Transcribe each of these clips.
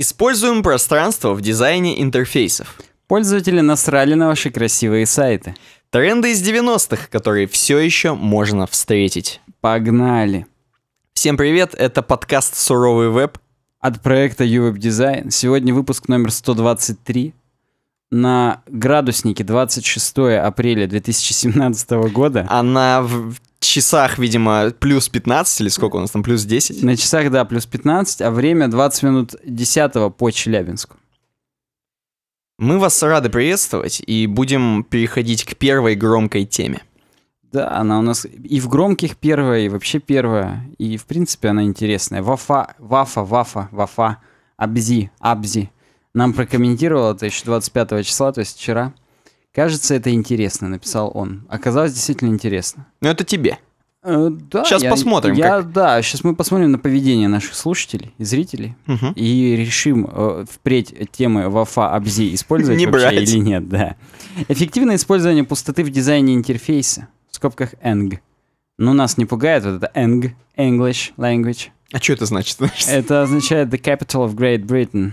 Используем пространство в дизайне интерфейсов. Пользователи насрали на ваши красивые сайты. Тренды из 90-х, которые все еще можно встретить. Погнали. Всем привет, это подкаст «Суровый веб». От проекта UWeb Design. Сегодня выпуск номер 123. На градуснике 26 апреля 2017 года. А на часах, видимо, плюс 15 или сколько у нас там, плюс 10? На часах, да, плюс 15, а время 20 минут 10 по Челябинску. Мы вас рады приветствовать и будем переходить к первой громкой теме. Да, она у нас и в громких первая, и вообще первая, и в принципе она интересная. Вафа, Вафа, Вафа, Вафа, Абзи, Абзи. Нам прокомментировала это еще 25 числа, то есть вчера. Кажется, это интересно, написал он. Оказалось действительно интересно. Ну это тебе. Э, да, сейчас я, посмотрим. Я, как... Да, сейчас мы посмотрим на поведение наших слушателей и зрителей угу. и решим э, впредь темы вафа абзи использовать не вообще брать. или нет. Да. Эффективное использование пустоты в дизайне интерфейса в скобках ENG. Но ну, нас не пугает вот это ENG, English Language. А что это значит? Это означает The Capital of Great Britain.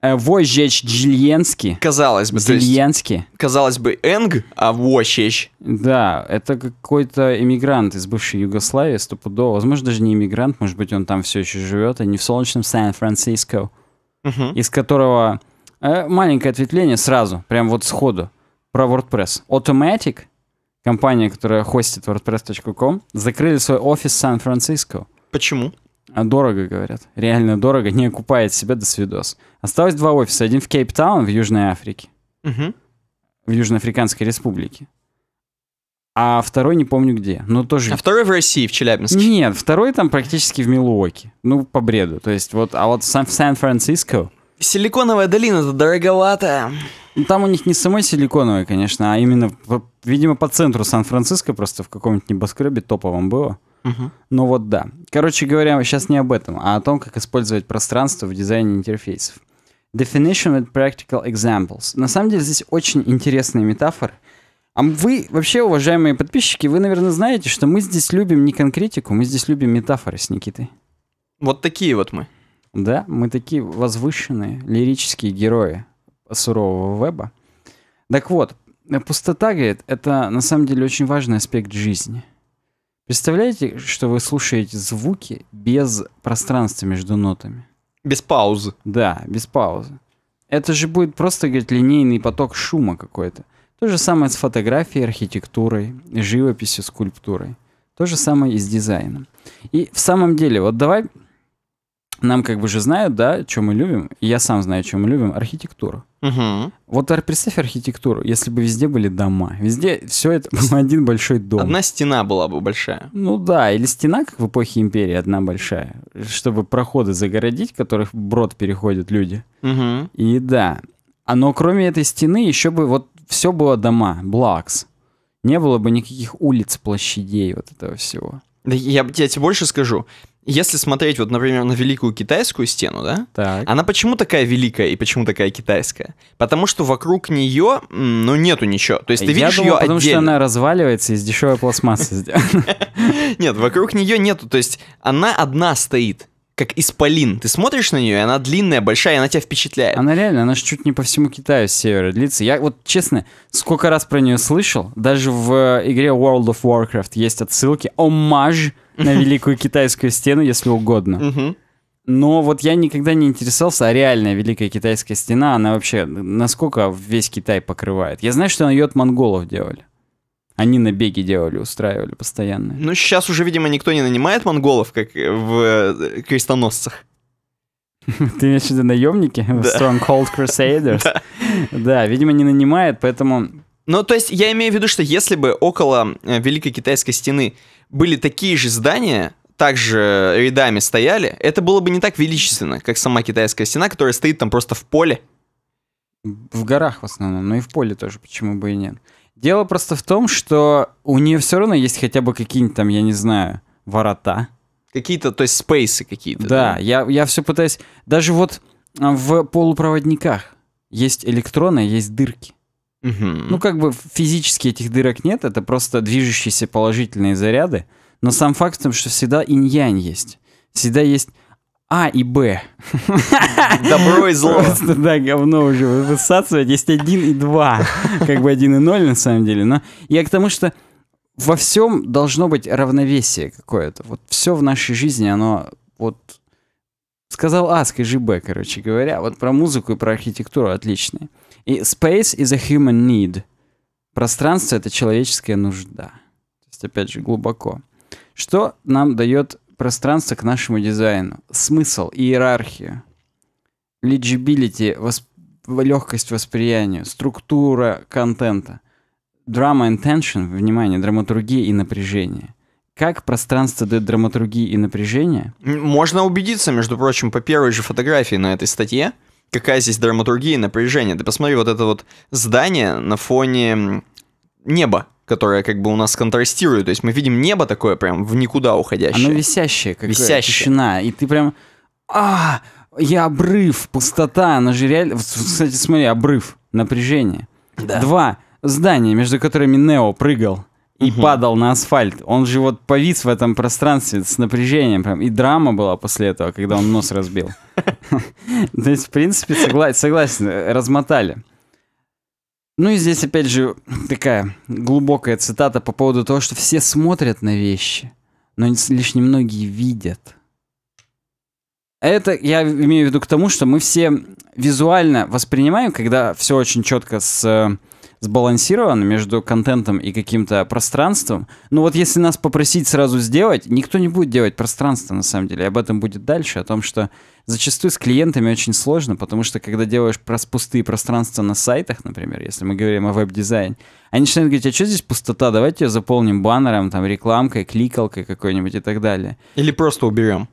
Э, Вожечь Джильенский. Казалось бы, Джильенский. Казалось бы, Энг, а Вожечь. Да, это какой-то иммигрант из бывшей Югославии, стопудово. Возможно, даже не иммигрант, может быть, он там все еще живет, а не в солнечном Сан-Франциско, угу. из которого э, маленькое ответвление сразу, прям вот сходу, про WordPress. Automatic, компания, которая хостит WordPress.com, закрыли свой офис в Сан-Франциско. Почему? А дорого, говорят. Реально дорого, не окупает себя до свидос. Осталось два офиса. Один в Кейптаун в Южной Африке. Угу. В Южноафриканской республике. А второй не помню где. Но ну, тоже... А второй в России, в Челябинске? Нет, второй там практически в Милуоке. Ну, по бреду. То есть вот, а вот в Сан-Франциско... Силиконовая долина-то дороговато. Ну, там у них не самой силиконовой, конечно, а именно, видимо, по центру Сан-Франциско просто в каком-нибудь небоскребе топовом было. Ну вот да. Короче говоря, сейчас не об этом, а о том, как использовать пространство в дизайне интерфейсов. Definition with practical examples. На самом деле здесь очень интересные метафоры. А вы, вообще, уважаемые подписчики, вы, наверное, знаете, что мы здесь любим не конкретику, мы здесь любим метафоры с Никитой. Вот такие вот мы. Да, мы такие возвышенные лирические герои сурового веба. Так вот, пустота, говорит, это на самом деле очень важный аспект жизни — Представляете, что вы слушаете звуки без пространства между нотами? Без паузы. Да, без паузы. Это же будет просто, говорит, линейный поток шума какой-то. То же самое с фотографией, архитектурой, живописью, скульптурой. То же самое и с дизайном. И в самом деле, вот давай нам как бы же знают, да, что мы любим, я сам знаю, что мы любим, архитектуру. Угу. Вот представь архитектуру, если бы везде были дома, везде все это один большой дом. Одна стена была бы большая. Ну да, или стена, как в эпохе империи, одна большая, чтобы проходы загородить, которых брод переходят люди. Угу. И да, а но кроме этой стены еще бы вот все было дома, блакс. Не было бы никаких улиц, площадей, вот этого всего. Да я, я тебе больше скажу если смотреть, вот, например, на Великую Китайскую стену, да? Так. Она почему такая великая и почему такая китайская? Потому что вокруг нее, ну, нету ничего. То есть ты Я видишь думал, ее потому отдельно. что она разваливается из дешевой пластмассы сделана. Нет, вокруг нее нету. То есть она одна стоит как исполин. Ты смотришь на нее, и она длинная, большая, и она тебя впечатляет. Она реально, она же чуть не по всему Китаю с севера длится. Я вот честно, сколько раз про нее слышал, даже в э, игре World of Warcraft есть отсылки, омаж на Великую Китайскую стену, если угодно. Но вот я никогда не интересовался, а реальная Великая Китайская стена, она вообще, насколько весь Китай покрывает? Я знаю, что ее от монголов делали. Они набеги делали, устраивали постоянно. Ну, сейчас уже, видимо, никто не нанимает монголов, как э, в э, крестоносцах. Ты имеешь в виду наемники? Stronghold Crusaders? Да, видимо, не нанимает, поэтому... Ну, то есть я имею в виду, что если бы около э, Великой Китайской стены были такие же здания, также рядами стояли, это было бы не так величественно, как сама китайская стена, которая стоит там просто в поле. В горах в основном, но и в поле тоже, почему бы и нет. Дело просто в том, что у нее все равно есть хотя бы какие-нибудь там, я не знаю, ворота. Какие-то, то есть спейсы какие-то. Да, да? Я, я все пытаюсь... Даже вот а, в полупроводниках есть электроны, есть дырки. Угу. Ну, как бы физически этих дырок нет, это просто движущиеся положительные заряды. Но сам факт в том, что всегда инь-янь есть. Всегда есть а и Б. Добро и зло. Просто, да, говно уже высасывать. Есть один и два. Как бы один и ноль, на самом деле. Но я к тому, что во всем должно быть равновесие какое-то. Вот все в нашей жизни, оно вот... Сказал А, скажи Б, короче говоря. Вот про музыку и про архитектуру отличные. И space is a human need. Пространство — это человеческая нужда. То есть, опять же, глубоко. Что нам дает пространство к нашему дизайну? Смысл, иерархию, legibility, восп... легкость восприятия, структура контента, drama intention, внимание, драматургия и напряжение. Как пространство дает драматургии и напряжение? Можно убедиться, между прочим, по первой же фотографии на этой статье какая здесь драматургия и напряжение. Ты посмотри, вот это вот здание на фоне неба, которое как бы у нас контрастирует. То есть мы видим небо такое прям в никуда уходящее. Оно висящее, какая висящее. тишина. И ты прям... А, я обрыв, пустота, она же реально... Кстати, смотри, обрыв, напряжение. Да. Два, здания между которыми Нео прыгал и угу. падал на асфальт. Он же вот повис в этом пространстве с напряжением прям. И драма была после этого, когда он нос разбил. То есть, в принципе, согласен, э, размотали. Ну и здесь, опять же, такая глубокая цитата по поводу того, что все смотрят на вещи, но лишь немногие видят. Это я имею в виду к тому, что мы все визуально воспринимаем, когда все очень четко с э, сбалансирован между контентом и каким-то пространством. Но ну вот если нас попросить сразу сделать, никто не будет делать пространство на самом деле. об этом будет дальше, о том, что зачастую с клиентами очень сложно, потому что когда делаешь прос пустые пространства на сайтах, например, если мы говорим о веб-дизайне, они начинают говорить, а что здесь пустота, давайте ее заполним баннером, там, рекламкой, кликалкой какой-нибудь и так далее. Или просто уберем.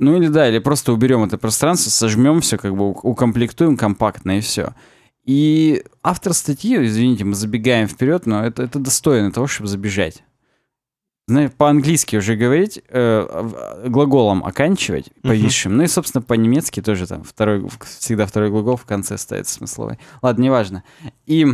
Ну или да, или просто уберем это пространство, сожмем все, как бы укомплектуем компактно и все. И автор статьи, извините, мы забегаем вперед, но это, это достойно того, чтобы забежать. Знаешь, по-английски уже говорить, э, э глаголом оканчивать, повисшим. Uh-huh. Ну и, собственно, по-немецки тоже там второй, всегда второй глагол в конце стоит смысловой. Ладно, неважно. И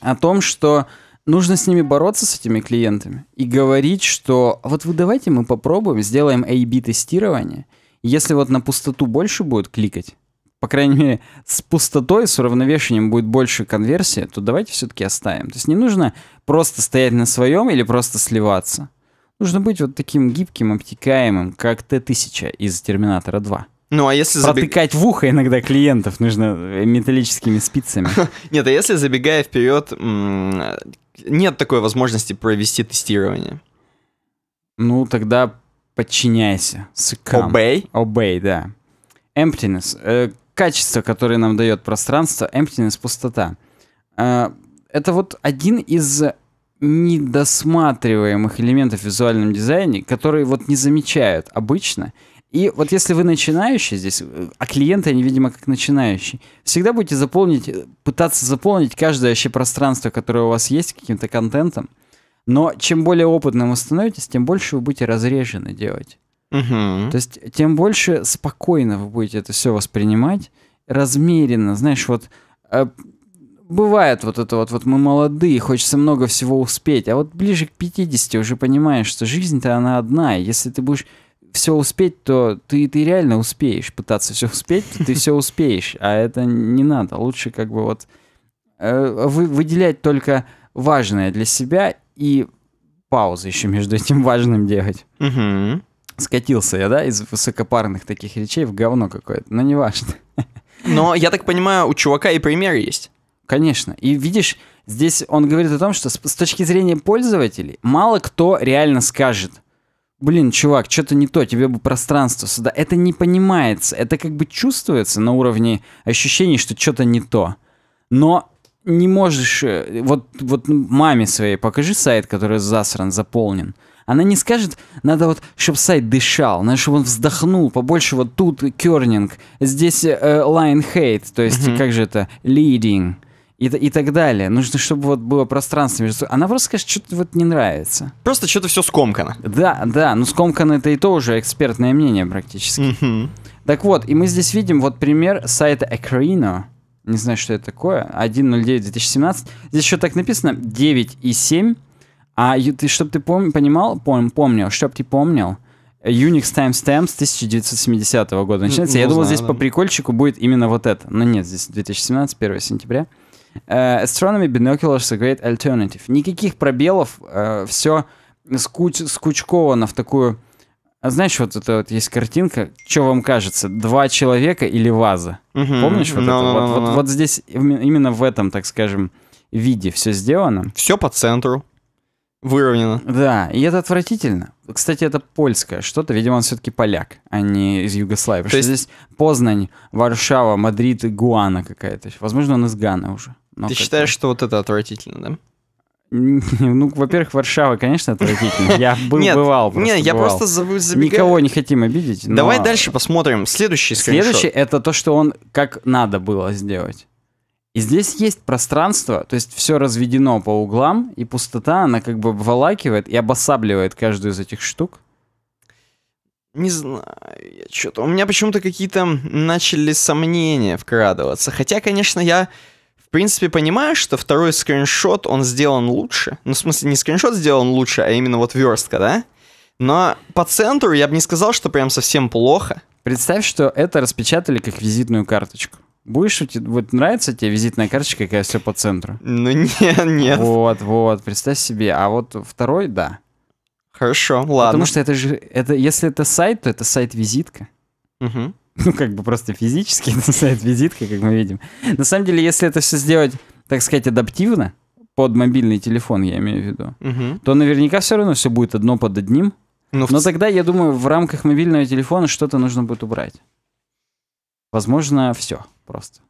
о том, что нужно с ними бороться, с этими клиентами, и говорить, что вот вы давайте мы попробуем, сделаем A-B тестирование. Если вот на пустоту больше будет кликать, по крайней мере, с пустотой, с уравновешением будет больше конверсии, то давайте все-таки оставим. То есть не нужно просто стоять на своем или просто сливаться. Нужно быть вот таким гибким, обтекаемым, как Т-1000 из Терминатора 2. Ну, а если забег... Протыкать в ухо иногда клиентов нужно э, металлическими спицами. Нет, а если забегая вперед, нет такой возможности провести тестирование. Ну, тогда подчиняйся. Obey? Obey, да. Emptiness. Э, качество, которое нам дает пространство, emptiness, пустота. А, это вот один из недосматриваемых элементов в визуальном дизайне, которые вот не замечают обычно. И вот если вы начинающий здесь, э, а клиенты, они, видимо, как начинающий, всегда будете заполнить, э, пытаться заполнить каждое вообще пространство, которое у вас есть каким-то контентом. Но чем более опытным вы становитесь, тем больше вы будете разрежены делать. Угу. То есть тем больше спокойно вы будете это все воспринимать, размеренно, знаешь, вот э, бывает вот это вот, вот мы молодые, хочется много всего успеть, а вот ближе к 50 уже понимаешь, что жизнь-то она одна, и если ты будешь все успеть, то ты, ты реально успеешь пытаться все успеть, ты все успеешь, а это не надо, лучше как бы вот э, вы, выделять только важное для себя и паузы еще между этим важным делать. Угу. Скатился я, да, из высокопарных таких речей в говно какое-то, но важно Но, я так понимаю, у чувака и пример есть. Конечно. И видишь, здесь он говорит о том, что с, с точки зрения пользователей мало кто реально скажет, блин, чувак, что-то не то, тебе бы пространство сюда. Это не понимается, это как бы чувствуется на уровне ощущений, что что-то не то. Но не можешь... Э, вот, вот маме своей покажи сайт, который засран, заполнен. Она не скажет, надо вот, чтобы сайт дышал, надо, чтобы он вздохнул, побольше вот тут кернинг, здесь э, line hate, то есть, mm-hmm. как же это, leading и, и так далее. Нужно, чтобы вот было пространство между... Она просто скажет, что-то вот не нравится. Просто что-то все скомкано. Да, да, ну скомкано это и то уже экспертное мнение практически. Mm-hmm. Так вот, и мы здесь видим вот пример сайта Acrino. Не знаю, что это такое. 1.09.2017. Здесь еще так написано и 9.7 а ты, чтобы ты пом понимал, пом помнил, чтобы ты помнил, Unix Timestamps 1970 года начинается. Ну, Я думал, знаю, здесь да. по прикольчику будет именно вот это. Но нет, здесь 2017, 1 сентября. Uh, astronomy Binoculars a Great Alternative. Никаких пробелов, uh, э, все скуч скучковано в такую... А знаешь, вот это вот есть картинка, что вам кажется, два человека или ваза? Угу. Помнишь вот no, это? No, ну, no, ну, вот, ну, Вот, вот здесь именно в этом, так скажем, виде все сделано. Все по центру выровнено. Да, и это отвратительно. Кстати, это польское что-то, видимо, он все-таки поляк, а не из Югославии. То есть... здесь Познань, Варшава, Мадрид и Гуана какая-то. Возможно, он из Ганы уже. Но Ты считаешь, что вот это отвратительно, да? Ну, во-первых, Варшава, конечно, отвратительно. Я был, нет, бывал. Просто нет, я бывал. просто забегаю. Никого не хотим обидеть. Давай но... дальше посмотрим. Следующий скриншот. Следующий — это то, что он как надо было сделать. И здесь есть пространство, то есть все разведено по углам, и пустота, она как бы обволакивает и обосабливает каждую из этих штук. Не знаю, что-то... У меня почему-то какие-то начали сомнения вкрадываться. Хотя, конечно, я, в принципе, понимаю, что второй скриншот, он сделан лучше. Ну, в смысле, не скриншот сделан лучше, а именно вот верстка, да? Но по центру я бы не сказал, что прям совсем плохо. Представь, что это распечатали как визитную карточку. Будешь шутить? Вот нравится тебе визитная карточка, когда все по центру? Ну нет, нет. Вот, вот, представь себе. А вот второй, да. Хорошо, ладно. Потому что это же, это, если это сайт, то это сайт-визитка. Угу. Ну, как бы просто физически это сайт-визитка, как мы видим. На самом деле, если это все сделать, так сказать, адаптивно, под мобильный телефон, я имею в виду, угу. то наверняка все равно все будет одно под одним. Ну, Но, Но в... тогда, я думаю, в рамках мобильного телефона что-то нужно будет убрать. Возможно, все просто.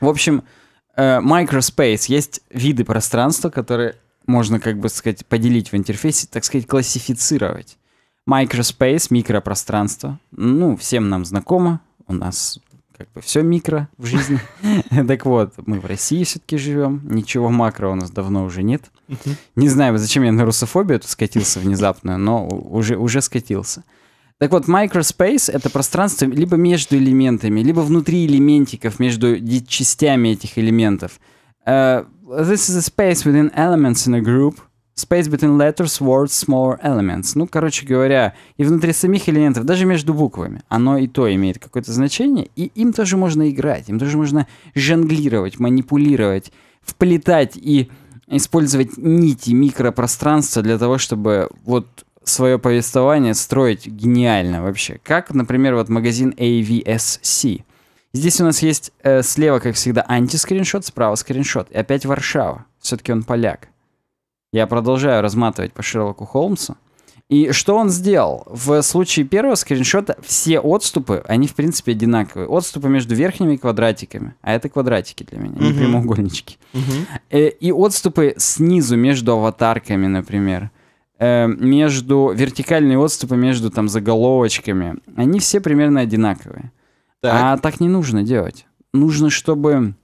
В общем, э, microspace. Есть виды пространства, которые можно, как бы сказать, поделить в интерфейсе, так сказать, классифицировать. Microspace, микропространство. Ну, всем нам знакомо. У нас как бы все микро в жизни. Так вот, мы в России все-таки живем. Ничего макро у нас давно уже нет. Не знаю, зачем я на русофобию тут скатился внезапно, но уже, уже скатился. Так вот, microspace — это пространство либо между элементами, либо внутри элементиков, между частями этих элементов. Uh, this is a space within elements in a group. Space between letters, words, smaller elements. Ну, короче говоря, и внутри самих элементов, даже между буквами, оно и то имеет какое-то значение, и им тоже можно играть, им тоже можно жонглировать, манипулировать, вплетать и использовать нити микропространства для того, чтобы вот свое повествование строить гениально вообще. Как, например, вот магазин AVSC. Здесь у нас есть э, слева, как всегда, антискриншот, справа скриншот. И опять Варшава. Все-таки он поляк. Я продолжаю разматывать по Шерлоку Холмсу. И что он сделал? В случае первого скриншота все отступы, они в принципе одинаковые. Отступы между верхними квадратиками, а это квадратики для меня, угу. не прямоугольнички. Угу. И отступы снизу между аватарками, например. Эм, между вертикальные отступы между там заголовочками, они все примерно одинаковые. Так. А так не нужно делать. Нужно, чтобы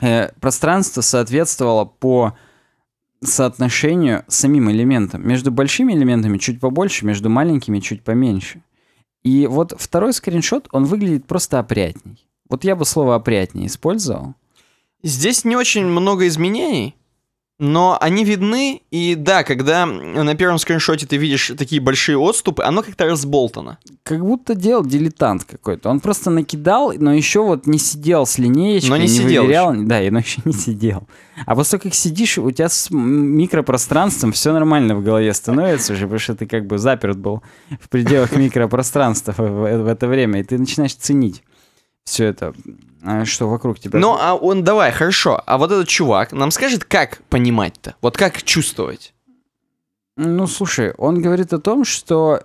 э, пространство соответствовало по соотношению с самим элементом. Между большими элементами чуть побольше, между маленькими чуть поменьше. И вот второй скриншот, он выглядит просто опрятней. Вот я бы слово опрятнее использовал. Здесь не очень много изменений но они видны, и да, когда на первом скриншоте ты видишь такие большие отступы, оно как-то разболтано. Как будто делал дилетант какой-то. Он просто накидал, но еще вот не сидел с линеечкой, но не, не сидел выверял. Еще. Да, но еще не сидел. А после как сидишь, у тебя с микропространством все нормально в голове становится уже, потому что ты как бы заперт был в пределах микропространства в это время, и ты начинаешь ценить все это, а, что вокруг тебя. Ну, а он, давай, хорошо. А вот этот чувак нам скажет, как понимать-то? Вот как чувствовать? Ну, слушай, он говорит о том, что,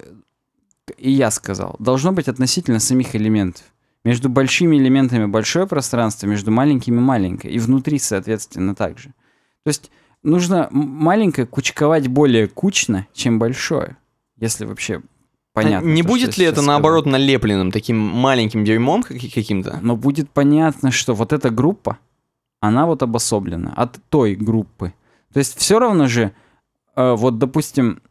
и я сказал, должно быть относительно самих элементов. Между большими элементами большое пространство, между маленькими маленькое. И внутри, соответственно, также. То есть нужно маленькое кучковать более кучно, чем большое. Если вообще Понятно. не то, будет ли это, сказал. наоборот, налепленным таким маленьким дерьмом каким-то? Но ну, будет понятно, что вот эта группа, она вот обособлена от той группы. То есть все равно же, э, вот, допустим,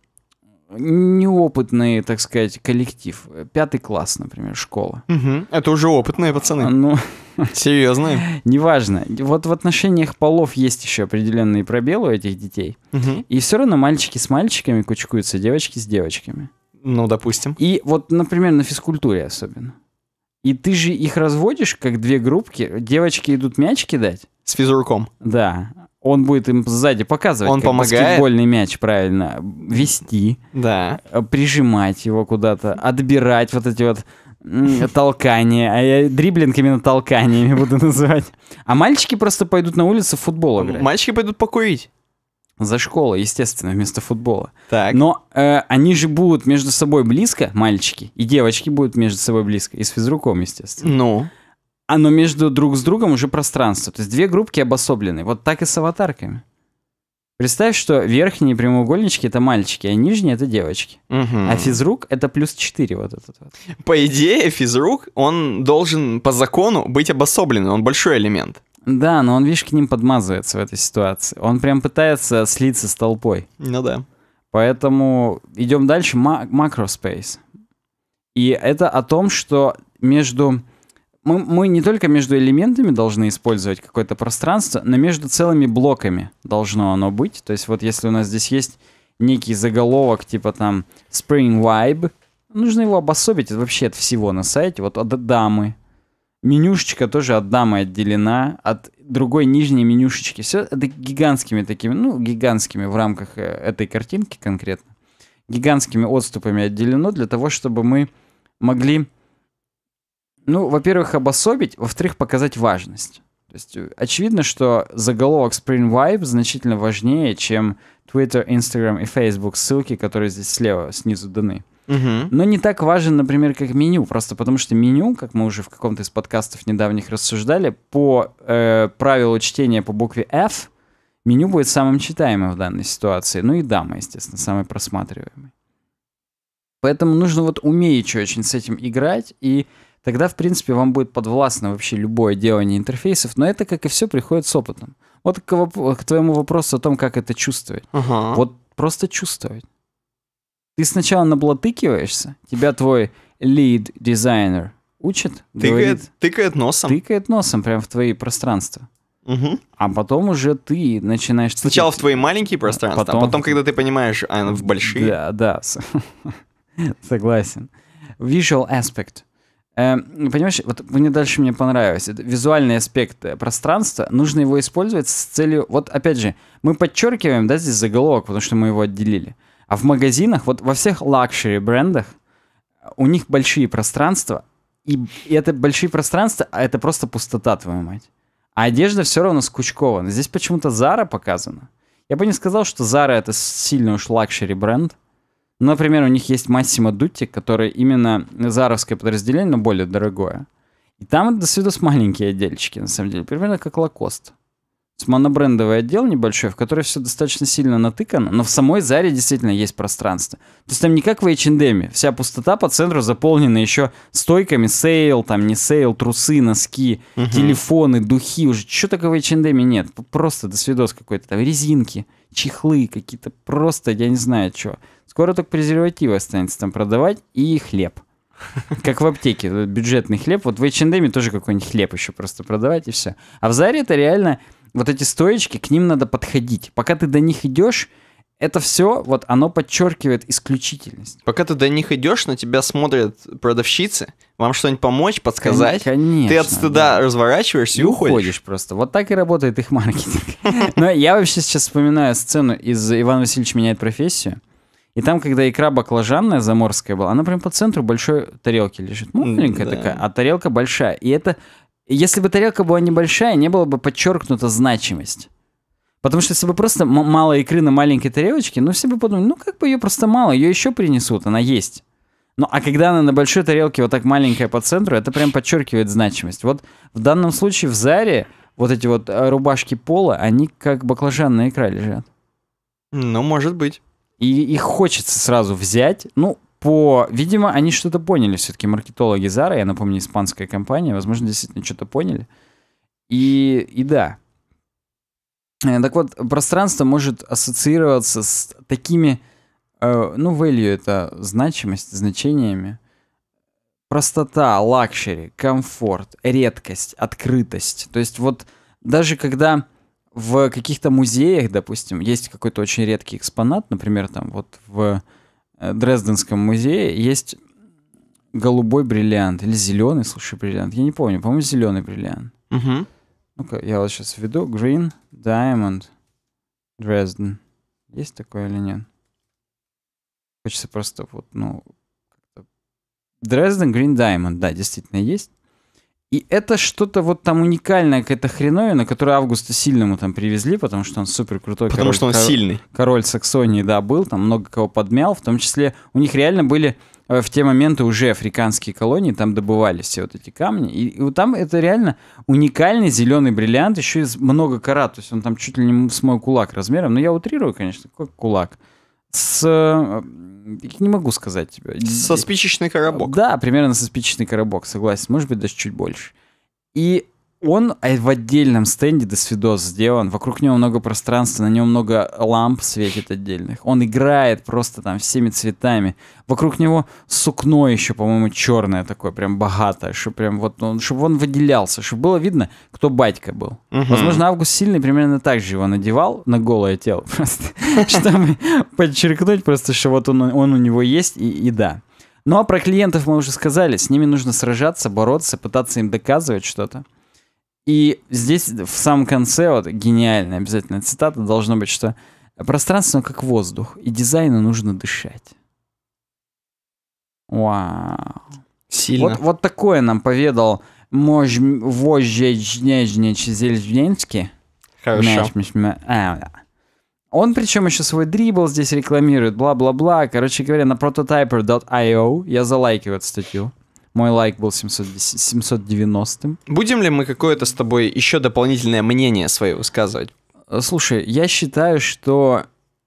неопытный, так сказать, коллектив. Э, пятый класс, например, школа. Угу. Это уже опытные пацаны. А, ну... Серьезные? Неважно. Вот в отношениях полов есть еще определенные пробелы у этих детей. Угу. И все равно мальчики с мальчиками кучкуются, девочки с девочками. Ну, допустим. И вот, например, на физкультуре особенно. И ты же их разводишь, как две группки. Девочки идут мяч кидать. С физруком. Да. Он будет им сзади показывать, Он как помогает. баскетбольный мяч правильно вести. Да. Э, прижимать его куда-то, отбирать вот эти вот толкание, а я дриблинг именно толканиями буду называть. А мальчики просто пойдут на улицу в футбол играть. Мальчики пойдут покурить за школу, естественно, вместо футбола. Так. Но э, они же будут между собой близко, мальчики, и девочки будут между собой близко, и с физруком, естественно. Ну. А но между друг с другом уже пространство. То есть две группки обособлены. Вот так и с аватарками. Представь, что верхние прямоугольнички это мальчики, а нижние это девочки. Угу. А физрук это плюс 4 вот этот вот. По идее, физрук, он должен по закону быть обособлен, он большой элемент. Да, но он, видишь, к ним подмазывается в этой ситуации. Он прям пытается слиться с толпой. Ну да. Поэтому идем дальше. Макроспейс. И это о том, что между... Мы, мы не только между элементами должны использовать какое-то пространство, но между целыми блоками должно оно быть. То есть вот если у нас здесь есть некий заголовок типа там Spring Vibe, нужно его обособить вообще от всего на сайте. Вот от дамы, менюшечка тоже от дамы отделена от другой нижней менюшечки. Все это гигантскими такими, ну, гигантскими в рамках э, этой картинки конкретно, гигантскими отступами отделено для того, чтобы мы могли, ну, во-первых, обособить, во-вторых, показать важность. То есть э, очевидно, что заголовок Spring Vibe значительно важнее, чем Twitter, Instagram и Facebook ссылки, которые здесь слева, снизу даны. Угу. Но не так важен, например, как меню. Просто потому что меню, как мы уже в каком-то из подкастов недавних рассуждали, по э, правилу чтения по букве F, меню будет самым читаемым в данной ситуации. Ну и дама, естественно, самый просматриваемый. Поэтому нужно вот умеючи очень с этим играть, и тогда, в принципе, вам будет подвластно вообще любое делание интерфейсов, но это, как и все, приходит с опытом. Вот к, к твоему вопросу о том, как это чувствовать. Ага. Вот просто чувствовать. Ты сначала наблатыкиваешься, тебя твой лид-дизайнер учит, тыкает, говорит, тыкает носом. Тыкает носом прям в твои пространства. Угу. А потом уже ты начинаешь... Сначала тыкать. в твои маленькие пространства, потом... а потом, когда ты понимаешь, а в большие. Да, да. Согласен. Visual aspect. Эм, понимаешь, вот мне дальше мне понравилось. Это визуальный аспект э, пространства, нужно его использовать с целью... Вот опять же, мы подчеркиваем, да, здесь заголовок, потому что мы его отделили. А в магазинах, вот во всех лакшери брендах, у них большие пространства, и, и это большие пространства, а это просто пустота, твою мать. А одежда все равно скучкована. Здесь почему-то Зара показана. Я бы не сказал, что Зара это сильный уж лакшери бренд. Например, у них есть Массимо Дутти, который именно заровское подразделение, но более дорогое. И там до свидос маленькие отдельчики, на самом деле, примерно как Лакост монобрендовый отдел небольшой, в который все достаточно сильно натыкано, но в самой Заре действительно есть пространство. То есть там не как в H&M, вся пустота по центру заполнена еще стойками сейл, там не сейл, трусы, носки, угу. телефоны, духи, уже что такого в H&M нет, просто до свидос какой-то, там резинки, чехлы какие-то, просто я не знаю что. Скоро только презервативы останется там продавать и хлеб. Как в аптеке, э, бюджетный хлеб. Вот в H&M тоже какой-нибудь хлеб еще просто продавать и все. А в Заре это реально вот эти стоечки, к ним надо подходить. Пока ты до них идешь, это все, вот оно подчеркивает исключительность. Пока ты до них идешь, на тебя смотрят продавщицы, вам что-нибудь помочь, подсказать. Конечно. Ты от стыда да. разворачиваешься и, и ну, уходишь. уходишь просто. Вот так и работает их маркетинг. Но я вообще сейчас вспоминаю сцену из «Иван Васильевич меняет профессию». И там, когда икра баклажанная заморская была, она прям по центру большой тарелки лежит. Маленькая такая, а тарелка большая. И это если бы тарелка была небольшая, не было бы подчеркнута значимость. Потому что если бы просто мало икры на маленькой тарелочке, ну все бы подумали, ну как бы ее просто мало, ее еще принесут, она есть. Ну а когда она на большой тарелке вот так маленькая по центру, это прям подчеркивает значимость. Вот в данном случае в Заре вот эти вот э, рубашки пола, они как баклажанная икра лежат. Ну, может быть. И их хочется сразу взять. Ну, по... Видимо, они что-то поняли все-таки, маркетологи Зара я напомню, испанская компания, возможно, действительно что-то поняли. И, и да. Э, так вот, пространство может ассоциироваться с такими... Э, ну, value — это значимость, значениями. Простота, лакшери, комфорт, редкость, открытость. То есть вот даже когда в каких-то музеях, допустим, есть какой-то очень редкий экспонат, например, там вот в Э, Дрезденском музее есть голубой бриллиант или зеленый, слушай, бриллиант. Я не помню, по-моему, зеленый бриллиант. Угу. Ну-ка, я вот сейчас введу Green Diamond Dresden. Есть такое или нет? Хочется просто вот, ну... Dresden Green Diamond, да, действительно есть. И это что-то вот там уникальное, какая-то хреновина, которую Августа сильному там привезли, потому что он супер крутой. Потому король, что он король, сильный. Король Саксонии, да, был, там много кого подмял, в том числе у них реально были э, в те моменты уже африканские колонии, там добывались все вот эти камни. И, и вот там это реально уникальный зеленый бриллиант, еще и много карат, то есть он там чуть ли не с мой кулак размером, но я утрирую, конечно, как кулак с... Э, не могу сказать. Со спичечный коробок. Да, примерно со спичечный коробок, согласен. Может быть, даже чуть больше. И он а в отдельном стенде до свидос сделан, вокруг него много пространства, на нем много ламп светит отдельных. Он играет просто там всеми цветами. Вокруг него сукно еще, по-моему, черное такое, прям богатое, чтобы прям вот он, чтобы он выделялся, чтобы было видно, кто батька был. Угу. Возможно, Август Сильный примерно так же его надевал на голое тело просто, чтобы подчеркнуть просто, что вот он, он у него есть и, и да. Ну а про клиентов мы уже сказали, с ними нужно сражаться, бороться, пытаться им доказывать что-то. И здесь в самом конце, вот гениальная обязательная цитата должна быть, что пространство как воздух, и дизайну нужно дышать. Вау. Сильно. Вот, вот такое нам поведал Мож... Вожжечнежнич Зельжненский. Хорошо. А, Он причем еще свой дрибл здесь рекламирует, бла-бла-бла. Короче говоря, на prototyper.io я залайкиваю эту статью. Мой лайк был 700, 790. Будем ли мы какое-то с тобой еще дополнительное мнение свое высказывать? Э, слушай, я считаю, что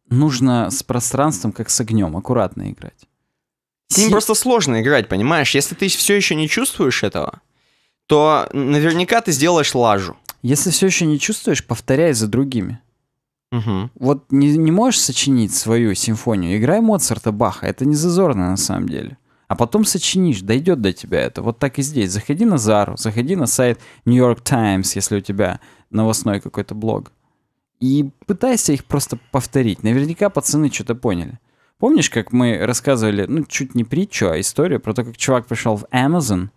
нужно с пространством, как с огнем, аккуратно играть. С ним просто сложно играть, понимаешь? Если ты все еще не чувствуешь этого, то наверняка ты сделаешь лажу. Если все еще не чувствуешь, повторяй за другими. Угу. Вот не, не можешь сочинить свою симфонию, играй Моцарта, Баха, это не зазорно на самом деле а потом сочинишь, дойдет до тебя это. Вот так и здесь. Заходи на Зару, заходи на сайт New York Times, если у тебя новостной какой-то блог. И пытайся их просто повторить. Наверняка пацаны что-то поняли. Помнишь, как мы рассказывали, ну, чуть не притчу, а историю про то, как чувак пришел в Amazon,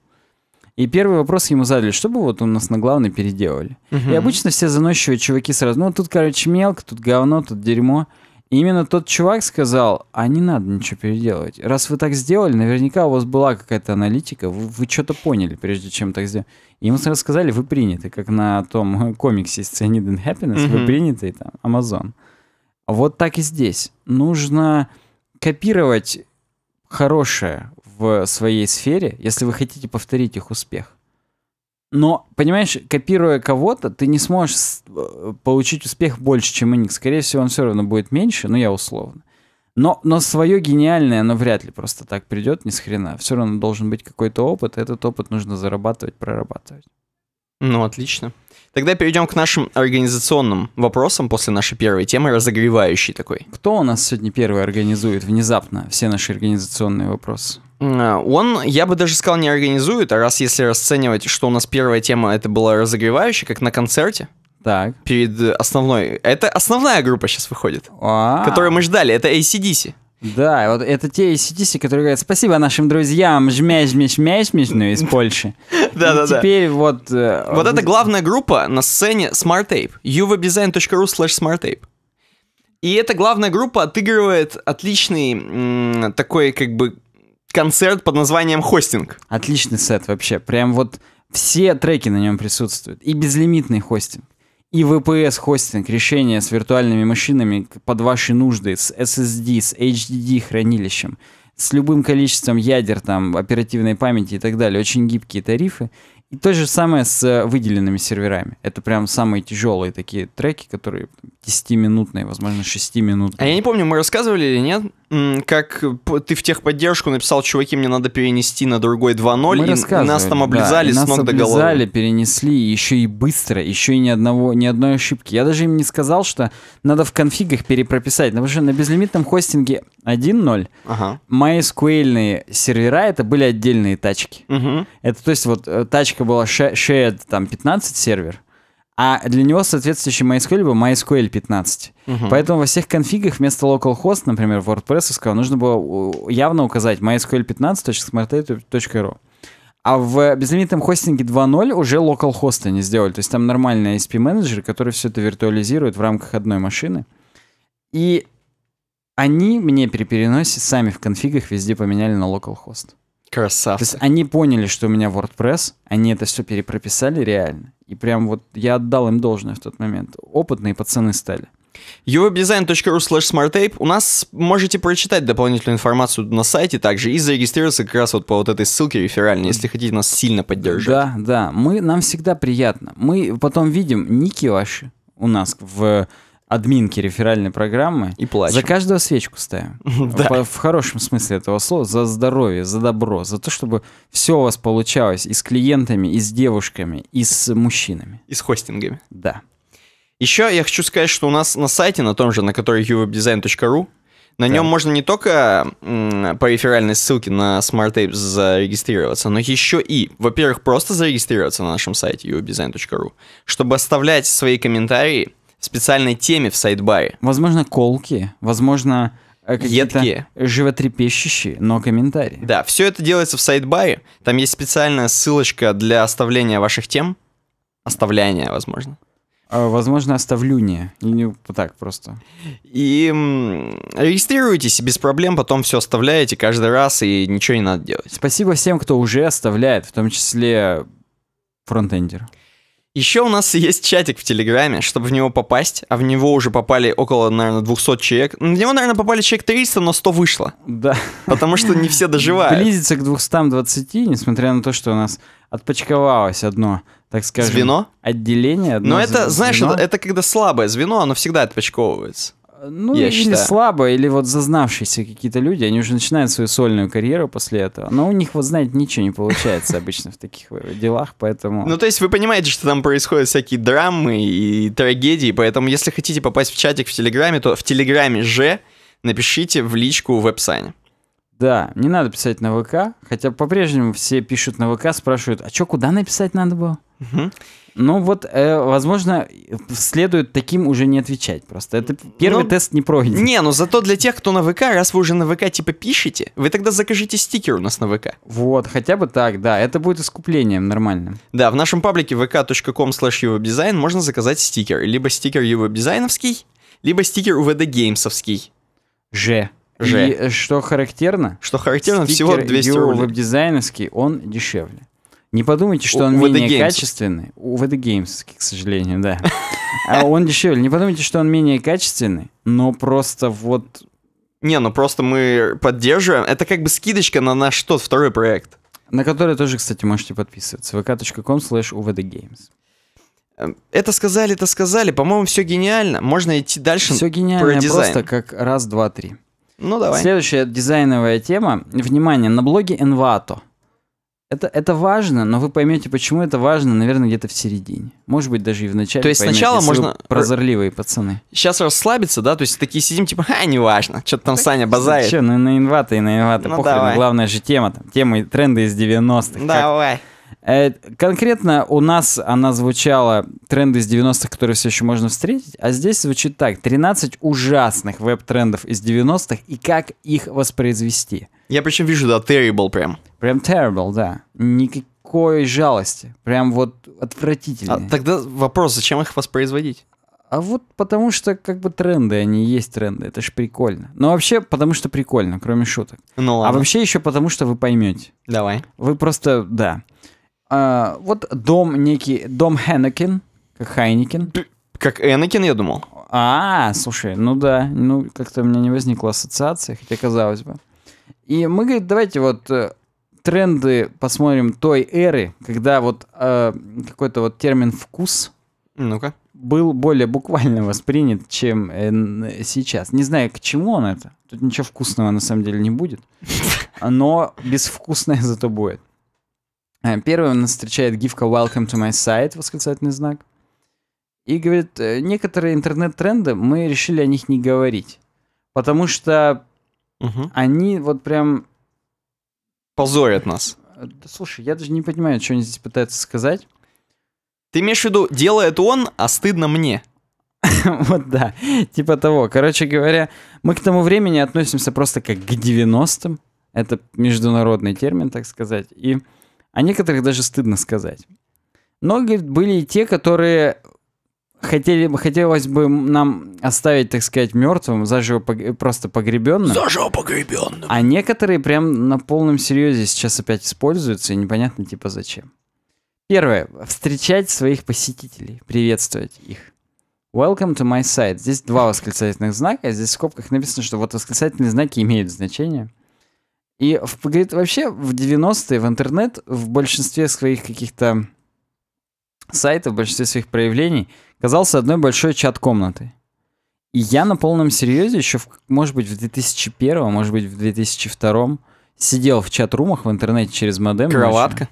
и первый вопрос ему задали, что бы вот у нас на главный переделали. Uh-huh. И обычно все заносчивые чуваки сразу, ну, тут, короче, мелко, тут говно, тут дерьмо. И именно тот чувак сказал, а не надо ничего переделывать. Раз вы так сделали, наверняка у вас была какая-то аналитика, вы, вы что-то поняли, прежде чем так сделать. И ему сразу сказали, вы приняты, как на том комиксе Scenid and Happiness, mm-hmm. вы приняты, там, Amazon. Вот так и здесь. Нужно копировать хорошее в своей сфере, если вы хотите повторить их успех. Но, понимаешь, копируя кого-то, ты не сможешь э, получить успех больше, чем Иник. Скорее всего, он все равно будет меньше, но ну, я условно. Но, но свое гениальное, оно вряд ли просто так придет, ни с хрена. Все равно должен быть какой-то опыт, и этот опыт нужно зарабатывать, прорабатывать. Ну, отлично. Тогда перейдем к нашим организационным вопросам после нашей первой темы, разогревающей такой. Кто у нас сегодня первый организует внезапно все наши организационные вопросы? Э, он, я бы даже сказал, не организует, а раз если расценивать, что у нас первая тема это была разогревающая, как на концерте, так. Перед э, основной. Это основная группа сейчас выходит. А-а-а. Которую мы ждали. Это ACDC. Да, вот это те ACDC, которые говорят спасибо нашим друзьям, жмясь, жмясь, жмясь, ну, из Польши. Да, да, да. Теперь вот... Э, вот это главная группа на сцене Smart Tape. uwebdesign.ru slash smarttape. И эта главная группа отыгрывает отличный такой как бы концерт под названием «Хостинг». Отличный сет вообще. Прям вот все треки на нем присутствуют. И безлимитный хостинг и VPS хостинг, решение с виртуальными машинами под ваши нужды, с SSD, с HDD хранилищем, с любым количеством ядер, там, оперативной памяти и так далее. Очень гибкие тарифы. И то же самое с э, выделенными серверами. Это прям самые тяжелые такие треки, которые 10-минутные, возможно, 6-минутные. А я не помню, мы рассказывали или нет, как ты в техподдержку написал, чуваки, мне надо перенести на другой 2.0, мы и нас там облизали да, с ног облизали, до головы. облизали, перенесли, еще и быстро, еще и ни, одного, ни одной ошибки. Я даже им не сказал, что надо в конфигах перепрописать, потому что на безлимитном хостинге 1.0 ага. MySQL-сервера это были отдельные тачки. Угу. Это то есть вот э, тачка разработчика была Shared там 15 сервер, а для него соответствующий MySQL был MySQL 15. Угу. Поэтому во всех конфигах вместо localhost, например, WordPress, нужно было явно указать MySQL 15.smartdate.ru. А в безлимитном хостинге 2.0 уже localhost они сделали. То есть там нормальный ISP-менеджер, который все это виртуализирует в рамках одной машины. И они мне при переносе сами в конфигах везде поменяли на localhost. Красавцы. То есть они поняли, что у меня WordPress, они это все перепрописали реально. И прям вот я отдал им должное в тот момент. Опытные пацаны стали uwebdesign.ru slash smarttape. У нас можете прочитать дополнительную информацию на сайте также и зарегистрироваться как раз вот по вот этой ссылке реферальной, если хотите нас сильно поддержать. Да, да, мы, нам всегда приятно. Мы потом видим ники ваши у нас в админки реферальной программы. И плачем. За каждого свечку ставим. Да. В хорошем смысле этого слова. За здоровье, за добро, за то, чтобы все у вас получалось и с клиентами, и с девушками, и с мужчинами. И с хостингами. Да. Еще я хочу сказать, что у нас на сайте, на том же, на который uwebdesign.ru, на да. нем можно не только по реферальной ссылке на Smart Apps зарегистрироваться, но еще и, во-первых, просто зарегистрироваться на нашем сайте uwebdesign.ru, чтобы оставлять свои комментарии – специальной теме в сайдбаре. Возможно, колки, возможно, э, какие-то животрепещущие, но комментарии. Да, все это делается в сайдбаре. Там есть специальная ссылочка для оставления ваших тем. Оставления, возможно. А, возможно, оставлю не. не ну, так просто. И регистрируйтесь, и без проблем потом все оставляете каждый раз, и ничего не надо делать. Спасибо всем, кто уже оставляет, в том числе фронтендер. Еще у нас есть чатик в Телеграме, чтобы в него попасть, а в него уже попали около, наверное, 200 человек. В него, наверное, попали человек 300, но 100 вышло. Да. Потому что не все доживают. Близится к 220, несмотря на то, что у нас отпочковалось одно, так скажем... Звено? Отделение. Одно но это, звено. знаешь, это, это когда слабое звено, оно всегда отпочковывается. Ну, я или считаю. слабо, или вот зазнавшиеся какие-то люди, они уже начинают свою сольную карьеру после этого. Но у них, вот знаете, ничего не получается обычно в таких делах, поэтому... Ну, то есть вы понимаете, что там происходят всякие драмы и трагедии, поэтому если хотите попасть в чатик в Телеграме, то в Телеграме же напишите в личку веб-сане. Да, не надо писать на ВК, хотя по-прежнему все пишут на ВК, спрашивают, а чё, куда написать надо было? Угу. Ну вот, э, возможно, следует таким уже не отвечать просто. Это ну, первый ну, тест не пройден. Не, но ну зато для тех, кто на ВК, раз вы уже на ВК типа пишете, вы тогда закажите стикер у нас на ВК. Вот, хотя бы так, да. Это будет искуплением нормальным. Да, в нашем паблике vk.com slash можно заказать стикер. Либо стикер ювебдизайновский, либо стикер УВД геймсовский. Ж. Ж. И что характерно? Что характерно, стикер всего 200 рублей. веб он дешевле. Не подумайте, что он у менее качественный. У VD Games, к сожалению, да. А он дешевле. Не подумайте, что он менее качественный, но просто вот... Не, ну просто мы поддерживаем. Это как бы скидочка на наш тот второй проект. На который тоже, кстати, можете подписываться. vk.com slash uvdgames. Эм, это сказали, это сказали. По-моему, все гениально. Можно идти дальше. Все гениально, про дизайн. просто как раз, два, три. Ну давай. Следующая дизайновая тема. Внимание, на блоге Envato это, это важно, но вы поймете, почему это важно, наверное, где-то в середине. Может быть, даже и в начале. То есть поймете, сначала можно... Э, прозорливые пацаны. Сейчас расслабиться, да? То есть такие сидим, типа, а, не важно, что-то там Саня базарит. Че, ну на инвата и на инвата, ну, ну, Давай. Главное же тема там. Темы и тренды из 90-х. Давай. Как... Э, конкретно у нас она звучала тренды из 90-х, которые все еще можно встретить, а здесь звучит так. 13 ужасных веб-трендов из 90-х и как их воспроизвести. Я причем вижу, да, terrible прям. Прям terrible, да. Никакой жалости. Прям вот отвратительно. А тогда вопрос, зачем их воспроизводить? А вот потому что как бы тренды, они есть тренды, это ж прикольно. Но вообще потому что прикольно, кроме шуток. Ну а ладно. А вообще еще потому что вы поймете. Давай. Вы просто, да. А, вот дом некий, дом Хенекин, как Хайникин. Как Энакин, я думал. А, слушай, ну да, ну как-то у меня не возникла ассоциация, хотя казалось бы. И мы, говорит, давайте вот э, тренды посмотрим той эры, когда вот э, какой-то вот термин вкус ну-ка. был более буквально воспринят, чем э, сейчас. Не знаю, к чему он это. Тут ничего вкусного на самом деле не будет. Но безвкусное зато будет. Э, Первым нас встречает гифка «Welcome to my site», восклицательный знак. И говорит, «Э, некоторые интернет-тренды мы решили о них не говорить, потому что угу. они вот прям... Позорят нас. Э, да, слушай, я даже не понимаю, что они здесь пытаются сказать. Ты имеешь в виду, делает он, а стыдно мне. вот да, типа того. Короче говоря, мы к тому времени относимся просто как к 90-м. Это международный термин, так сказать. И о некоторых даже стыдно сказать. Но, говорит, были и те, которые хотели бы, хотелось бы нам оставить, так сказать, мертвым, заживо пог... просто погребенным. Заживо погребенным. А некоторые прям на полном серьезе сейчас опять используются, и непонятно типа зачем. Первое. Встречать своих посетителей, приветствовать их. Welcome to my site. Здесь два восклицательных знака, а здесь в скобках написано, что вот восклицательные знаки имеют значение. И, в, говорит, вообще в 90-е в интернет в большинстве своих каких-то сайтов, в большинстве своих проявлений казался одной большой чат-комнатой. И я на полном серьезе еще, в, может быть, в 2001, может быть, в 2002 сидел в чат-румах в интернете через модем. Кроватка? Ночью.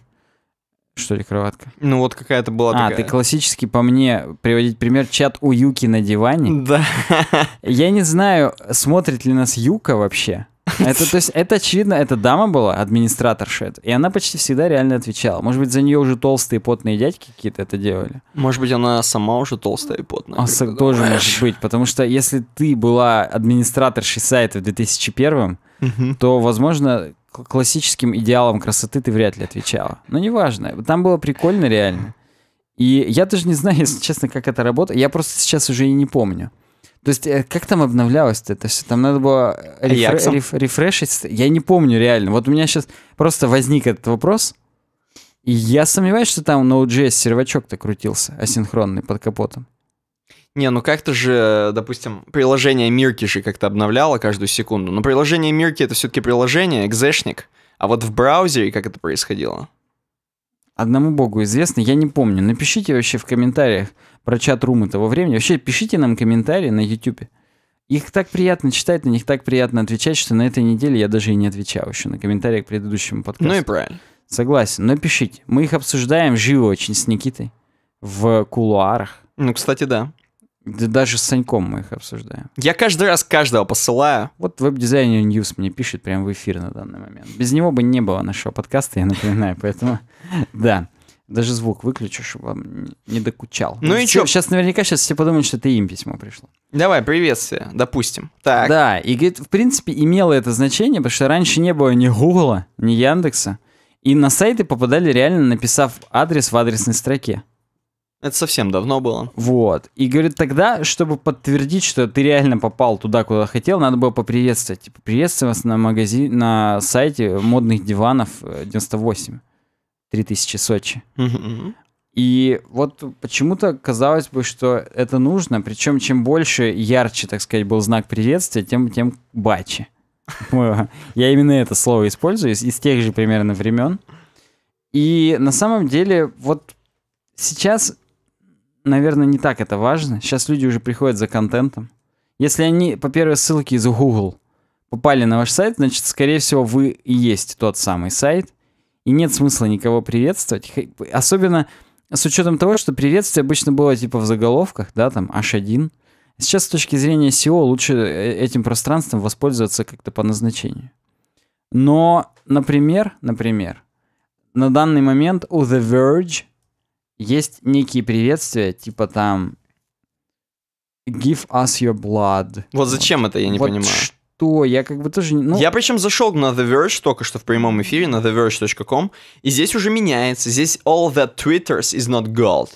Что ли кроватка? Ну вот какая-то была а, такая. А, ты классически по мне приводить пример чат у Юки на диване? Да. Я не знаю, смотрит ли нас Юка вообще. Это, то есть, это очевидно, эта дама была, администратор Шет, и она почти всегда реально отвечала. Может быть, за нее уже толстые потные дядьки какие-то это делали? Может быть, она сама уже толстая и потная. А, тоже думаешь? может быть, потому что если ты была администраторшей сайта в 2001 угу. то, возможно, классическим идеалом красоты ты вряд ли отвечала. Но неважно, там было прикольно реально. И я даже не знаю, если честно, как это работает. Я просто сейчас уже и не помню. То есть, э, как там обновлялось-то это все? Там надо было э, рефре- реф- рефрешить. Я не помню реально. Вот у меня сейчас просто возник этот вопрос. И я сомневаюсь, что там Node.js сервачок-то крутился асинхронный под капотом. Не, ну как-то же, допустим, приложение Мирки же как-то обновляло каждую секунду. Но приложение Мирки это все-таки приложение, экзешник. А вот в браузере как это происходило? Одному богу известно, я не помню. Напишите вообще в комментариях про чат-румы того времени. Вообще пишите нам комментарии на YouTube. Их так приятно читать, на них так приятно отвечать, что на этой неделе я даже и не отвечал еще на комментарии к предыдущему подкасту. Ну и правильно. Согласен, но пишите. Мы их обсуждаем живо очень с Никитой в кулуарах. Ну, кстати, да. Да даже с Саньком мы их обсуждаем. Я каждый раз каждого посылаю. Вот веб-дизайнер Ньюс мне пишет прямо в эфир на данный момент. Без него бы не было нашего подкаста, я напоминаю, поэтому да. Даже звук выключу, чтобы вам не докучал. Ну и что? Сейчас наверняка сейчас все подумают, что это им письмо пришло. Давай, приветствие, допустим. Так. Да, и говорит, в принципе, имело это значение, потому что раньше не было ни Гугла, ни Яндекса. И на сайты попадали реально, написав адрес в адресной строке. Это совсем давно было. Вот. И говорит, тогда, чтобы подтвердить, что ты реально попал туда, куда хотел, надо было поприветствовать. Типа, приветствую вас на магазин, на сайте модных диванов 98. Э, 3000 Сочи. Mm-hmm. И вот почему-то казалось бы, что это нужно. Причем чем больше, ярче, так сказать, был знак приветствия, тем, тем бачи. Я именно это слово использую из тех же примерно времен. И на самом деле вот сейчас наверное, не так это важно. Сейчас люди уже приходят за контентом. Если они по первой ссылке из Google попали на ваш сайт, значит, скорее всего, вы и есть тот самый сайт. И нет смысла никого приветствовать. Особенно с учетом того, что приветствие обычно было типа в заголовках, да, там H1. Сейчас с точки зрения SEO лучше э, этим пространством воспользоваться как-то по назначению. Но, например, например, на данный момент у The Verge есть некие приветствия, типа там Give us your blood. Вот зачем это, я не вот понимаю. Что? Я как бы тоже... Ну... Я причем зашел на The Verge только что в прямом эфире, на TheVerge.com, и здесь уже меняется. Здесь all that twitters is not gold.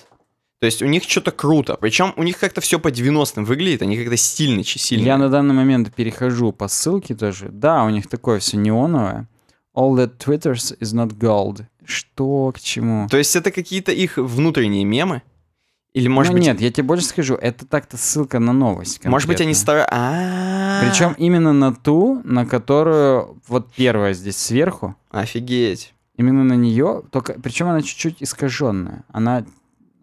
То есть у них что-то круто. Причем у них как-то все по 90-м выглядит, они как-то стильно сильно. Я на данный момент перехожу по ссылке тоже. Да, у них такое все неоновое. All that twitters is not gold что к чему. То есть это какие-то их внутренние мемы? Или может ну, быть... нет, я тебе больше скажу, это так-то ссылка на новость. Конкретно. Может быть, они старые... А Причем именно на ту, на которую вот первая здесь сверху. Офигеть. Именно на нее, только причем она чуть-чуть искаженная. Она...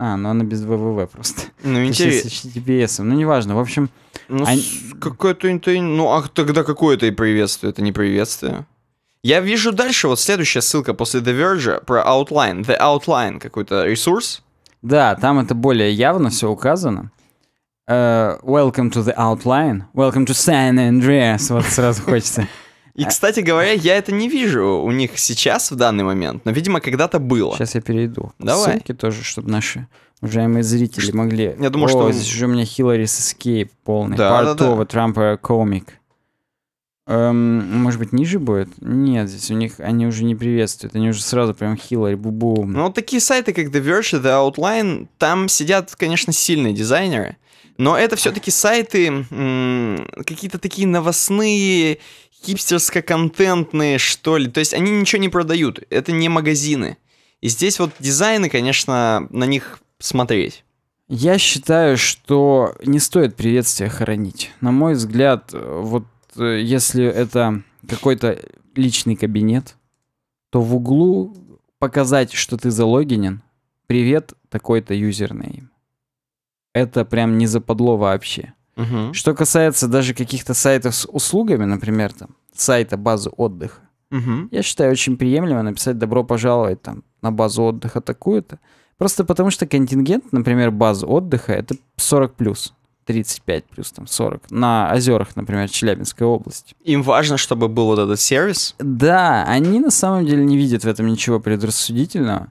А, ну она без ВВВ просто. Ну интересно. С HTTPS. Ну неважно, в общем... Ну, они... какое-то... Ну, а тогда какое-то и приветствие, это не приветствие. Я вижу дальше, вот следующая ссылка после The Verge про Outline. The Outline какой-то ресурс. Да, там это более явно все указано. Uh, welcome to the Outline. Welcome to San Andreas. Вот сразу хочется. И, кстати говоря, я это не вижу у них сейчас, в данный момент, но, видимо, когда-то было. Сейчас я перейду. Давай. Ссылки тоже, чтобы наши уважаемые зрители могли... Я думаю, О, что... здесь уже у меня Хиллари с Escape полный. Да, Портова, да, да. Трампа комик. Эм, может быть, ниже будет? Нет, здесь у них они уже не приветствуют, они уже сразу прям хило и бубу. Ну, вот такие сайты, как The Verge и The Outline, там сидят, конечно, сильные дизайнеры, но это все-таки сайты какие-то такие новостные, хипстерско-контентные, что ли. То есть они ничего не продают, это не магазины. И здесь вот дизайны, конечно, на них смотреть. Я считаю, что не стоит приветствие хоронить. На мой взгляд, э, вот Э, если это какой-то личный кабинет, то в углу показать, что ты залогинен, привет, такой-то юзернейм. Это прям не западло вообще. Угу. Что касается даже каких-то сайтов с услугами, например, там, сайта базы отдыха, угу. я считаю очень приемлемо написать «добро пожаловать» там, на базу отдыха такую-то. Просто потому что контингент, например, базы отдыха, это 40+. плюс. 35 плюс там 40 на озерах, например, Челябинской области. Им важно, чтобы был вот этот сервис? Да, они на самом деле не видят в этом ничего предрассудительного.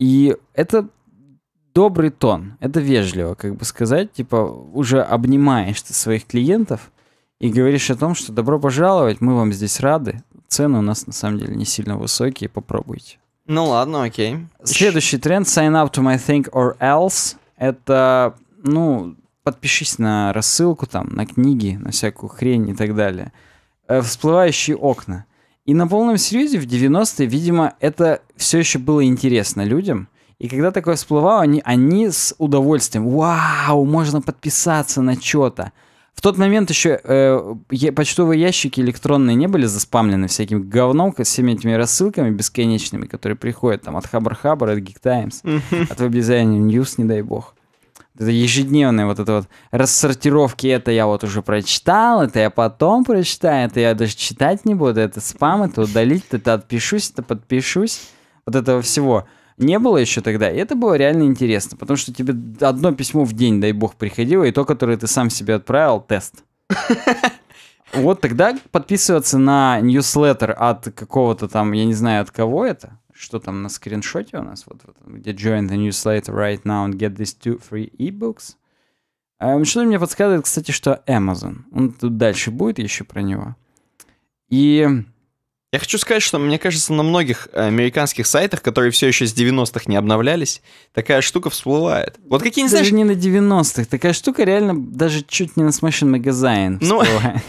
И это добрый тон, это вежливо, как бы сказать, типа уже обнимаешь ты своих клиентов и говоришь о том, что добро пожаловать, мы вам здесь рады, цены у нас на самом деле не сильно высокие, попробуйте. Ну ладно, окей. Следующий тренд sign up to my thing or else это, ну, подпишись на рассылку, там, на книги, на всякую хрень и так далее. Э, всплывающие окна. И на полном серьезе в 90-е, видимо, это все еще было интересно людям. И когда такое всплывало, они, они с удовольствием, вау, можно подписаться на что-то. В тот момент еще э, почтовые ящики электронные не были заспамлены всяким говном, всеми этими рассылками бесконечными, которые приходят там от Хабр Хабр, от Geek Times, от Web Design News, не дай бог это ежедневные вот это вот рассортировки, это я вот уже прочитал, это я потом прочитаю, это я даже читать не буду, это спам, это удалить, это отпишусь, это подпишусь, вот этого всего не было еще тогда, и это было реально интересно, потому что тебе одно письмо в день, дай бог, приходило, и то, которое ты сам себе отправил, тест. Вот тогда подписываться на ньюслеттер от какого-то там, я не знаю, от кого это, что там на скриншоте у нас, вот, вот где join the newsletter right now and get these two free ebooks. Um, а, что-то мне подсказывает, кстати, что Amazon. Он тут дальше будет еще про него. И я хочу сказать, что, мне кажется, на многих э, американских сайтах, которые все еще с 90-х не обновлялись, такая штука всплывает. Вот какие, не знаешь... не на 90-х. Такая штука реально даже чуть не на Smashing Magazine Ну,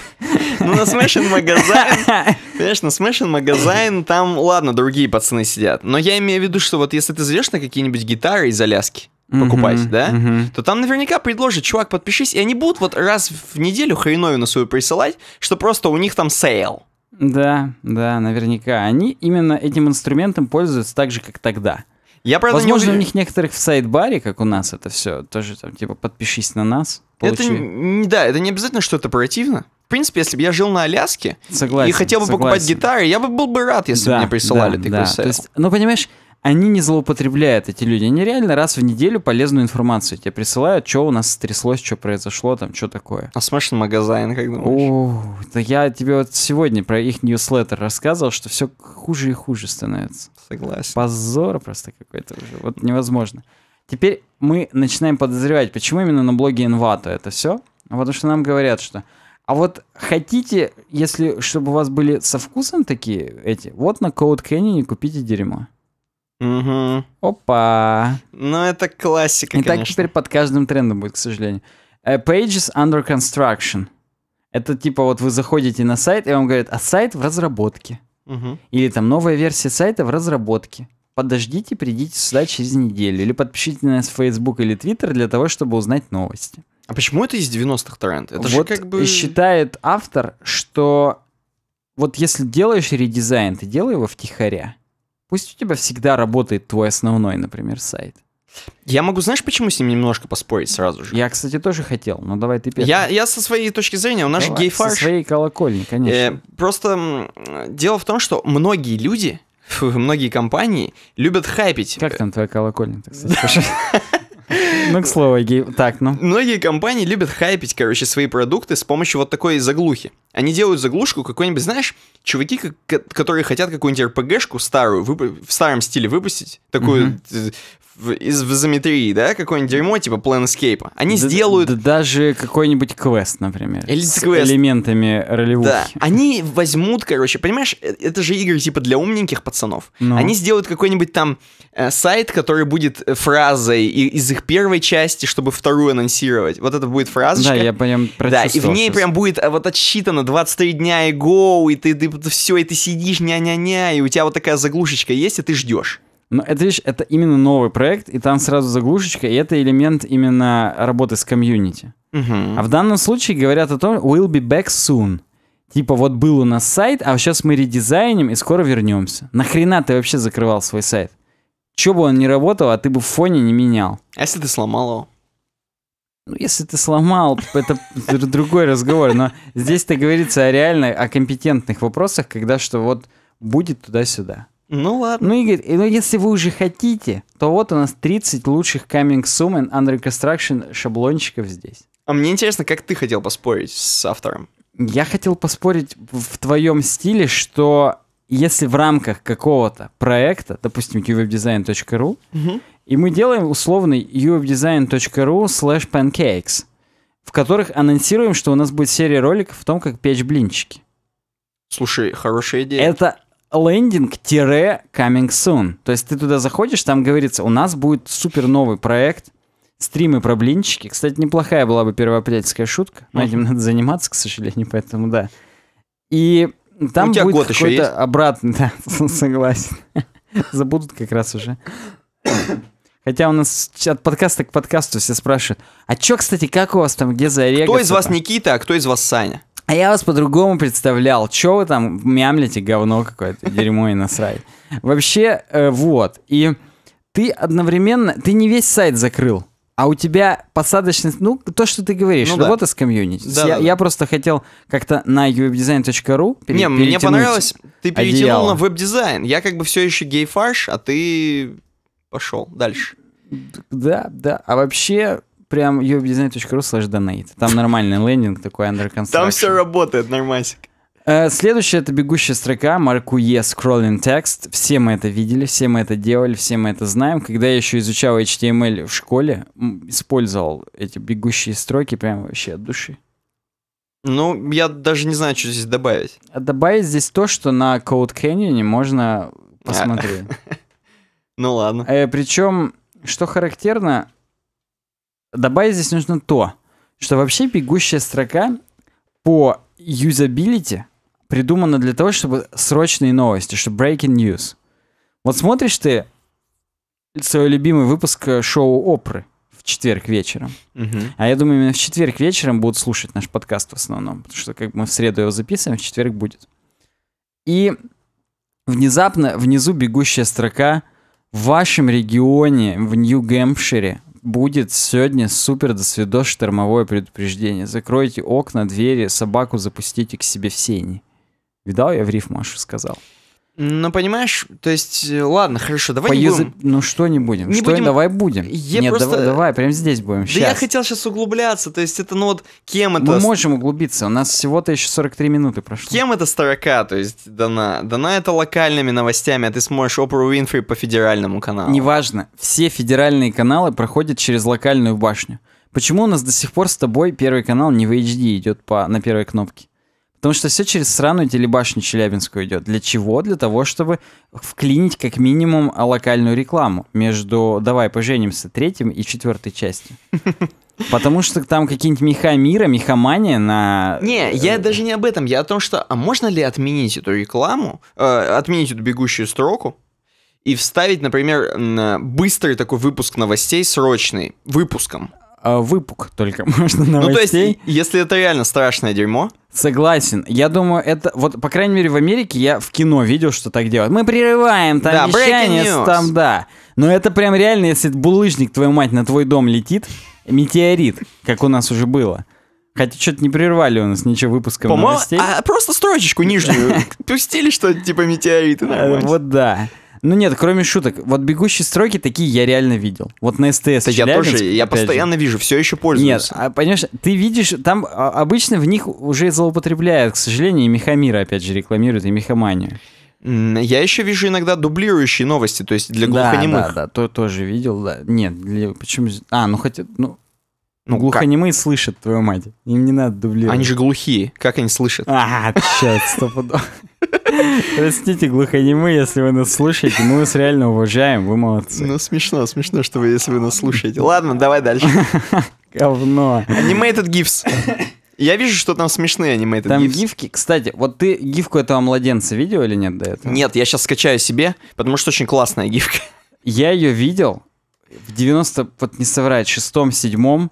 ну на Smashing Magazine, Конечно, на Smashing Magazine там, ладно, другие пацаны сидят. Но я имею в виду, что вот если ты зайдешь на какие-нибудь гитары из Аляски, покупать, mm-hmm, да, mm-hmm. то там наверняка предложат, чувак, подпишись, и они будут вот раз в неделю хреновину свою присылать, что просто у них там сейл. Да, да, наверняка. Они именно этим инструментом пользуются так же, как тогда. Я, правда, Возможно, не... у них некоторых в сайт-баре, как у нас это все, тоже там, типа, подпишись на нас. Это, не, да, это не обязательно, что то противно. В принципе, если бы я жил на Аляске согласен, и хотел бы согласен. покупать гитары, я бы был бы рад, если да, бы мне присылали да, такой да. сайт. ну, понимаешь, они не злоупотребляют, эти люди. Они реально раз в неделю полезную информацию тебе присылают, что у нас стряслось, что произошло, там, что такое. А Smash магазин, как думаешь? О, да я тебе вот сегодня про их ньюслеттер рассказывал, что все хуже и хуже становится. Согласен. Позор просто какой-то уже, вот невозможно. Теперь мы начинаем подозревать, почему именно на блоге Envato это все. Потому что нам говорят, что а вот хотите, если чтобы у вас были со вкусом такие эти, вот на Code Canyon купите дерьмо. Угу. Опа. Ну, это классика, И конечно. так теперь под каждым трендом будет, к сожалению. Uh, pages under construction. Это типа вот вы заходите на сайт, и вам говорят, а сайт в разработке. Угу. Или там новая версия сайта в разработке. Подождите, придите сюда через неделю. Или подпишите на нас в Facebook или Twitter для того, чтобы узнать новости. А почему это из 90-х тренд? Это вот же как бы... считает автор, что вот если делаешь редизайн, ты делай его втихаря. Пусть у тебя всегда работает твой основной, например, сайт. Я могу, знаешь, почему с ним немножко поспорить сразу же? Я, кстати, тоже хотел, но давай ты первый. Я, я со своей точки зрения, у нас же гей-фарш. Со своей колокольни, конечно. Э, просто дело в том, что многие люди, фу, многие компании любят хайпить. Как там твоя колокольня, так сказать? Ну, к слову, так, ну. Многие компании любят хайпить, короче, свои продукты с помощью вот такой заглухи. Они делают заглушку какой-нибудь, знаешь, чуваки, которые хотят какую-нибудь RPG-шку старую, в старом стиле выпустить, такую из в изометрии, да, какое-нибудь дерьмо, типа Planescape, они да, сделают... даже какой-нибудь квест, например. Или с квест. элементами ролевухи. Да, они возьмут, короче, понимаешь, э, это же игры типа для умненьких пацанов. Ну. Они сделают какой-нибудь там э, сайт, который будет э, фразой из их первой части, чтобы вторую анонсировать. Вот это будет фразочка. Да, я прям Да, и в ней сейчас. прям будет э, вот отсчитано 23 дня и go, и ты, ты, ты все, и ты сидишь ня-ня-ня, и у тебя вот такая заглушечка есть, и ты ждешь. Но это, видишь, это именно новый проект, и там сразу заглушечка, и это элемент именно работы с комьюнити. Угу. А в данном случае говорят о том, we'll be back soon. Типа вот был у нас сайт, а сейчас мы редизайним и скоро вернемся. Нахрена ты вообще закрывал свой сайт? Че бы он не работал, а ты бы в фоне не менял. А если ты сломал его? Ну, если ты сломал, это другой разговор. Но здесь-то говорится о реально, о компетентных вопросах, когда что вот будет туда-сюда. Ну ладно. Ну Игорь, ну если вы уже хотите, то вот у нас 30 лучших coming soon and under construction шаблончиков здесь. А мне интересно, как ты хотел поспорить с автором? Я хотел поспорить в твоем стиле, что если в рамках какого-то проекта, допустим, uwebdesign.ru, угу. и мы делаем условный uwebdesign.ru slash pancakes, в которых анонсируем, что у нас будет серия роликов в том, как печь блинчики. Слушай, хорошая идея. Это лендинг-coming soon. То есть ты туда заходишь, там говорится, у нас будет супер новый проект, стримы про блинчики. Кстати, неплохая была бы первоапрельская шутка, но этим надо заниматься, к сожалению, поэтому да. И там у тебя будет год еще есть? обратный, да, согласен. Забудут как раз уже. Хотя у нас от подкаста к подкасту все спрашивают, а чё, кстати, как у вас там, где за Кто из вас Никита, а кто из вас Саня? А я вас по-другому представлял. Чё вы там мямлите говно какое-то, дерьмо и насрать. Вообще, э, вот. И ты одновременно... Ты не весь сайт закрыл, а у тебя посадочность... Ну, то, что ты говоришь, ну, работа да. с комьюнити. Да, я, да, я просто хотел как-то на webdesign.ru пере- Не, мне понравилось, ты перетянул одеяло. на веб-дизайн. Я как бы все еще гей-фарш, а ты пошел дальше. Да, да. А вообще, прям uwebdesign.ru slash donate. Там нормальный лендинг такой under construction. Там все работает, нормасик. Э, следующая это бегущая строка, марку E, scrolling text. Все мы это видели, все мы это делали, все мы это знаем. Когда я еще изучал HTML в школе, использовал эти бегущие строки прям вообще от души. Ну, я даже не знаю, что здесь добавить. А добавить здесь то, что на Code Canyon можно а. посмотреть. Ну ладно. Э, Причем, что характерно, Добавить здесь нужно то, что вообще бегущая строка по юзабилити придумана для того, чтобы срочные новости, чтобы breaking news. Вот смотришь ты свой любимый выпуск э, шоу Опры в четверг вечером. Угу. А я думаю, именно в четверг вечером будут слушать наш подкаст в основном, потому что как мы в среду его записываем, в четверг будет. И внезапно внизу бегущая строка в вашем регионе, в Нью-Гэмпшире, будет сегодня супер до досвидос штормовое предупреждение. Закройте окна, двери, собаку запустите к себе в сени. Видал, я в риф сказал. Ну, понимаешь, то есть, э, ладно, хорошо, давай По не язы... будем. Ну, что не будем? Не что будем... давай будем? Я Нет, просто... давай, давай, прямо здесь будем. Да сейчас. я хотел сейчас углубляться, то есть это, ну вот, кем это... Мы можем углубиться, у нас всего-то еще 43 минуты прошло. Кем это строка, то есть, дана? Дана это локальными новостями, а ты сможешь Опру Уинфри по федеральному каналу. Неважно, все федеральные каналы проходят через локальную башню. Почему у нас до сих пор с тобой первый канал не в HD идет по, на первой кнопке? Потому что все через сраную телебашню Челябинскую идет. Для чего? Для того, чтобы вклинить как минимум локальную рекламу между «Давай поженимся» третьим и четвертой частью. Потому что там какие-нибудь меха мира, мехомания на... Не, э, я даже не об этом. Я о том, что а можно ли отменить эту рекламу, э, отменить эту бегущую строку и вставить, например, быстрый такой выпуск новостей срочный, выпуском. А, выпук только можно новостей. Ну, то есть, если это реально страшное дерьмо... Согласен. Я думаю, это... Вот, по крайней мере, в Америке я в кино видел, что так делают. Мы прерываем там да, вещание, там, да. Но это прям реально, если булыжник, твою мать, на твой дом летит, метеорит, как у нас уже было. Хотя что-то не прервали у нас ничего выпуска новостей. А, а просто строчечку нижнюю пустили, что то типа метеорит. Вот да. Ну нет, кроме шуток, вот бегущие строки такие я реально видел. Вот на СТС. Да, я тоже, я постоянно же. вижу, все еще пользуюсь. Нет, а, понимаешь, ты видишь, там а, обычно в них уже злоупотребляют, к сожалению, и Мехамира опять же рекламируют, и Мехаманию. Я еще вижу иногда дублирующие новости, то есть для глухонемых. Да, да, да, то тоже видел, да. Нет, для... почему... А, ну хотя, ну, ну, глухонемые как? слышат, твою мать. Им не надо дублировать. Они же глухие. Как они слышат? А, черт, стопудово. Простите, глухонемы, если вы нас слушаете, мы вас реально уважаем, вы молодцы. Ну, смешно, смешно, что вы, если вы нас слушаете. Ладно, давай дальше. Говно. Animated GIFs. Я вижу, что там смешные анимейты. Там гифс. гифки. Кстати, вот ты гифку этого младенца видел или нет до этого? Нет, я сейчас скачаю себе, потому что очень классная гифка. Я ее видел в 90, вот не соврать, шестом, седьмом,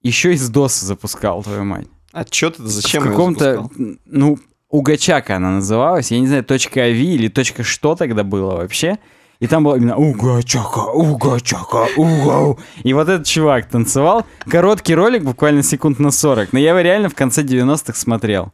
еще из DOS запускал, твою мать. А что ты зачем? В каком-то, ну, Угачака она называлась, я не знаю, точка .ави или точка что тогда было вообще. И там было именно уга-чака, уга И вот этот чувак танцевал. Короткий ролик, буквально секунд на 40. Но я его реально в конце 90-х смотрел.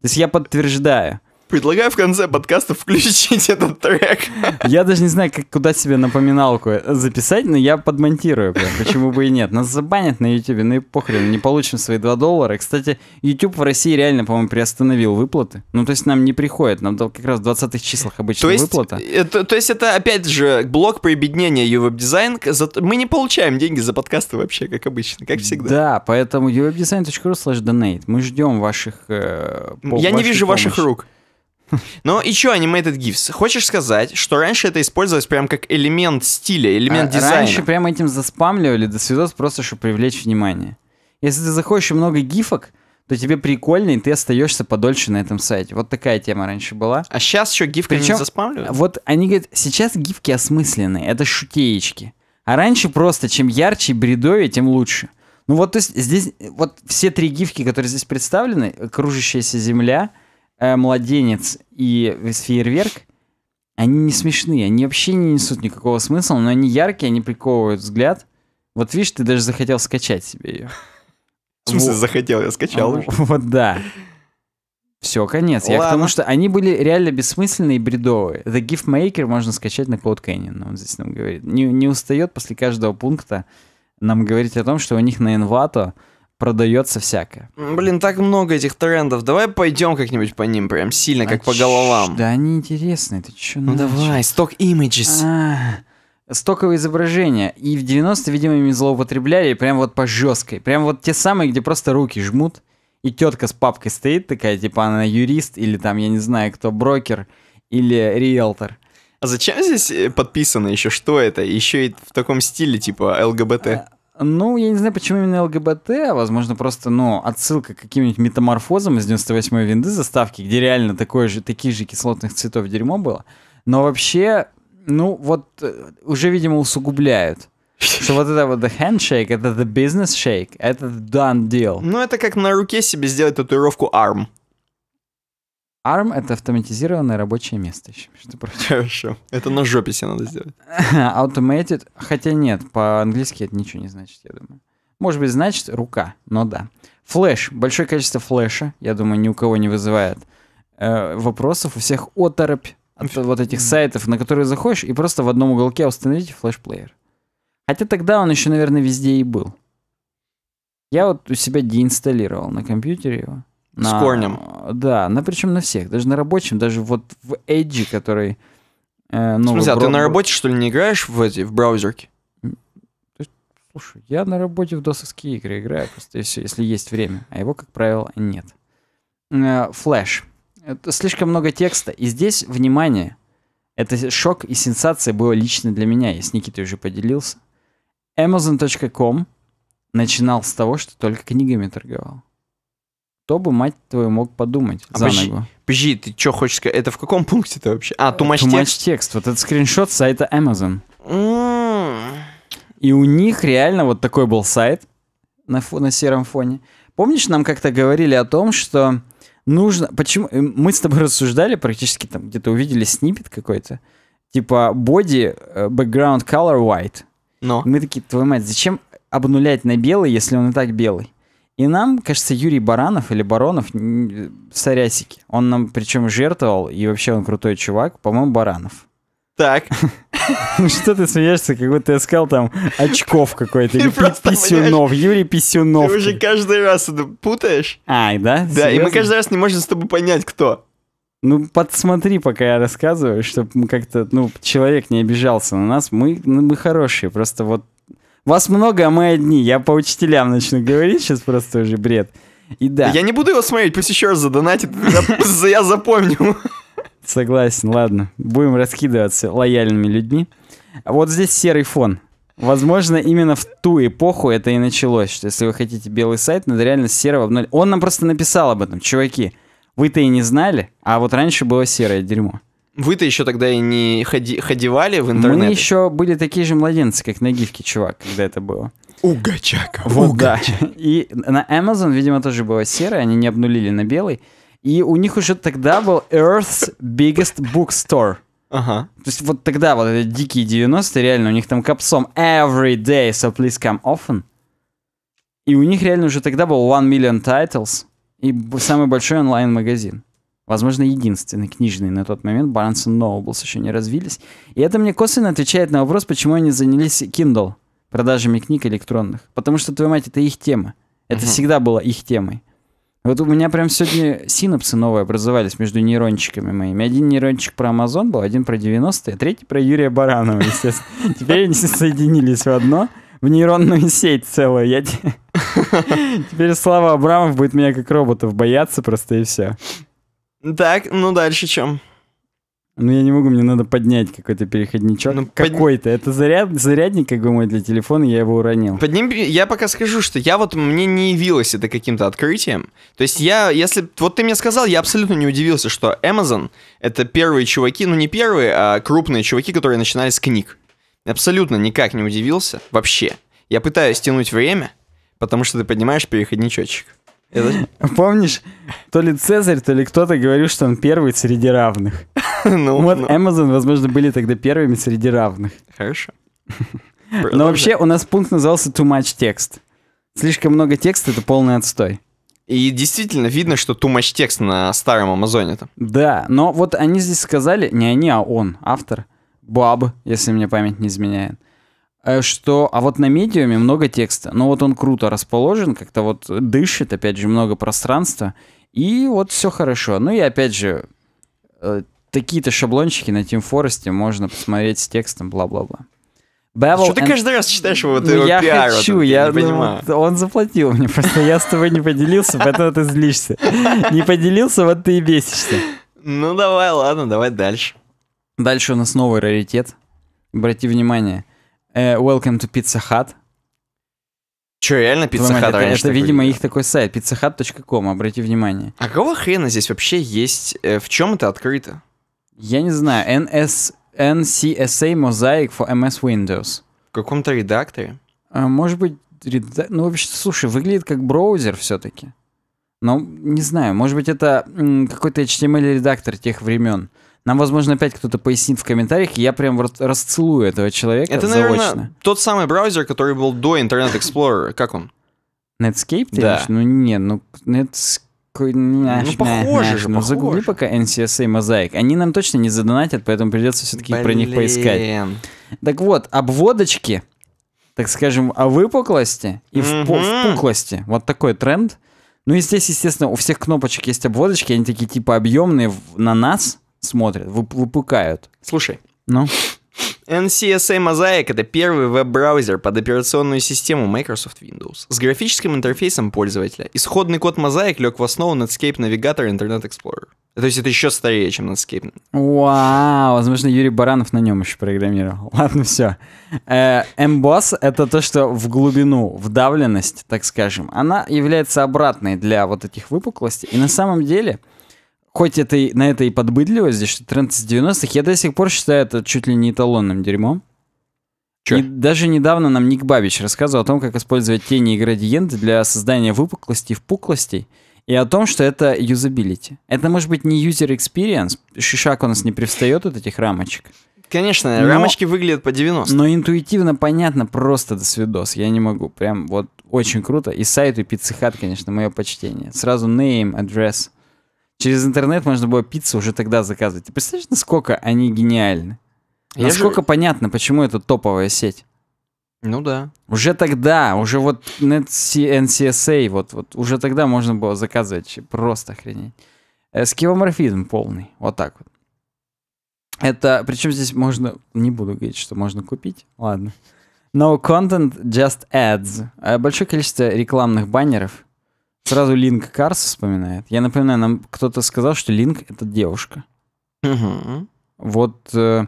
То есть я подтверждаю. Предлагаю в конце подкаста включить этот трек. Я даже не знаю, как, куда себе напоминалку записать, но я подмонтирую. Прям. Почему бы и нет. Нас забанят на YouTube, ну и похрен, не получим свои 2 доллара. Кстати, YouTube в России реально, по-моему, приостановил выплаты. Ну, то есть нам не приходит, нам как раз в 20-х числах обычно выплата. Это, то есть это, опять же, блок приобеднения UWeb дизайн. Мы не получаем деньги за подкасты вообще, как обычно, как всегда. Да, поэтому uwebdesign.ru slash donate. Мы ждем ваших... Э, по, я не вижу помощи. ваших рук. Но ну, и чё Animated GIFs? Хочешь сказать, что раньше это использовалось прям как элемент стиля, элемент а, дизайна? Раньше прям этим заспамливали до свидос просто, чтобы привлечь внимание. Если ты заходишь и много гифок, то тебе прикольно, и ты остаешься подольше на этом сайте. Вот такая тема раньше была. А сейчас еще гифка Причем, не заспамливают? Вот они говорят, сейчас гифки осмысленные, это шутеечки. А раньше просто, чем ярче и бредовее, тем лучше. Ну вот, то есть здесь, вот все три гифки, которые здесь представлены, кружащаяся земля — э, младенец и фейерверк, они не смешные, они вообще не несут никакого смысла, но они яркие, они приковывают взгляд. Вот видишь, ты даже захотел скачать себе ее. В смысле вот. захотел, я скачал уже. Вот да. Все, конец. Ладно. Я к тому, что они были реально бессмысленные и бредовые. The Gift Maker можно скачать на Cloud Canyon, он здесь нам говорит. Не, не устает после каждого пункта нам говорить о том, что у них на Envato продается всякое. Блин, так много этих трендов. Давай пойдем как-нибудь по ним прям сильно, как а по головам. Да они интересные, ты чё Ну давай, сток имиджес. А, стоковые изображения. И в 90-е, видимо, ими злоупотребляли прям вот по жесткой. Прям вот те самые, где просто руки жмут. И тетка с папкой стоит такая, типа она юрист или там, я не знаю, кто, брокер или риэлтор. А зачем здесь э, подписано еще, что это? Еще и в таком стиле, типа ЛГБТ. А, ну, я не знаю, почему именно ЛГБТ, а возможно, просто, ну, отсылка к каким-нибудь метаморфозам из 98-й винды заставки, где реально такое же, таких же кислотных цветов дерьмо было. Но вообще, ну, вот э, уже, видимо, усугубляют. Что вот это вот the handshake, это the business shake, это the done deal. Ну, это как на руке себе сделать татуировку arm. ARM — это автоматизированное рабочее место еще, между прочим. Хорошо. Это на жопе себе надо сделать. Automated, хотя нет, по-английски это ничего не значит, я думаю. Может быть, значит рука, но да. Флэш. Большое количество флэша, я думаю, ни у кого не вызывает э, вопросов. У всех оторопь от вот этих сайтов, на которые заходишь, и просто в одном уголке установите флеш-плеер. Хотя тогда он еще, наверное, везде и был. Я вот у себя деинсталлировал на компьютере его. На, С корнем. Да, на, причем на всех, даже на рабочем, даже вот в Edge, который... Э, ну, Смотри, а ты на работе, что ли, не играешь в, эти, в браузерке? Слушай, я на работе в досовские игры играю, просто если, если есть время, а его, как правило, нет. Флэш. Это слишком много текста, и здесь, внимание, это шок и сенсация было лично для меня, я с Никитой уже поделился. Amazon.com начинал с того, что только книгами торговал. Что бы, мать твою, мог подумать а за подожди, ногу? Подожди, ты что хочешь сказать? Это в каком пункте ты вообще? А, тумач текст. too much Вот этот скриншот сайта Amazon. Mm. И у них реально вот такой был сайт на, фо- на сером фоне. Помнишь, нам как-то говорили о том, что нужно... Почему... Э, мы с тобой рассуждали практически там где-то увидели снипет какой-то. Типа body, э, background color white. Но. мы такие, твою мать, зачем обнулять на белый, если он и так белый? И нам, кажется, Юрий Баранов или Баронов, сорясики. Он нам причем жертвовал, и вообще он крутой чувак, по-моему, Баранов. Так. Что ты смеешься, как будто я сказал там очков какой-то или писюнов, Юрий Писюнов. Ты уже каждый раз это путаешь. Ай, да? Да, и мы каждый раз не можем с тобой понять, кто. Ну, подсмотри, пока я рассказываю, чтобы мы как-то, ну, человек не обижался на нас. Мы, ну, мы хорошие, просто вот вас много, а мы одни. Я по учителям начну говорить сейчас просто уже бред. И да. Я не буду его смотреть, пусть еще раз задонатит. Я запомню. Согласен, ладно. Будем раскидываться лояльными людьми. Вот здесь серый фон. Возможно, именно в ту эпоху это и началось, что если вы хотите белый сайт, надо реально серого обнулить. Он нам просто написал об этом, чуваки. Вы-то и не знали, а вот раньше было серое дерьмо. Вы-то еще тогда и не ходи, ходивали в интернет? Мы еще были такие же младенцы, как на гифке, чувак, когда это было. Угачака, вот, угача. Да. И на Amazon, видимо, тоже было серое, они не обнулили на белый. И у них уже тогда был Earth's Biggest Bookstore. Ага. То есть вот тогда, вот эти дикие 90-е, реально, у них там капсом every day, so please come often. И у них реально уже тогда был One Million Titles и самый большой онлайн-магазин возможно, единственный книжный на тот момент, Barnes Nobles еще не развились. И это мне косвенно отвечает на вопрос, почему они занялись Kindle, продажами книг электронных. Потому что, твою мать, это их тема. Это uh-huh. всегда было их темой. Вот у меня прям сегодня синапсы новые образовались между нейрончиками моими. Один нейрончик про Амазон был, один про 90-е, а третий про Юрия Баранова, естественно. Теперь они соединились в одно, в нейронную сеть целую. Я... Теперь Слава Абрамов будет меня как роботов бояться просто и все. Так, ну дальше чем? Ну, я не могу, мне надо поднять какой-то переходничок. Ну, какой-то. Под... Это заряд... зарядник, как бы мой для телефона, я его уронил. Подним... Я пока скажу, что я вот, мне не явилось это каким-то открытием. То есть я, если... Вот ты мне сказал, я абсолютно не удивился, что Amazon — это первые чуваки, ну не первые, а крупные чуваки, которые начинали с книг. Абсолютно никак не удивился. Вообще. Я пытаюсь тянуть время, потому что ты поднимаешь переходничочек. Помнишь, то ли Цезарь, то ли кто-то говорил, что он первый среди равных. Ну, вот ну. Amazon, возможно, были тогда первыми среди равных. Хорошо. Но вообще у нас пункт назывался Too Much Text. Слишком много текста — это полный отстой. И действительно видно, что too much текст на старом Амазоне-то. Да, но вот они здесь сказали, не они, а он, автор, Баб, если мне память не изменяет, Э, что, а вот на медиуме много текста, но ну, вот он круто расположен, как-то вот дышит, опять же, много пространства, и вот все хорошо. Ну и опять же, э, такие-то шаблончики на Team Forest можно посмотреть с текстом, бла-бла-бла. Bevel Что and... ты каждый раз читаешь его, ну, его я пиар, хочу, вот, я, я не ну, понимаю. он заплатил мне, просто я с тобой не поделился, поэтому ты злишься. Не поделился, вот ты и бесишься. Ну давай, ладно, давай дальше. Дальше у нас новый раритет. Обрати внимание — Э, welcome to Pizza Hut. Че, реально Pizza Hut это, Это, видимо, выглядел. их такой сайт, pizzahut.com, обрати внимание. А кого хрена здесь вообще есть? Э, в чем это открыто? Я не знаю. NS, NCSA Mosaic for MS Windows. В каком-то редакторе? А, может быть, реда... ну вообще, слушай, выглядит как браузер все-таки. Но не знаю, может быть, это какой-то HTML-редактор тех времен. Нам, возможно, опять кто-то пояснит в комментариях, и я прям расцелую этого человека Это, наверное, заочно. тот самый браузер, который был до Internet Explorer. Как он? Netscape, ты да. Ну, не, ну, Netscape... Ну, похоже же, Ну, загугли пока NCSA Mosaic. Они нам точно не задонатят, поэтому придется все-таки про них поискать. Так вот, обводочки, так скажем, о выпуклости и в пуклости. Вот такой тренд. Ну и здесь, естественно, у всех кнопочек есть обводочки, они такие типа объемные на нас, смотрят, вып- выпукают. Слушай. Ну? NCSA Mosaic — это первый веб-браузер под операционную систему Microsoft Windows с графическим интерфейсом пользователя. Исходный код Mosaic лег в основу Netscape Navigator Internet Explorer. То есть это еще старее, чем Netscape. Вау, возможно, Юрий Баранов на нем еще программировал. Ладно, все. Эмбосс — это то, что в глубину, вдавленность, так скажем, она является обратной для вот этих выпуклостей. И на самом деле — хоть это, и, на это и подбыдливость, здесь что тренд с 90-х, я до сих пор считаю это чуть ли не эталонным дерьмом. Чё? даже недавно нам Ник Бабич рассказывал о том, как использовать тени и градиенты для создания выпуклостей, впуклостей, и о том, что это юзабилити. Это может быть не user experience, шишак у нас не привстает от этих рамочек. Конечно, но, рамочки выглядят по 90. Но интуитивно понятно, просто до свидос. Я не могу. Прям вот очень круто. И сайт, и пиццехат, конечно, мое почтение. Сразу name, address. Через интернет можно было пиццу уже тогда заказывать. Ты представляешь, насколько они гениальны? Я насколько же... понятно, почему это топовая сеть? Ну да. Уже тогда, уже вот NCSA, вот, вот уже тогда можно было заказывать просто охренеть. Э, Скивоморфизм полный, вот так вот. Это, причем здесь можно, не буду говорить, что можно купить, ладно. No content, just ads. Э, большое количество рекламных баннеров, Сразу Линк Карс вспоминает. Я напоминаю, нам кто-то сказал, что Линк — это девушка. Угу. Вот, э,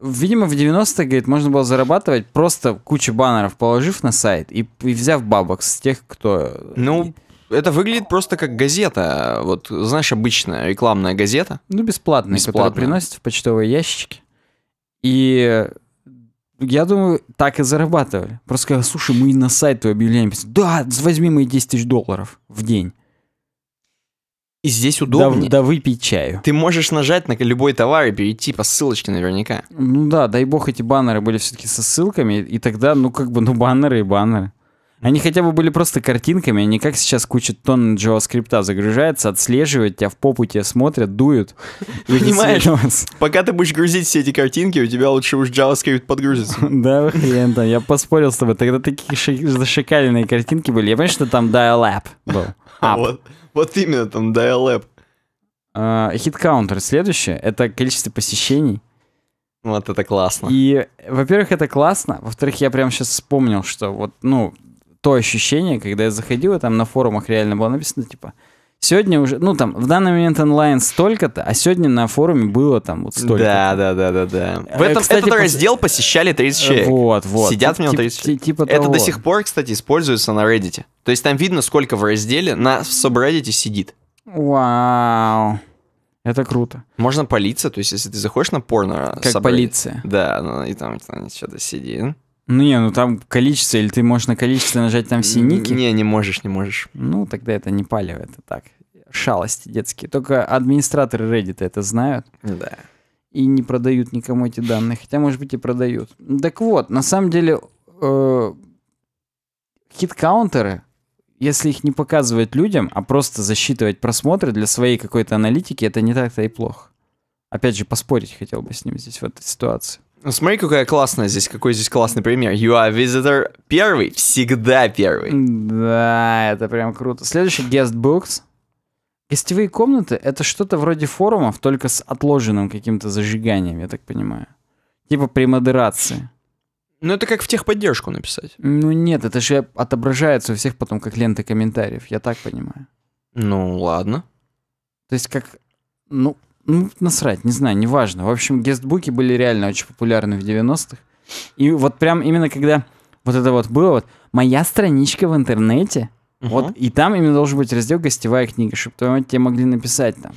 видимо, в 90-е, говорит, можно было зарабатывать просто кучу баннеров положив на сайт и, и взяв бабок с тех, кто... Э, ну, это выглядит просто как газета, вот, знаешь, обычная рекламная газета. Ну, бесплатная, бесплатная. которая приносит в почтовые ящики. И я думаю, так и зарабатывали. Просто сказали, слушай, мы на сайт твой объявление Да, возьми мои 10 тысяч долларов в день. И здесь удобнее. Да, да выпей чаю. Ты можешь нажать на любой товар и перейти по ссылочке наверняка. Ну да, дай бог эти баннеры были все-таки со ссылками, и тогда, ну как бы, ну баннеры и баннеры. Они хотя бы были просто картинками, а не как сейчас куча тонн JavaScript загружается, отслеживают, тебя в попу тебя смотрят, дуют. Понимаешь, пока ты будешь грузить все эти картинки, у тебя лучше уж JavaScript подгрузится. Да, хрен там, я поспорил с тобой, тогда такие зашикаленные картинки были. Я понимаю, что там dial-up был. А, вот, вот именно там dial-up. Хит-каунтер следующее, это количество посещений. Вот это классно. И, во-первых, это классно. Во-вторых, я прям сейчас вспомнил, что вот, ну, то ощущение, когда я заходил, и там на форумах реально было написано, типа, Сегодня уже, ну там, в данный момент онлайн столько-то, а сегодня на форуме было там вот столько. Да, да, да, да, да. Э, в этом, кстати, этот пос... посещали 30 человек. Вот, вот. Сидят в нем 30 человек. Типа Это того. до сих пор, кстати, используется на Reddit. То есть там видно, сколько в разделе на в subreddit сидит. Вау. Это круто. Можно политься, то есть если ты заходишь на порно... Как собрать, полиция. Да, ну и там, там что-то сидит. Ну не, ну там количество, или ты можешь на количество нажать там все ники? Не, не можешь, не можешь. Ну тогда это не палево, это так. Шалости детские. Только администраторы Reddit это знают. Да. И не продают никому эти данные. Хотя, может быть, и продают. Так вот, на самом деле, э, хит-каунтеры, если их не показывать людям, а просто засчитывать просмотры для своей какой-то аналитики, это не так-то и плохо. Опять же, поспорить хотел бы с ним здесь в этой ситуации. Ну, смотри, какая классная здесь, какой здесь классный пример. You are visitor первый, всегда первый. Да, это прям круто. Следующий guest books. Гостевые комнаты — это что-то вроде форумов, только с отложенным каким-то зажиганием, я так понимаю. Типа при модерации. Ну, это как в техподдержку написать. Ну, нет, это же отображается у всех потом как лента комментариев, я так понимаю. Ну, ладно. То есть как... Ну, ну, насрать, не знаю, неважно. В общем, гестбуки были реально очень популярны в 90-х. И вот прям именно когда вот это вот было, вот моя страничка в интернете, угу. вот, и там именно должен быть раздел «Гостевая книга», чтобы тебе могли написать там,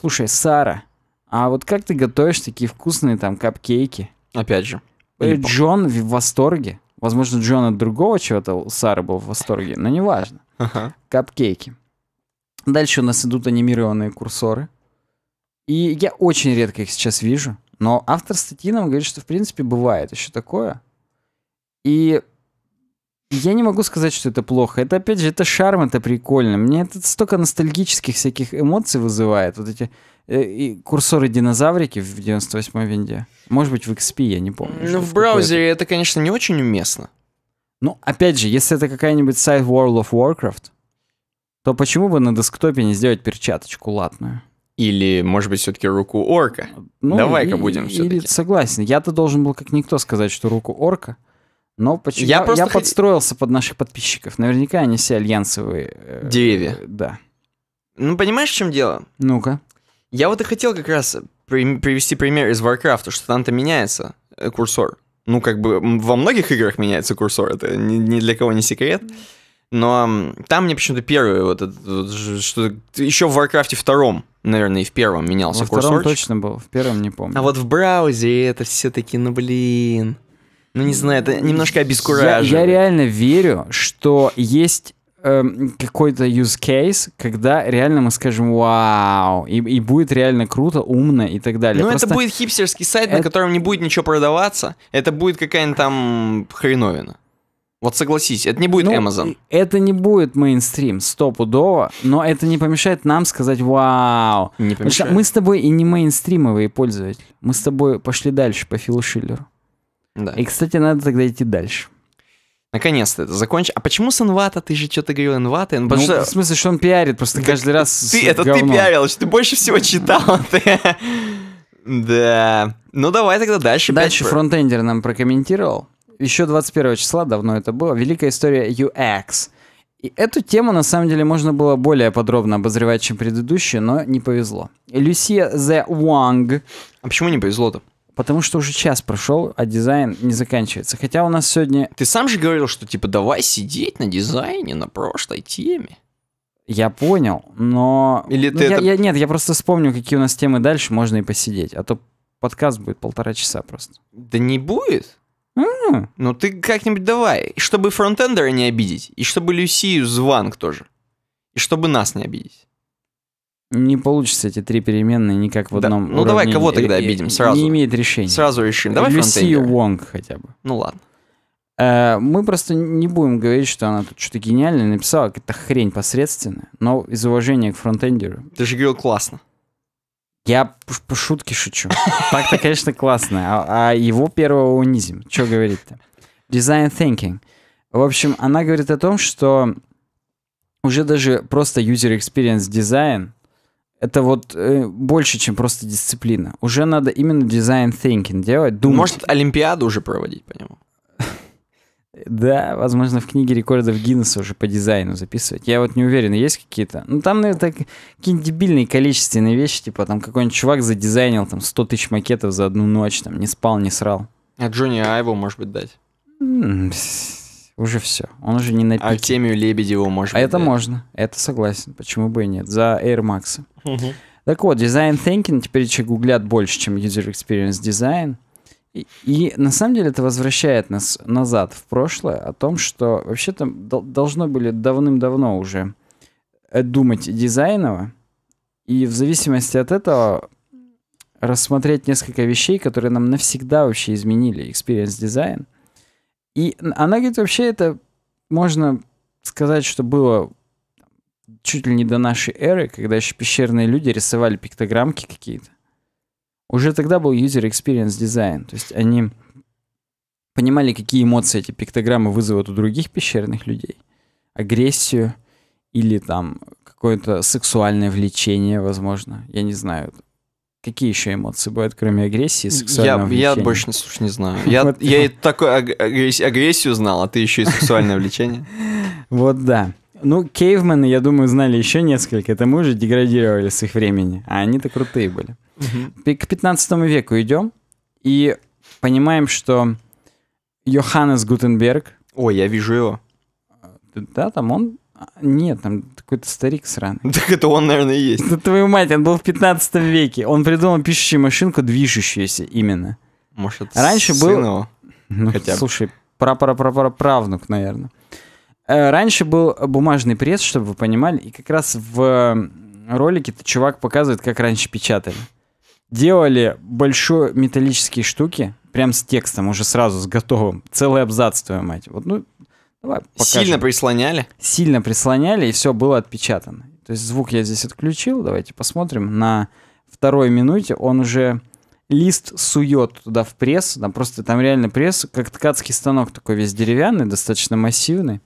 слушай, Сара, а вот как ты готовишь такие вкусные там капкейки? Опять же. Э, Джон в восторге. Возможно, Джон от другого чего-то у Сары был в восторге, но неважно. Ага. Капкейки. Дальше у нас идут анимированные курсоры. И я очень редко их сейчас вижу. Но автор статьи нам говорит, что в принципе бывает еще такое. И я не могу сказать, что это плохо. Это, опять же, это шарм, это прикольно. Мне это столько ностальгических всяких эмоций вызывает. Вот эти э, и курсоры динозаврики в 98-м винде. Может быть, в XP, я не помню. Ну, в браузере это, конечно, не очень уместно. Ну, опять же, если это какая-нибудь сайт World of Warcraft, то почему бы на десктопе не сделать перчаточку латную? Или, может быть, все-таки руку орка? Ну, Давай-ка будем все-таки. Или согласен. Я-то должен был как никто сказать, что руку орка. Но почему я, я, я хот... подстроился под наших подписчиков. Наверняка они все альянсовые. Э, Деревья. да. Ну, понимаешь, в чем дело? Ну-ка. Я вот и хотел как раз при привести пример из Warcraft, что там-то меняется э, курсор. Ну, как бы во многих играх меняется курсор, это ни, ни для кого не секрет но там мне почему-то первый вот что еще в Warcraft втором, наверное, и в первом менялся Во курсорчик. втором точно был, в первом не помню. А вот в браузере это все-таки, ну блин, ну не знаю, это немножко обескураживает. Я, я реально верю, что есть эм, какой-то use case, когда реально мы скажем вау, и, и будет реально круто, умно и так далее. Ну, это будет хипстерский сайт, это... на котором не будет ничего продаваться, это будет какая-нибудь там хреновина. Вот согласись, это не будет ну, Amazon. Это не будет мейнстрим, стопудово, но это не помешает нам сказать «Вау!». Не помешает. мы с тобой и не мейнстримовые пользователи. Мы с тобой пошли дальше по Филу Шиллеру. Да. И, кстати, надо тогда идти дальше. Наконец-то это закончил. А почему с Инвата? Ты же что-то говорил Инвата. Ну, ну что... в смысле, что он пиарит просто так каждый раз Ты, это говном. ты пиарил, что ты больше всего читал. да. Ну, давай тогда дальше. Дальше фронтендер нам прокомментировал еще 21 числа, давно это было, великая история UX. И эту тему, на самом деле, можно было более подробно обозревать, чем предыдущую, но не повезло. Люсия Зе Уанг. А почему не повезло-то? Потому что уже час прошел, а дизайн не заканчивается. Хотя у нас сегодня... Ты сам же говорил, что типа давай сидеть на дизайне, на прошлой теме. Я понял, но... Или ну, ты ну, это... я, нет, я просто вспомню, какие у нас темы дальше, можно и посидеть. А то подкаст будет полтора часа просто. Да не будет. Mm. Ну ты как-нибудь давай. Чтобы фронтендера не обидеть, и чтобы Люсию Званг тоже. И чтобы нас не обидеть. Не получится эти три переменные никак в одном да. Ну давай кого тогда э, обидим э, сразу. Не имеет решения. Сразу решим. Давай Люсию Вонг хотя бы. Ну ладно. Э, мы просто не будем говорить, что она тут что-то гениальное написала, какая-то хрень посредственная, но из уважения к фронтендеру. Ты же говорил классно. Я по шутке шучу. Так-то, конечно, классно. А, а его первого унизим. Что говорит-то? Design thinking. В общем, она говорит о том, что уже даже просто user experience design это вот э, больше, чем просто дисциплина. Уже надо именно дизайн thinking делать, думать. Может, Олимпиаду уже проводить по нему? Да, возможно, в книге рекордов Гиннесса уже по дизайну записывать. Я вот не уверен, есть какие-то. Ну, там, наверное, так, какие-нибудь дебильные количественные вещи, типа там какой-нибудь чувак задизайнил там 100 тысяч макетов за одну ночь, там не спал, не срал. А Джонни Айву, может быть, дать? Уже все. Он уже не на а пике. Артемию Лебедеву может а быть, Это дать. можно. Это согласен. Почему бы и нет? За Air Max. Так вот, дизайн thinking теперь еще гуглят больше, чем user experience design. И, и на самом деле это возвращает нас назад в прошлое о том, что вообще-то дол- должно были давным-давно уже э, думать дизайново, и в зависимости от этого рассмотреть несколько вещей, которые нам навсегда вообще изменили experience дизайн. И она говорит, вообще это можно сказать, что было чуть ли не до нашей эры, когда еще пещерные люди рисовали пиктограммки какие-то. Уже тогда был user experience design, то есть они понимали, какие эмоции эти пиктограммы вызывают у других пещерных людей. Агрессию или там какое-то сексуальное влечение, возможно. Я не знаю. Какие еще эмоции бывают, кроме агрессии и сексуального я, влечения? Я больше не, ну, слушай, не знаю. Я, вот, я и такую агрессию знал, а ты еще и сексуальное влечение. Вот да. Ну, кейвмены, я думаю, знали еще несколько. Это мы уже деградировали с их времени, а они-то крутые были. Угу. К 15 веку идем и понимаем, что Йоханнес Гутенберг... О, я вижу его. Э, да, там он... А, нет, там какой-то старик сраный. Так это он, наверное, и есть. Да твою мать, он был в 15 веке. Он придумал пишущую машинку, движущуюся именно. Может, Раньше был... Его? Ну, Хотя слушай, пра пра пра правнук, наверное. Э, раньше был бумажный пресс, чтобы вы понимали, и как раз в ролике чувак показывает, как раньше печатали. Делали большие металлические штуки, прям с текстом, уже сразу, с готовым. Целый абзац, твою мать. Вот, ну, давай Сильно прислоняли? Сильно прислоняли, и все было отпечатано. То есть звук я здесь отключил, давайте посмотрим. На второй минуте он уже лист сует туда в пресс, там просто там реально пресс, как ткацкий станок такой весь деревянный, достаточно массивный.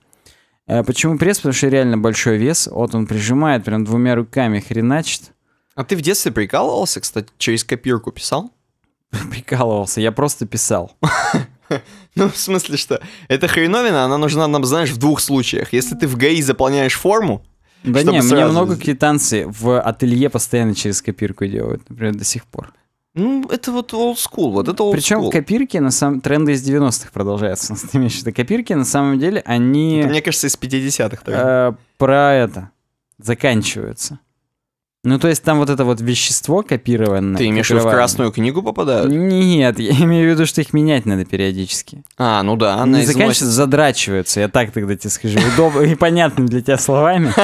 Э, почему пресс? Потому что реально большой вес. Вот он прижимает, прям двумя руками хреначит. А ты в детстве прикалывался, кстати, через копирку писал? Прикалывался, я просто писал. Ну, в смысле, что эта хреновина, она нужна нам, знаешь, в двух случаях. Если ты в ГАИ заполняешь форму, да не, мне много квитанций в ателье постоянно через копирку делают, например, до сих пор. Ну, это вот old school, вот это old Причем school. копирки, на самом тренды из 90-х продолжаются, на самом деле. Копирки, на самом деле, они... Это, мне кажется, из 50-х. Э, про это заканчиваются. Ну, то есть там вот это вот вещество копированное. Ты имеешь в виду в красную книгу попадают? Нет, я имею в виду, что их менять надо периодически. А, ну да, она Не заканчивается, задрачиваются. Я так тогда тебе скажу. Удобно и понятным для тебя словами.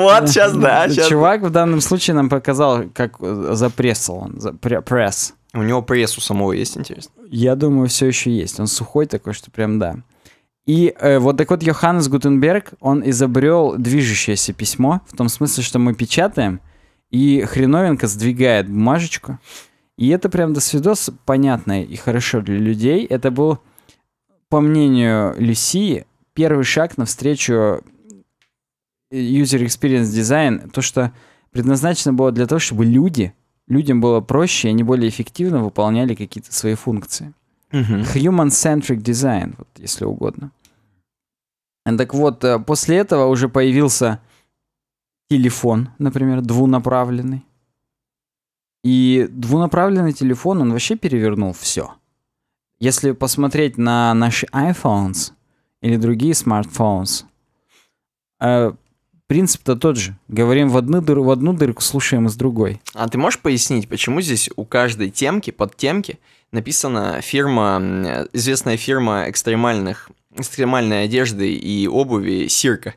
Вот, сейчас да. Чувак в данном случае нам показал, как э, запрессал он. Пресс. У него пресс у самого есть, интересно? Я думаю, все еще есть. Он сухой такой, что прям да. И э, вот так вот Йоханнес Гутенберг, он изобрел движущееся письмо, в том смысле, что мы печатаем, и хреновенко сдвигает бумажечку. И это прям до свидос понятное и хорошо для людей. Это был, по мнению Люсии, первый шаг навстречу э, user experience design. То, что предназначено было для того, чтобы люди, людям было проще, и они более эффективно выполняли какие-то свои функции. Uh-huh. Human-centric design, вот, если угодно. Так вот, э, после этого уже появился телефон, например, двунаправленный. И двунаправленный телефон, он вообще перевернул все. Если посмотреть на наши iPhones или другие смартфоны, э, принцип-то тот же. Говорим в одну, дыр, в одну дырку, слушаем из другой. А ты можешь пояснить, почему здесь у каждой темки, под темки, написана фирма, известная фирма экстремальных, экстремальной одежды и обуви «Сирка»?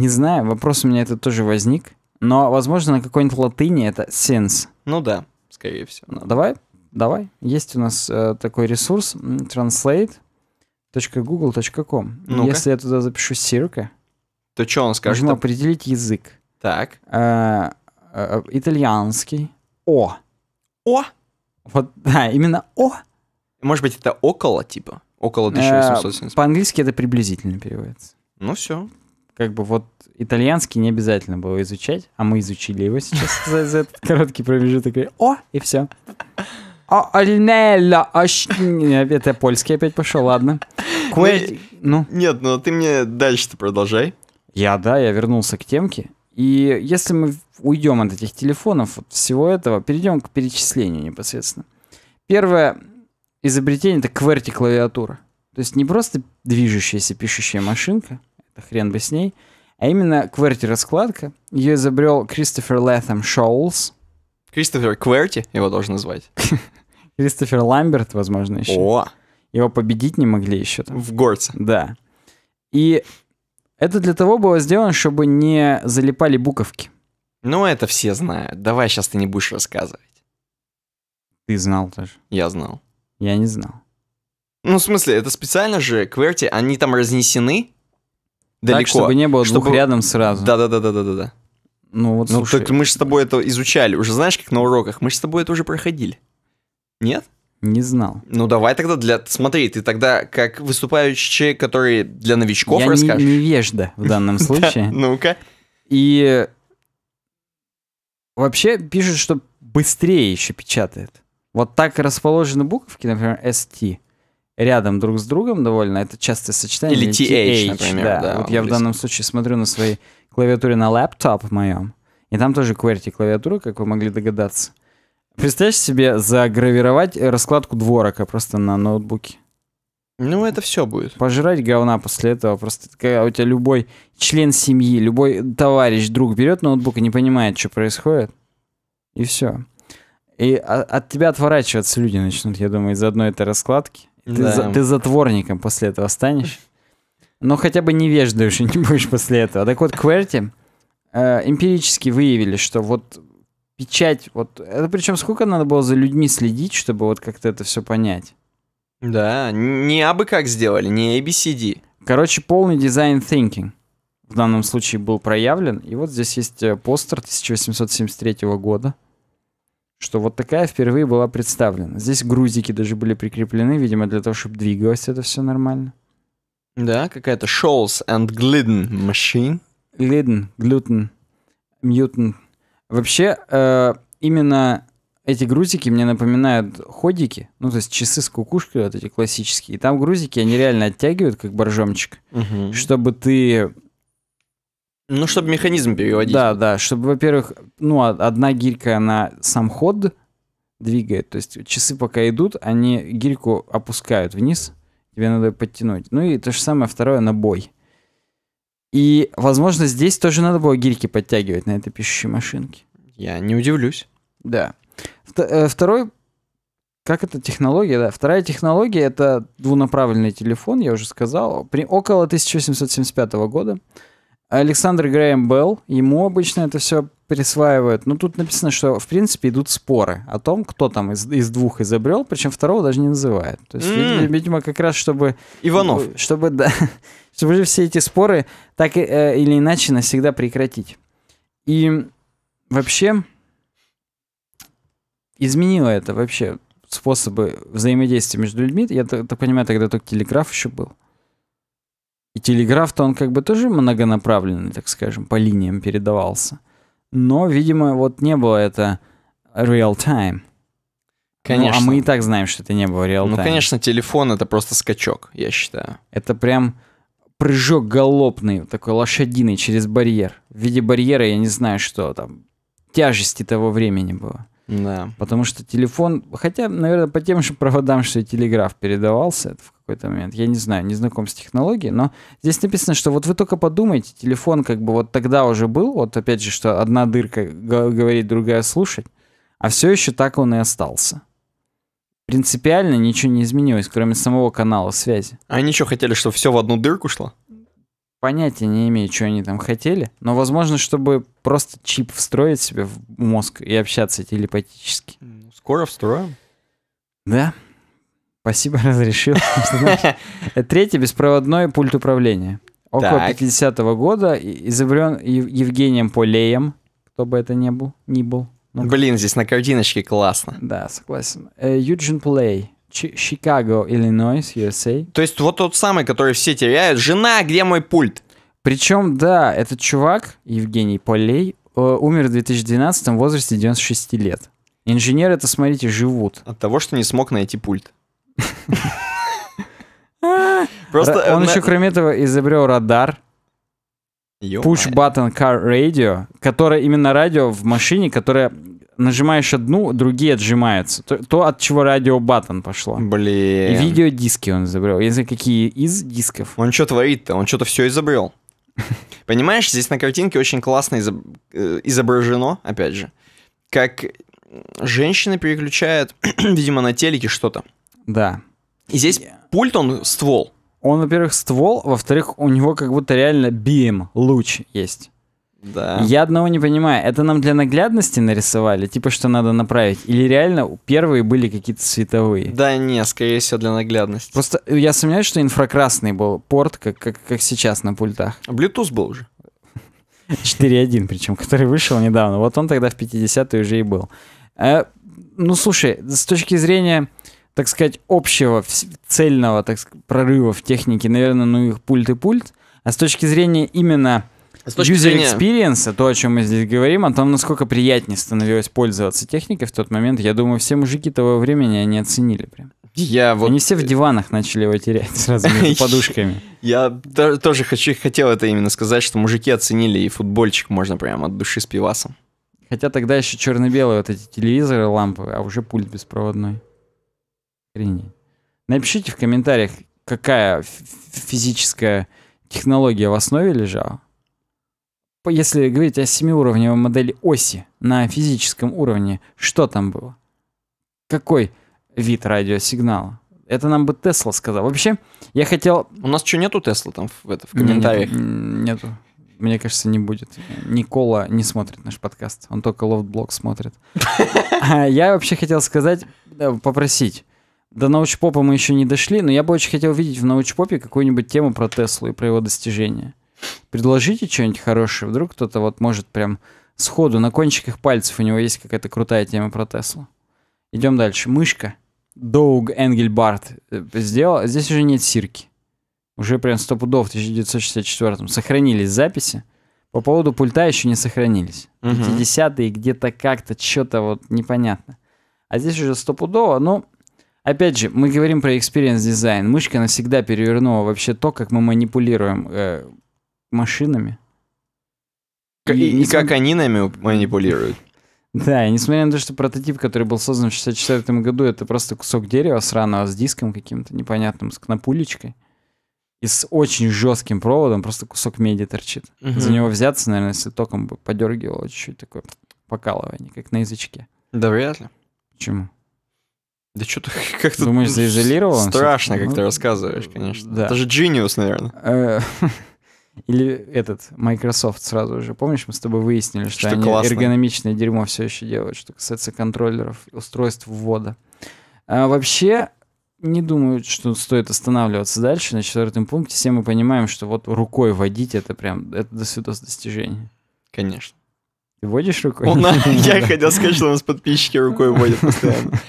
Не знаю, вопрос у меня это тоже возник. Но, возможно, на какой-нибудь латыни это сенс. Ну да, скорее всего. Ну, давай, давай. Есть у нас э, такой ресурс translate.google.com. ну Если я туда запишу сирка, то что он скажет? Нужно определить язык. Так. Э, э, э, итальянский. О. О? Вот, да, именно О. Может быть, это около, типа? Около 1870. Э, по-английски это приблизительно переводится. Ну все как бы вот итальянский не обязательно было изучать, а мы изучили его сейчас за, за этот короткий промежуток. О, и все. О, а, Ольнелла, это польский опять пошел, ладно. Ну, Кое... Ну. Нет, но ну, ты мне дальше-то продолжай. Я, да, я вернулся к темке. И если мы уйдем от этих телефонов, от всего этого, перейдем к перечислению непосредственно. Первое изобретение — это QWERTY-клавиатура. То есть не просто движущаяся пишущая машинка, да хрен бы с ней, а именно QWERTY-раскладка. Ее изобрел Кристофер Лэtham Шоулс. Кристофер QWERTY его должен назвать. Кристофер Ламберт, возможно, еще. О! Его победить не могли еще там. В горце. Да. И это для того было сделано, чтобы не залипали буковки. Ну, это все знают. Давай сейчас ты не будешь рассказывать. Ты знал тоже. Я знал. Я не знал. Ну, в смысле, это специально же QWERTY, они там разнесены, далеко. Так, чтобы не было чтобы... двух рядом сразу. Да-да-да-да-да-да. Ну вот, ну, слушай. так мы же с тобой это изучали, уже знаешь, как на уроках, мы же с тобой это уже проходили. Нет? Не знал. Ну давай тогда для... Смотри, ты тогда как выступающий человек, который для новичков Я расскажешь. Я не, невежда в данном случае. Ну-ка. И вообще пишут, что быстрее еще печатает. Вот так расположены буковки, например, ST рядом друг с другом довольно, это частое сочетание. Или TH, TH например. Да. Да, вот я в данном случае смотрю на своей клавиатуре на лэптоп моем, и там тоже QWERTY клавиатура, как вы могли догадаться. Представь себе загравировать раскладку дворока просто на ноутбуке. Ну, это все будет. Пожрать говна после этого. Просто когда у тебя любой член семьи, любой товарищ, друг берет ноутбук и не понимает, что происходит. И все. И а, от тебя отворачиваться люди начнут, я думаю, из-за одной этой раскладки. Ты, да. за, ты затворником после этого станешь. Но хотя бы невеждой уже не будешь после этого. Так вот, Кверти э, эмпирически выявили, что вот печать, вот это причем сколько надо было за людьми следить, чтобы вот как-то это все понять. Да, не абы как сделали, не ABCD. Короче, полный дизайн thinking в данном случае был проявлен. И вот здесь есть э, постер 1873 года что вот такая впервые была представлена. Здесь грузики даже были прикреплены, видимо, для того, чтобы двигалось это все нормально. Да, какая-то Shoals and Glidden Machine. Glidden, Glutton, Mutant. Вообще, э, именно эти грузики мне напоминают ходики, ну, то есть часы с кукушкой, вот эти классические. И там грузики, они реально оттягивают, как боржомчик, угу. чтобы ты ну, чтобы механизм переводить. Да, да, чтобы, во-первых, ну, одна гирька, она сам ход двигает, то есть часы пока идут, они гирьку опускают вниз, тебе надо подтянуть. Ну и то же самое второе на бой. И, возможно, здесь тоже надо было гирьки подтягивать на этой пишущей машинке. Я не удивлюсь. Да. Э, второй, как это технология, да? Вторая технология — это двунаправленный телефон, я уже сказал, при, около 1775 года. Александр Грэм Белл, ему обычно это все присваивают. Но ну, тут написано, что в принципе идут споры о том, кто там из, из двух изобрел, причем второго даже не называют. То есть, mm. видимо, как раз чтобы Иванов, э, чтобы да, чтобы же все эти споры так э, или иначе навсегда прекратить. И вообще изменило это вообще способы взаимодействия между людьми. Я так понимаю, тогда только телеграф еще был. И телеграф-то он как бы тоже многонаправленный, так скажем, по линиям передавался. Но, видимо, вот не было это real time. Конечно. Ну, а мы и так знаем, что это не было real ну, time. Ну, конечно, телефон это просто скачок, я считаю. Это прям прыжок галопный, такой лошадиный через барьер. В виде барьера я не знаю, что там тяжести того времени было. Да. Потому что телефон, хотя, наверное, по тем же проводам, что и телеграф передавался в какой-то момент, я не знаю, не знаком с технологией, но здесь написано, что вот вы только подумайте, телефон как бы вот тогда уже был, вот опять же, что одна дырка говорит, другая слушать, а все еще так он и остался. Принципиально ничего не изменилось, кроме самого канала связи. А они что, хотели, чтобы все в одну дырку шло? Понятия не имею, что они там хотели, но возможно, чтобы просто чип встроить себе в мозг и общаться телепатически. Ну, скоро встроим. Да. Спасибо, разрешил. Э, третий беспроводной пульт управления. Около 50-го года изобрен Евгением Полеем, кто бы это ни был. Ни был. Ну, Блин, здесь на картиночке классно. Да, согласен. Э, Юджин Плей. Чикаго, Иллинойс, USA. То есть вот тот самый, который все теряют. Жена, где мой пульт? Причем, да, этот чувак, Евгений Полей, э, умер в 2012 в возрасте 96 лет. Инженеры это, смотрите, живут. От того, что не смог найти пульт. Просто он э, еще, кроме этого, изобрел радар. Push Button Car Radio, которое именно радио в машине, которое нажимаешь одну, другие отжимаются. То, то от чего радио батон пошло. Блин. И видеодиски он изобрел. Я знаю, какие из дисков. Он что творит-то? Он что-то все изобрел. Понимаешь, здесь на картинке очень классно изоб... Э, изображено, опять же, как женщины переключают, видимо, на телеке что-то. Да. И здесь пульт, он ствол. Он, во-первых, ствол, во-вторых, у него как будто реально бим, луч есть. Да. Я одного не понимаю, это нам для наглядности нарисовали, типа что надо направить, или реально первые были какие-то световые? Да не, скорее всего для наглядности. Просто я сомневаюсь, что инфракрасный был порт, как, как, как сейчас на пультах. А Bluetooth был уже. 4.1 причем, который вышел недавно. Вот он тогда в 50-й уже и был. А, ну слушай, с точки зрения так сказать, общего цельного так сказать, прорыва в технике, наверное, ну их пульт и пульт. А с точки зрения именно с точки User зрения... experience, то, о чем мы здесь говорим, о том, насколько приятнее становилось пользоваться техникой в тот момент, я думаю, все мужики того времени они оценили прям. Я вот... Они все в диванах начали его терять сразу между подушками. Я тоже хочу, хотел это именно сказать, что мужики оценили, и футбольчик можно прям от души с пивасом. Хотя тогда еще черно-белые вот эти телевизоры лампы, а уже пульт беспроводной. Охренеть. Напишите в комментариях, какая физическая технология в основе лежала. Если говорить о семиуровневой модели оси на физическом уровне, что там было? Какой вид радиосигнала? Это нам бы Тесла сказал. Вообще, я хотел... У нас что, нету Тесла там в, это, в комментариях? Нету, нету. Мне кажется, не будет. Никола не смотрит наш подкаст. Он только лофтблог смотрит. А я вообще хотел сказать, попросить. До научпопа мы еще не дошли, но я бы очень хотел видеть в научпопе какую-нибудь тему про Теслу и про его достижения предложите что-нибудь хорошее, вдруг кто-то вот может прям сходу на кончиках пальцев у него есть какая-то крутая тема про Теслу. Идем дальше. Мышка. Доуг Энгельбарт э, сделал. Здесь уже нет сирки. Уже прям сто пудов в 1964-м. Сохранились записи. По поводу пульта еще не сохранились. Угу. 50-е где-то как-то, что-то вот непонятно. А здесь уже стопудово, но... Ну, опять же, мы говорим про experience дизайн. Мышка навсегда перевернула вообще то, как мы манипулируем э, машинами. И, и, и несмотря... как они нами манипулируют. Да, и несмотря на то, что прототип, который был создан в 64 году, это просто кусок дерева сраного с диском каким-то непонятным, с кнопулечкой. И с очень жестким проводом просто кусок меди торчит. Угу. За него взяться, наверное, если током бы подергивало чуть-чуть такое покалывание, как на язычке. Да вряд ли. Почему? Да что ты как-то... Думаешь, заизолировал? Страшно, как ты ну, рассказываешь, конечно. Да. Это же Genius, наверное. Э, Или этот, Microsoft сразу же. Помнишь, мы с тобой выяснили, что, что они классно. эргономичное дерьмо все еще делают, что касается контроллеров, устройств ввода. А вообще, не думаю, что стоит останавливаться дальше. На четвертом пункте все мы понимаем, что вот рукой водить это прям, это до свидос достижение. Конечно. Ты водишь рукой? Он, я хотел сказать, что у нас подписчики рукой водят постоянно.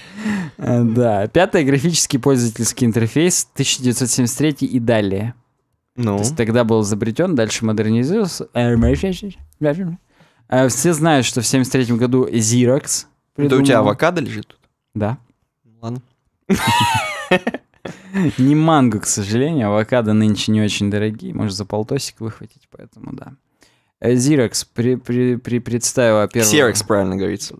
Да. Пятое, графический пользовательский интерфейс 1973 и далее. Ну. То есть тогда был изобретен, дальше модернизировался. Э, все знают, что в 73 году Xerox придумал. Это у тебя авокадо лежит? тут? Да. Ну, ладно. Не манго, к сожалению. Авокадо нынче не очень дорогие. Может, за полтосик выхватить, поэтому да. Э, Xerox при, при, при представила первого... Xerox, правильно говорится.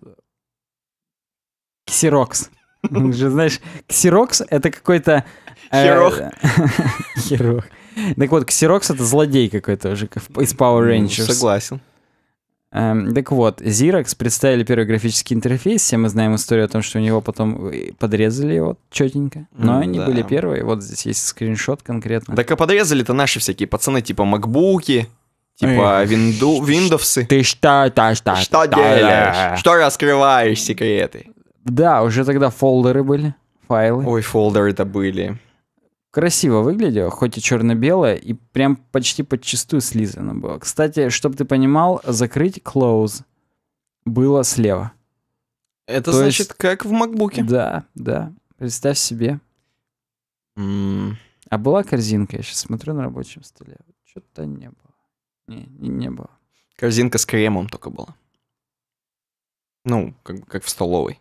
Xerox. Же, знаешь, Xerox — это какой-то... Э, Херох. Херох. Так вот, Ксерокс это злодей какой-то уже из Power Rangers. Согласен. Эм, так вот, Xerox представили первый графический интерфейс. Все мы знаем историю о том, что у него потом э, подрезали его четенько. Но они да. были первые. Вот здесь есть скриншот конкретно. Так а подрезали-то наши всякие пацаны, типа макбуки, типа винду, Windows. Ты что, та, что, что делаешь? Что раскрываешь секреты? Да, уже тогда фолдеры были, файлы. Ой, фолдеры это были красиво выглядело, хоть и черно-белое, и прям почти подчастую слизано было. Кстати, чтобы ты понимал, закрыть close было слева. Это То значит, есть... как в макбуке. Да, да. Представь себе. Mm. А была корзинка? Я сейчас смотрю на рабочем столе. Что-то не было. Не, не, не было. Корзинка с кремом только была. Ну, как, как в столовой.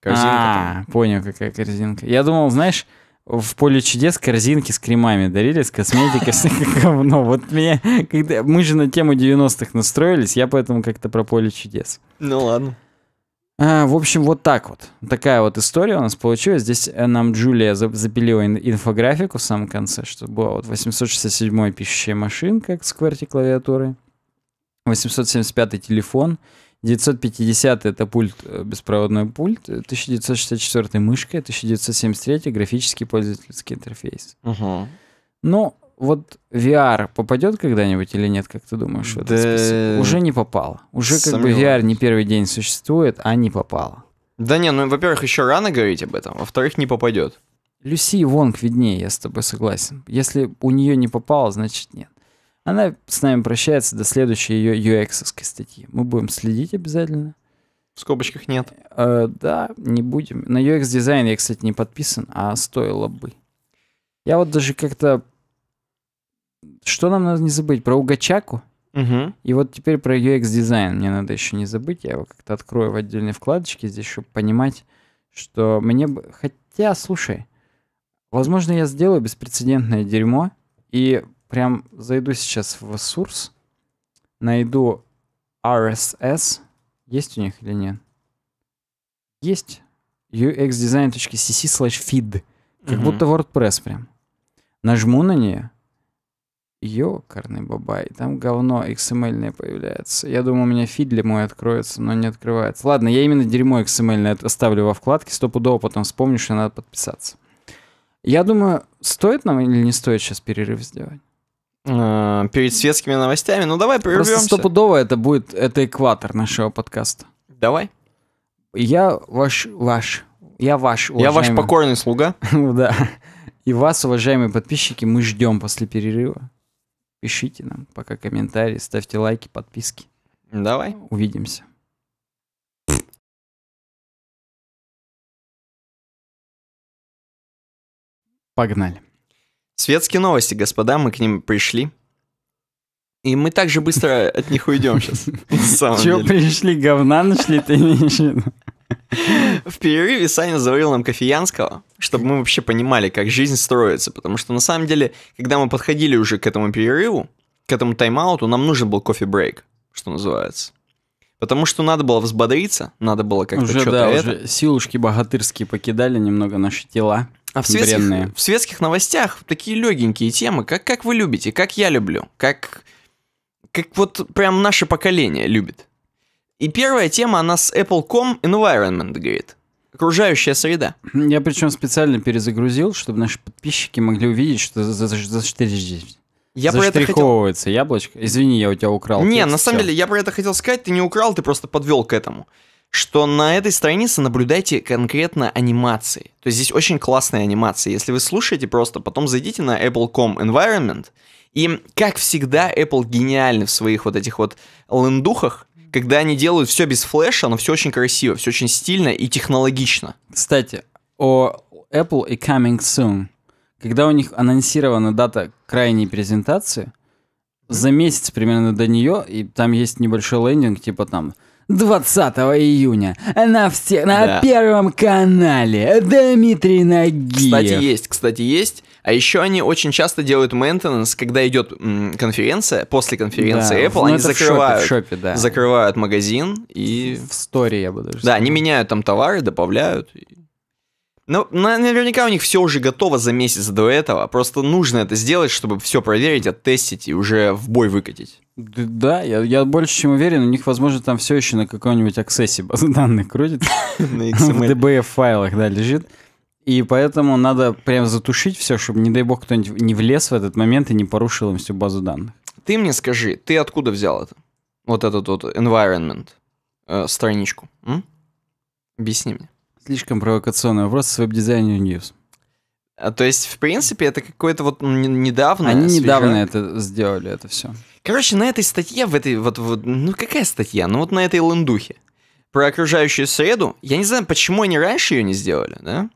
Корзинка а, там. понял, какая корзинка. Я думал, знаешь, в поле чудес корзинки с кремами дарили, с косметикой, всякое говно. Вот мне когда мы же на тему 90-х настроились, я поэтому как-то про поле чудес. Ну ладно. А, в общем, вот так вот. Такая вот история у нас получилась. Здесь э, нам Джулия запилила инфографику в самом конце, что была вот 867 пишущая машинка с QWERTY клавиатуры 875 телефон, 950 это пульт, э, беспроводной пульт, 1964 мышка, 1973 графический пользовательский интерфейс. Угу. Ну, вот VR попадет когда-нибудь или нет, как ты думаешь? Да... Список? Уже не попало. Уже как Сомневаюсь. бы VR не первый день существует, а не попало. Да не, ну, во-первых, еще рано говорить об этом, во-вторых, не попадет. Люси Вонг виднее, я с тобой согласен. Если у нее не попало, значит нет. Она с нами прощается до следующей ее ux статьи. Мы будем следить обязательно. В скобочках нет. Э, да, не будем. На UX-дизайн я, кстати, не подписан, а стоило бы. Я вот даже как-то... Что нам надо не забыть? Про Угачаку? Угу. И вот теперь про UX-дизайн мне надо еще не забыть. Я его как-то открою в отдельной вкладочке здесь, чтобы понимать, что мне бы... Хотя, слушай, возможно, я сделаю беспрецедентное дерьмо, и прям зайду сейчас в source, найду RSS. Есть у них или нет? Есть. uxdesign.cc slash feed. Как mm будто WordPress прям. Нажму на нее. Ёкарный бабай, там говно XML эм появляется. Я думаю, у меня фидли мой откроется, но не открывается. Ладно, я именно дерьмо XML эм оставлю во вкладке, стопудово потом вспомню, что надо подписаться. Я думаю, стоит нам или не стоит сейчас перерыв сделать? Э, перед светскими новостями. Ну давай прервемся. Просто стопудово это будет, это экватор нашего подкаста. Давай. Я ваш, ваш, я ваш, уважаемый. Я ваш покорный слуга. да. И вас, уважаемые подписчики, мы ждем после перерыва. Пишите нам пока комментарии, ставьте лайки, подписки. Давай. Увидимся. Погнали. Светские новости, господа, мы к ним пришли. И мы так же быстро от них уйдем сейчас. Че, пришли, говна нашли ты, В перерыве Саня заварил нам кофеянского, чтобы мы вообще понимали, как жизнь строится. Потому что на самом деле, когда мы подходили уже к этому перерыву, к этому тайм-ауту, нам нужен был кофе-брейк, что называется. Потому что надо было взбодриться, надо было как-то что-то да, это. Уже силушки богатырские покидали немного наши тела. А в светских, в светских новостях такие легенькие темы, как, как вы любите, как я люблю, как, как вот прям наше поколение любит. И первая тема, она с Apple.com Environment, говорит. Окружающая среда. Я причем специально перезагрузил, чтобы наши подписчики могли увидеть, что за, за, за 4 здесь. Я про это хотел... яблочко. Извини, я у тебя украл. Не, текст, на самом все. деле, я про это хотел сказать, ты не украл, ты просто подвел к этому что на этой странице наблюдайте конкретно анимации. То есть здесь очень классные анимации. Если вы слушаете просто, потом зайдите на Apple.com Environment, и, как всегда, Apple гениальны в своих вот этих вот лендухах, когда они делают все без флеша, но все очень красиво, все очень стильно и технологично. Кстати, о Apple и Coming Soon. Когда у них анонсирована дата крайней презентации, за месяц примерно до нее, и там есть небольшой лендинг, типа там 20 июня на всех на да. первом канале Дмитрий Нагиев. Кстати, есть, кстати, есть. А еще они очень часто делают мейнтенанс, когда идет конференция, после конференции да, Apple, ну, они закрывают, в шопе, в шопе, да. закрывают магазин и... В сторе я бы даже Да, они меняют там товары, добавляют. Ну, наверняка у них все уже готово за месяц до этого. Просто нужно это сделать, чтобы все проверить, оттестить и уже в бой выкатить. Да, я, я больше чем уверен, у них, возможно, там все еще на каком-нибудь аксессе базы данных крутит. В DBF-файлах, да, лежит. И поэтому надо прям затушить все, чтобы, не дай бог, кто-нибудь не влез в этот момент и не порушил им всю базу данных. Ты мне скажи, ты откуда взял это? Вот этот вот environment, э, страничку. М? Объясни мне. Слишком провокационный вопрос с веб-дизайнер News. А, то есть, в принципе, это какое-то вот недавно... Они свежее... недавно это сделали, это все. Короче, на этой статье, в этой вот, вот... Ну, какая статья? Ну, вот на этой лендухе. Про окружающую среду. Я не знаю, почему они раньше ее не сделали, да?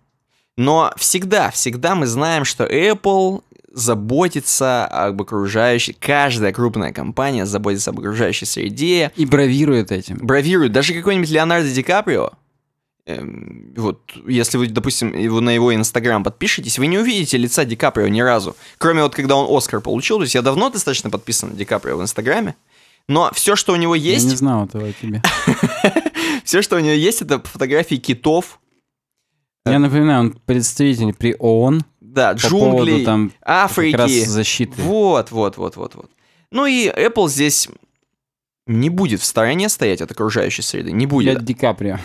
Но всегда, всегда мы знаем, что Apple заботится об окружающей... Каждая крупная компания заботится об окружающей среде. И бравирует этим. Бравирует. Даже какой-нибудь Леонардо Ди Каприо, Эм, вот, если вы, допустим, его, на его Инстаграм подпишитесь, вы не увидите лица Ди Каприо ни разу. Кроме вот, когда он Оскар получил. То есть я давно достаточно подписан на Ди Каприо в Инстаграме. Но все, что у него есть... Я не знал этого о тебе. Все, что у него есть, это фотографии китов. Я напоминаю, он представитель при ООН. Да, джунгли, там Африки. раз защиты. Вот, вот, вот, вот, вот. Ну и Apple здесь не будет в стороне стоять от окружающей среды. Не будет. Ди Каприо.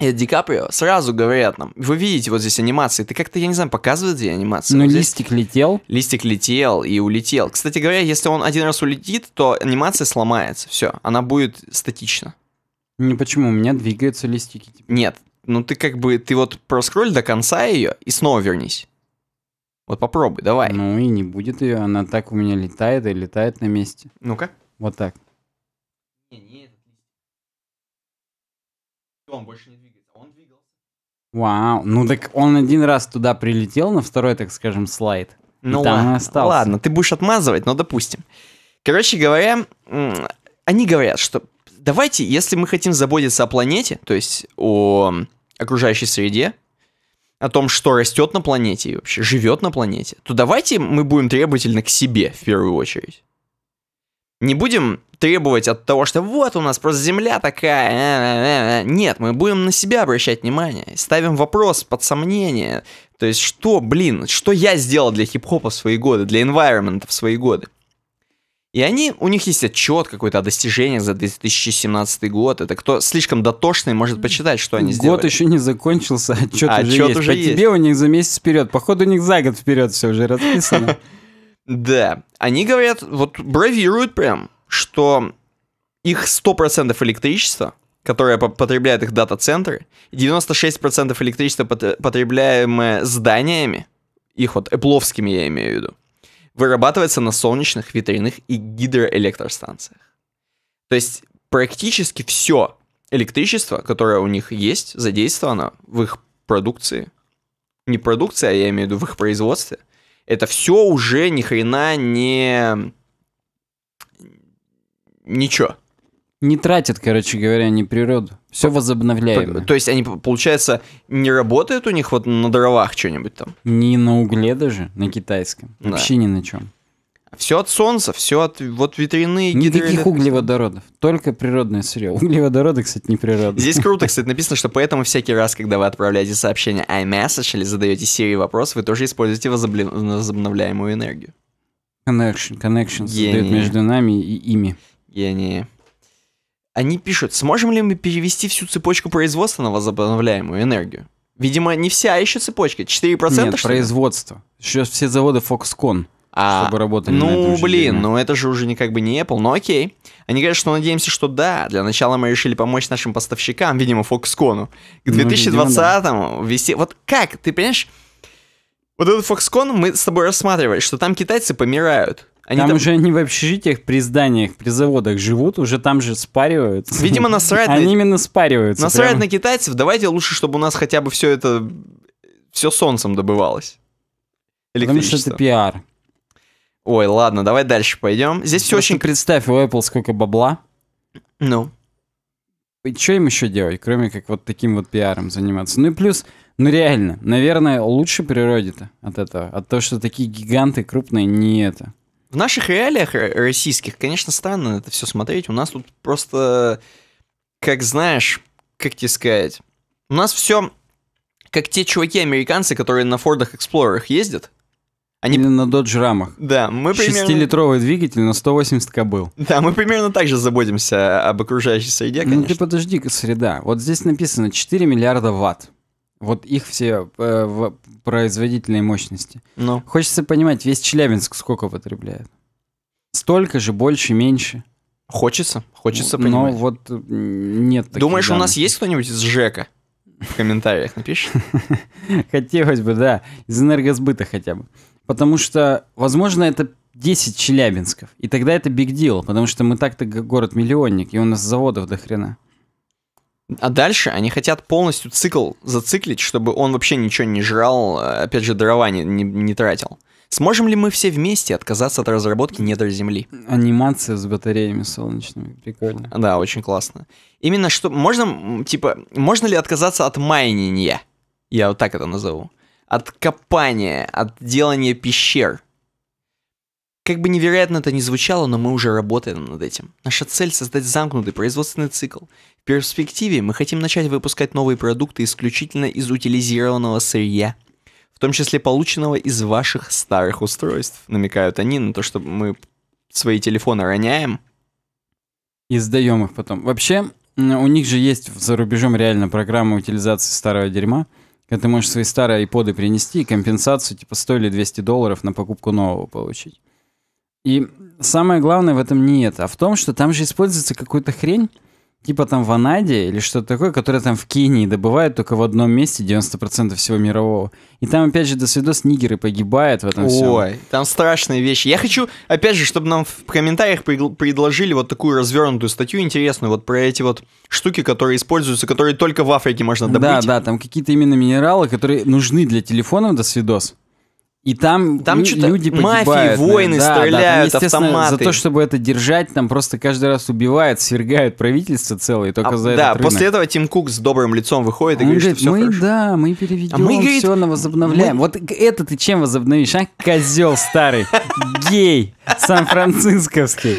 Ди Каприо, сразу говорят нам, вы видите вот здесь анимации, ты как-то, я не знаю, показывает где анимации. Но ну, вот листик здесь... летел. Листик летел и улетел. Кстати говоря, если он один раз улетит, то анимация сломается, все, она будет статична. Не почему, у меня двигаются листики. Типа. Нет, ну ты как бы, ты вот проскроль до конца ее и снова вернись. Вот попробуй, давай. Ну и не будет ее, она так у меня летает и летает на месте. Ну-ка. Вот так. Не, не, он больше не Вау, ну так он один раз туда прилетел, на второй, так скажем, слайд. Ну и там ладно, остался. ладно, ты будешь отмазывать, но допустим. Короче говоря, они говорят, что давайте, если мы хотим заботиться о планете, то есть о окружающей среде, о том, что растет на планете и вообще живет на планете, то давайте мы будем требовательны к себе в первую очередь. Не будем требовать от того, что вот у нас просто земля такая. Э, э, э, Нет, мы будем на себя обращать внимание, ставим вопрос под сомнение. То есть, что, блин, что я сделал для хип-хопа в свои годы, для environment в свои годы? И они, у них есть отчет какой-то о достижениях за 2017 год. Это кто слишком дотошный может почитать, что они год сделали. Год еще не закончился, отчет, а уже отчет есть. Уже По есть. тебе у них за месяц вперед. Походу у них за год вперед все уже расписано. Да, они говорят, вот бравируют прям что их 100% электричества, которое потребляет их дата-центры, 96% электричества, потребляемое зданиями, их вот эпловскими я имею в виду, вырабатывается на солнечных, ветряных и гидроэлектростанциях. То есть практически все электричество, которое у них есть, задействовано в их продукции. Не продукции, а я имею в виду в их производстве. Это все уже ни хрена не ничего. Не тратят, короче говоря, они природу. Все возобновляемое. То, есть они, получается, не работают у них вот на дровах что-нибудь там? Не на угле даже, на китайском. Да. Вообще ни на чем. Все от солнца, все от вот ветряные Никаких углеводородов, только природное сырье. Углеводороды, кстати, не природные. Здесь круто, кстати, написано, что поэтому всякий раз, когда вы отправляете сообщение iMessage или задаете серии вопрос, вы тоже используете возобновляемую энергию. Connection, connection создает между нами и ими. Гении. Они пишут, сможем ли мы перевести всю цепочку производства на возобновляемую энергию? Видимо, не вся а еще цепочка, 4% Нет, что производство. Еще все заводы Foxconn. А, чтобы работали ну, блин, ну это же уже не как бы не Apple, но окей. Они говорят, что надеемся, что да. Для начала мы решили помочь нашим поставщикам, видимо, Foxconn, к 2020-му ну, вести... Вот как, ты понимаешь, вот этот Foxconn мы с тобой рассматривали, что там китайцы помирают. Они там, там уже не в общежитиях, при зданиях, при заводах живут, уже там же спариваются. Видимо, насрать. Они именно спариваются. Насрать на китайцев. Давайте лучше, чтобы у нас хотя бы все это все солнцем добывалось. Потому что это пиар. Ой, ладно, давай дальше пойдем. Здесь все очень... Представь, у Apple сколько бабла. Ну. И что им еще делать, кроме как вот таким вот пиаром заниматься? Ну и плюс, ну реально, наверное, лучше природе-то от этого. От того, что такие гиганты крупные не это. В наших реалиях российских, конечно, странно это все смотреть. У нас тут просто, как знаешь, как тебе сказать, у нас все как те чуваки-американцы, которые на Фордах Эксплорерах ездят. Они... Или на Додж Рамах. Да, мы примерно... 6-литровый двигатель на 180 кобыл. Да, мы примерно так же заботимся об окружающей среде, ну, конечно. Ну ты подожди, среда. Вот здесь написано 4 миллиарда ватт. Вот их все э, в производительные мощности. Ну. Хочется понимать, весь Челябинск сколько потребляет? Столько же, больше, меньше. Хочется, хочется ну, понимать. Но вот э, нет таких Думаешь, данных. у нас есть кто-нибудь из ЖЭКа? В комментариях напишешь? Хотелось бы, да. Из энергосбыта хотя бы. Потому что, возможно, это 10 Челябинсков. И тогда это биг дел, потому что мы так-то город-миллионник, и у нас заводов до хрена. А дальше они хотят полностью цикл зациклить, чтобы он вообще ничего не жрал, э, опять же, дрова не, не, не тратил. Сможем ли мы все вместе отказаться от разработки недр Земли? Анимация с батареями солнечными, прикольно. Да, очень классно. Именно что, можно, типа, можно ли отказаться от майнинга? Я вот так это назову. От копания, от делания пещер. Как бы невероятно это ни звучало, но мы уже работаем над этим. Наша цель — создать замкнутый производственный цикл, в перспективе мы хотим начать выпускать новые продукты исключительно из утилизированного сырья, в том числе полученного из ваших старых устройств. Намекают они на то, что мы свои телефоны роняем. И сдаем их потом. Вообще, у них же есть за рубежом реально программа утилизации старого дерьма, когда ты можешь свои старые айподы принести и компенсацию типа стоили или 200 долларов на покупку нового получить. И самое главное в этом не это, а в том, что там же используется какую-то хрень, типа там ванаде или что-то такое, которое там в Кении добывают только в одном месте 90% всего мирового. И там, опять же, до свидос нигеры погибают в этом Ой, всем. там страшные вещи. Я хочу, опять же, чтобы нам в комментариях предложили вот такую развернутую статью интересную вот про эти вот штуки, которые используются, которые только в Африке можно добыть. Да, да, там какие-то именно минералы, которые нужны для телефонов до свидос. И там, там лю- люди мафии, погибают. воины да, стреляют, да, там, автоматы. За то, чтобы это держать, там просто каждый раз убивают, свергают правительство целое только а, за да, Да, рынок. после этого Тим Кук с добрым лицом выходит и говорит, говорит, что все мы, хорошо. Да, мы переведем, а мы, говорит, все на возобновляем. Мы... Вот это ты чем возобновишь, а? Козел старый, гей, сан-францисковский.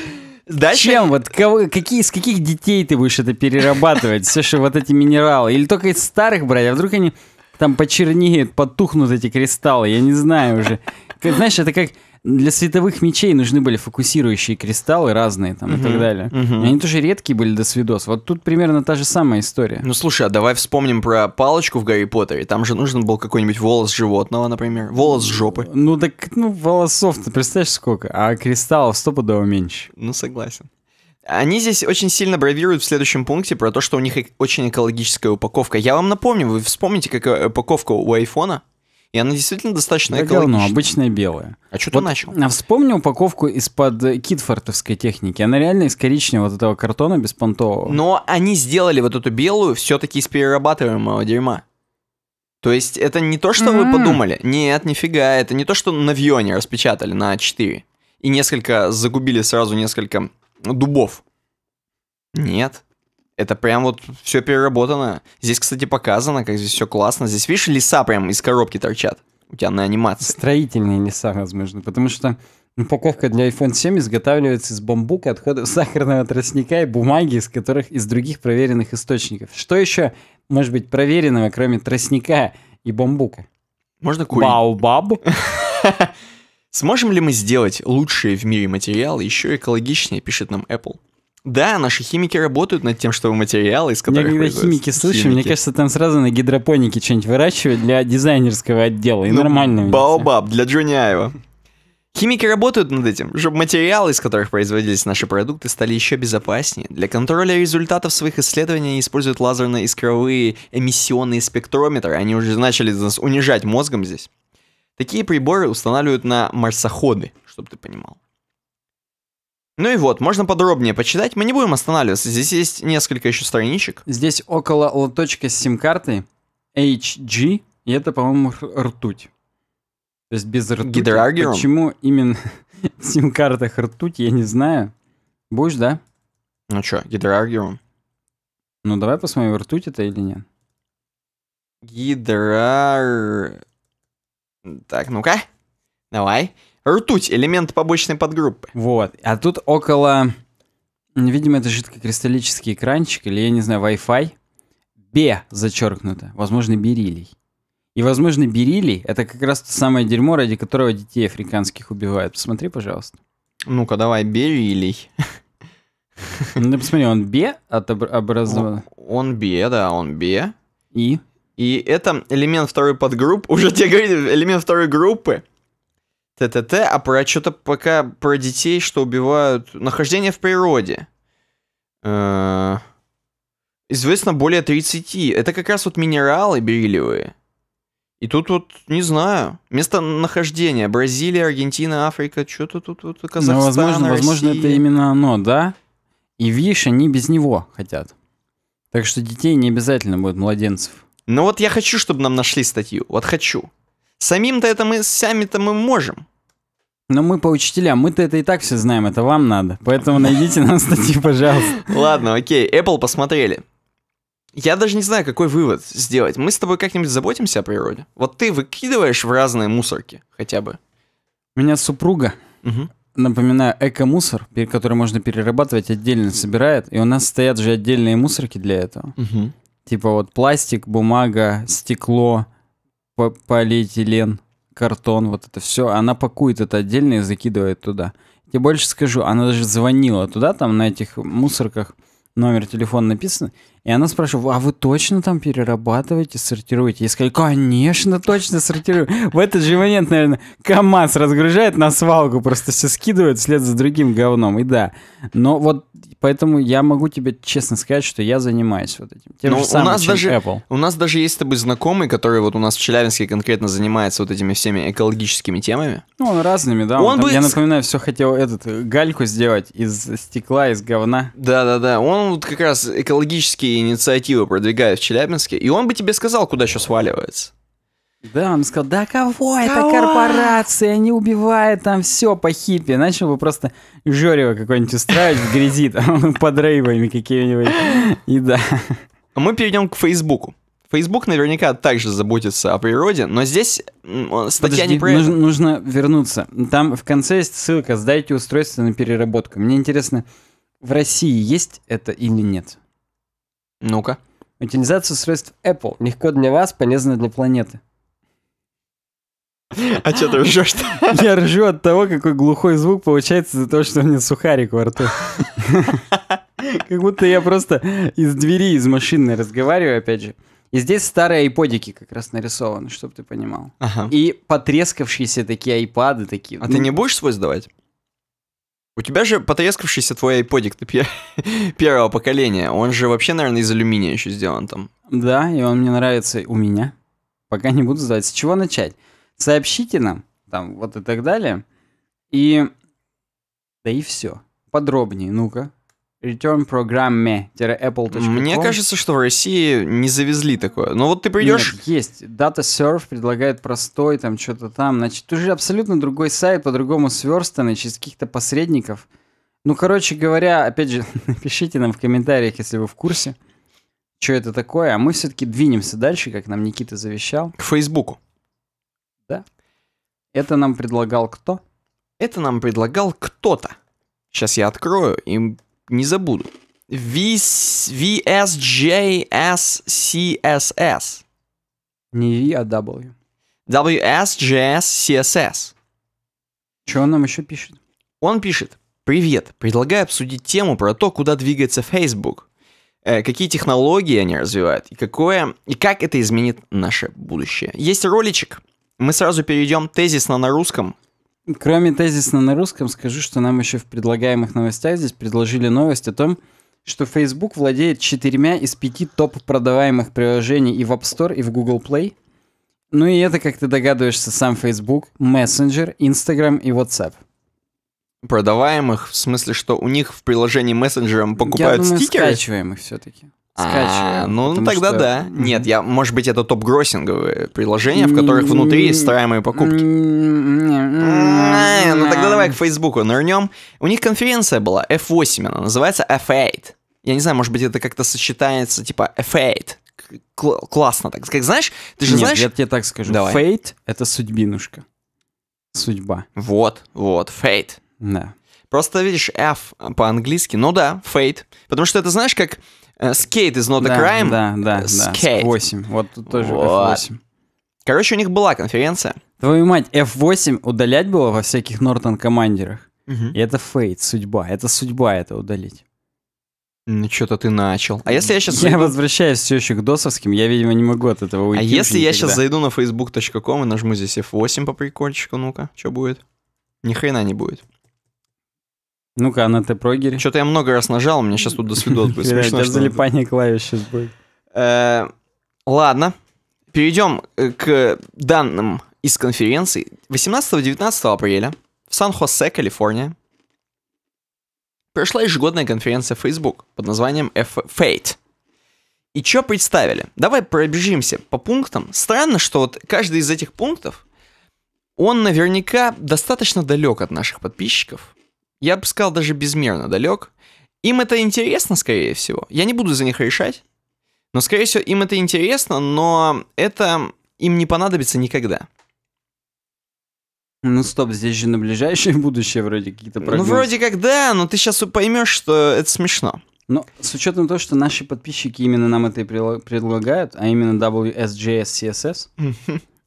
Дальше... Чем? Вот кого, какие, из каких детей ты будешь это перерабатывать? Все, что вот эти минералы. Или только из старых брать, а вдруг они там почернеют, потухнут эти кристаллы, я не знаю уже. Как, знаешь, это как для световых мечей нужны были фокусирующие кристаллы разные там uh-huh, и так далее. Uh-huh. они тоже редкие были до свидос. Вот тут примерно та же самая история. Ну слушай, а давай вспомним про палочку в Гарри Поттере. Там же нужен был какой-нибудь волос животного, например. Волос жопы. Ну так, ну волосов ты представляешь сколько? А кристаллов стопудово меньше. Ну согласен. Они здесь очень сильно бравируют в следующем пункте про то, что у них очень экологическая упаковка. Я вам напомню, вы вспомните, какая э, упаковка у айфона? И она действительно достаточно да экологичная. Говно, обычная белая. А что вот, ты начал? А вспомни упаковку из-под китфортовской техники. Она реально из коричневого вот этого картона беспонтового. Но они сделали вот эту белую все-таки из перерабатываемого дерьма. То есть это не то, что вы подумали. Нет, нифига. Это не то, что на Вионе распечатали на А4. И несколько, загубили сразу несколько ну, дубов. Нет. Это прям вот все переработано. Здесь, кстати, показано, как здесь все классно. Здесь, видишь, леса прям из коробки торчат. У тебя на анимации. Строительные леса, возможно. Потому что ну, упаковка для iPhone 7 изготавливается из бамбука, отходов сахарного тростника и бумаги, из которых из других проверенных источников. Что еще может быть проверенного, кроме тростника и бамбука? Можно курить. Баобаб. Сможем ли мы сделать лучшие в мире материалы еще экологичнее, пишет нам Apple. Да, наши химики работают над тем, чтобы материалы, из которых Я когда химики слышу, химики. мне кажется, там сразу на гидропонике что-нибудь выращивают для дизайнерского отдела, и ну, нормально. Баобаб для Джуняева. Химики работают над этим, чтобы материалы, из которых производились наши продукты, стали еще безопаснее. Для контроля результатов своих исследований используют лазерные искровые эмиссионные спектрометры. Они уже начали нас унижать мозгом здесь. Такие приборы устанавливают на марсоходы, чтобы ты понимал. Ну и вот, можно подробнее почитать, мы не будем останавливаться, здесь есть несколько еще страничек. Здесь около лоточка с сим-картой HG, и это, по-моему, ртуть. То есть без ртути. Гидроаргером? Почему именно в сим-картах ртуть, я не знаю. Будешь, да? Ну что, гидроаргером? Ну давай посмотрим, ртуть это или нет. Гидрар... Так, ну-ка. Давай. Ртуть, элемент побочной подгруппы. Вот. А тут около... Видимо, это жидкокристаллический экранчик или, я не знаю, Wi-Fi. Бе зачеркнуто. Возможно, берилий. И, возможно, берилий — это как раз то самое дерьмо, ради которого детей африканских убивают. Посмотри, пожалуйста. Ну-ка, давай, берилий. Ну, посмотри, он бе ну, образован. Он бе, да, он бе. И? И это элемент второй подгруппы, уже тебе говорили, элемент второй группы, ТТТ, а про что-то пока про детей, что убивают, нахождение в природе. Э, известно более 30. Это как раз вот минералы бериллиевые. И тут вот, не знаю, место нахождения Бразилия, Аргентина, Африка, что-то тут вот ну, Казахстан, Но возможно, Россия. возможно, это именно оно, да? И видишь, они без него хотят. Так что детей не обязательно будут младенцев. Но вот я хочу, чтобы нам нашли статью. Вот хочу. Самим-то это мы, сами-то мы можем. Но мы по учителям, мы-то это и так все знаем, это вам надо. Поэтому найдите нам статью, пожалуйста. Ладно, окей, Apple посмотрели. Я даже не знаю, какой вывод сделать. Мы с тобой как-нибудь заботимся о природе? Вот ты выкидываешь в разные мусорки хотя бы. У меня супруга, угу. напоминаю, эко-мусор, который можно перерабатывать, отдельно собирает. И у нас стоят же отдельные мусорки для этого. Типа вот пластик, бумага, стекло, полиэтилен, картон, вот это все. Она пакует это отдельно и закидывает туда. тебе больше скажу, она даже звонила туда, там на этих мусорках номер телефона написан, и она спрашивает, а вы точно там перерабатываете, сортируете? Я сказал, конечно, точно сортирую. В этот же момент, наверное, КАМАЗ разгружает на свалку, просто все скидывает вслед за другим говном. И да. Но вот поэтому я могу тебе честно сказать, что я занимаюсь вот этим. Тем Но же самым, у нас чем даже, Apple. У нас даже есть с тобой знакомый, который вот у нас в Челябинске конкретно занимается вот этими всеми экологическими темами. Ну, он разными, да. Он, он там, бы... Я напоминаю, все хотел этот э, гальку сделать из стекла, из говна. Да-да-да. Он вот как раз экологический какие инициативы продвигают в Челябинске, и он бы тебе сказал, куда еще сваливается. Да, он сказал, да кого, кого? корпорация, не убивает там все по хиппи. Начал бы просто Жорева какой-нибудь устраивать в грязи, там, под рейвами какими-нибудь. И да. А мы перейдем к Фейсбуку. Фейсбук наверняка также заботится о природе, но здесь статья Подожди, не про нужно, это. Нужно вернуться. Там в конце есть ссылка «Сдайте устройство на переработку». Мне интересно, в России есть это или нет? Ну-ка. Утилизацию средств Apple легко для вас, полезно для планеты. А что ты ржешь-то? Я ржу от того, какой глухой звук получается из-за того, что у меня сухарик во рту. Как будто я просто из двери, из машины разговариваю, опять же. И здесь старые айподики как раз нарисованы, чтобы ты понимал. Ага. И потрескавшиеся такие айпады такие. А ну... ты не будешь свой сдавать? У тебя же потрескавшийся твой айподик первого поколения, он же вообще, наверное, из алюминия еще сделан там. Да, и он мне нравится у меня. Пока не буду знать, с чего начать. Сообщите нам, там, вот и так далее. И... Да и все. Подробнее, ну-ка, return программе apple.com. Мне кажется, что в России не завезли такое. Но ну, вот ты придешь... Есть. Data Surf предлагает простой, там что-то там. Значит, уже абсолютно другой сайт, по-другому сверстанный, через каких-то посредников. Ну, короче говоря, опять же, напишите нам в комментариях, если вы в курсе, что это такое. А мы все-таки двинемся дальше, как нам Никита завещал. К Фейсбуку. Да. Это нам предлагал кто? Это нам предлагал кто-то. Сейчас я открою, и не забуду. VSJSCSS. Не V, а W. WSJSCSS. Что он нам еще пишет? Он пишет. Привет, предлагаю обсудить тему про то, куда двигается Facebook. Э, какие технологии они развивают и какое и как это изменит наше будущее. Есть роличек. Мы сразу перейдем тезисно на русском Кроме тезисно на русском, скажу, что нам еще в предлагаемых новостях здесь предложили новость о том, что Facebook владеет четырьмя из пяти топ-продаваемых приложений и в App Store, и в Google Play. Ну и это, как ты догадываешься, сам Facebook, Messenger, Instagram и WhatsApp. Продаваемых, в смысле, что у них в приложении Messenger покупают Я думаю, стикеры? скачиваемых все-таки. Скачиваем. А, ну, тогда что... да. Нет, я, может быть, это топ-гроссинговые приложения, в которых внутри есть м-м-м. стараемые покупки. М-м-м. Ну, тогда давай к Фейсбуку нырнем. У них конференция была, F8, она называется F8. Я не знаю, может быть, это как-то сочетается, типа, F8. Кл- классно так. Как знаешь, ты же Нет, знаешь... я тебе так скажу. Давай. Fate — это судьбинушка. Судьба. Вот, вот, Fate. Да. Просто видишь F по-английски, ну да, Fate. Потому что это знаешь, как Skate э, is not a да, crime. Да, да, Skate. Э, да. F8. Вот тут тоже вот. F8. Короче, у них была конференция. Твою мать, F8 удалять было во всяких Нортон командерах. Угу. И это фейт, судьба. Это судьба это удалить. Ну, что-то ты начал. А если я сейчас... Я возвращаюсь все еще к досовским, я, видимо, не могу от этого уйти. А если я сейчас зайду на facebook.com и нажму здесь F8 по прикольчику, ну-ка, что будет? Ни хрена не будет. Ну-ка, а на Т-прогере? Что-то я много раз нажал, мне сейчас тут до свидос будет смешно. Даже залипание клавиш сейчас будет. Э, ладно, перейдем э, к данным из конференции. 18-19 апреля в Сан-Хосе, Калифорния, прошла ежегодная конференция Facebook под названием F Fate. И что представили? Давай пробежимся по пунктам. Странно, что вот каждый из этих пунктов, он наверняка достаточно далек от наших подписчиков я бы сказал, даже безмерно далек. Им это интересно, скорее всего. Я не буду за них решать. Но, скорее всего, им это интересно, но это им не понадобится никогда. Ну стоп, здесь же на ближайшее будущее вроде какие-то ну, прогнозы. Ну вроде как да, но ты сейчас поймешь, что это смешно. Но ну, с учетом того, что наши подписчики именно нам это и предлагают, а именно WSJS CSS,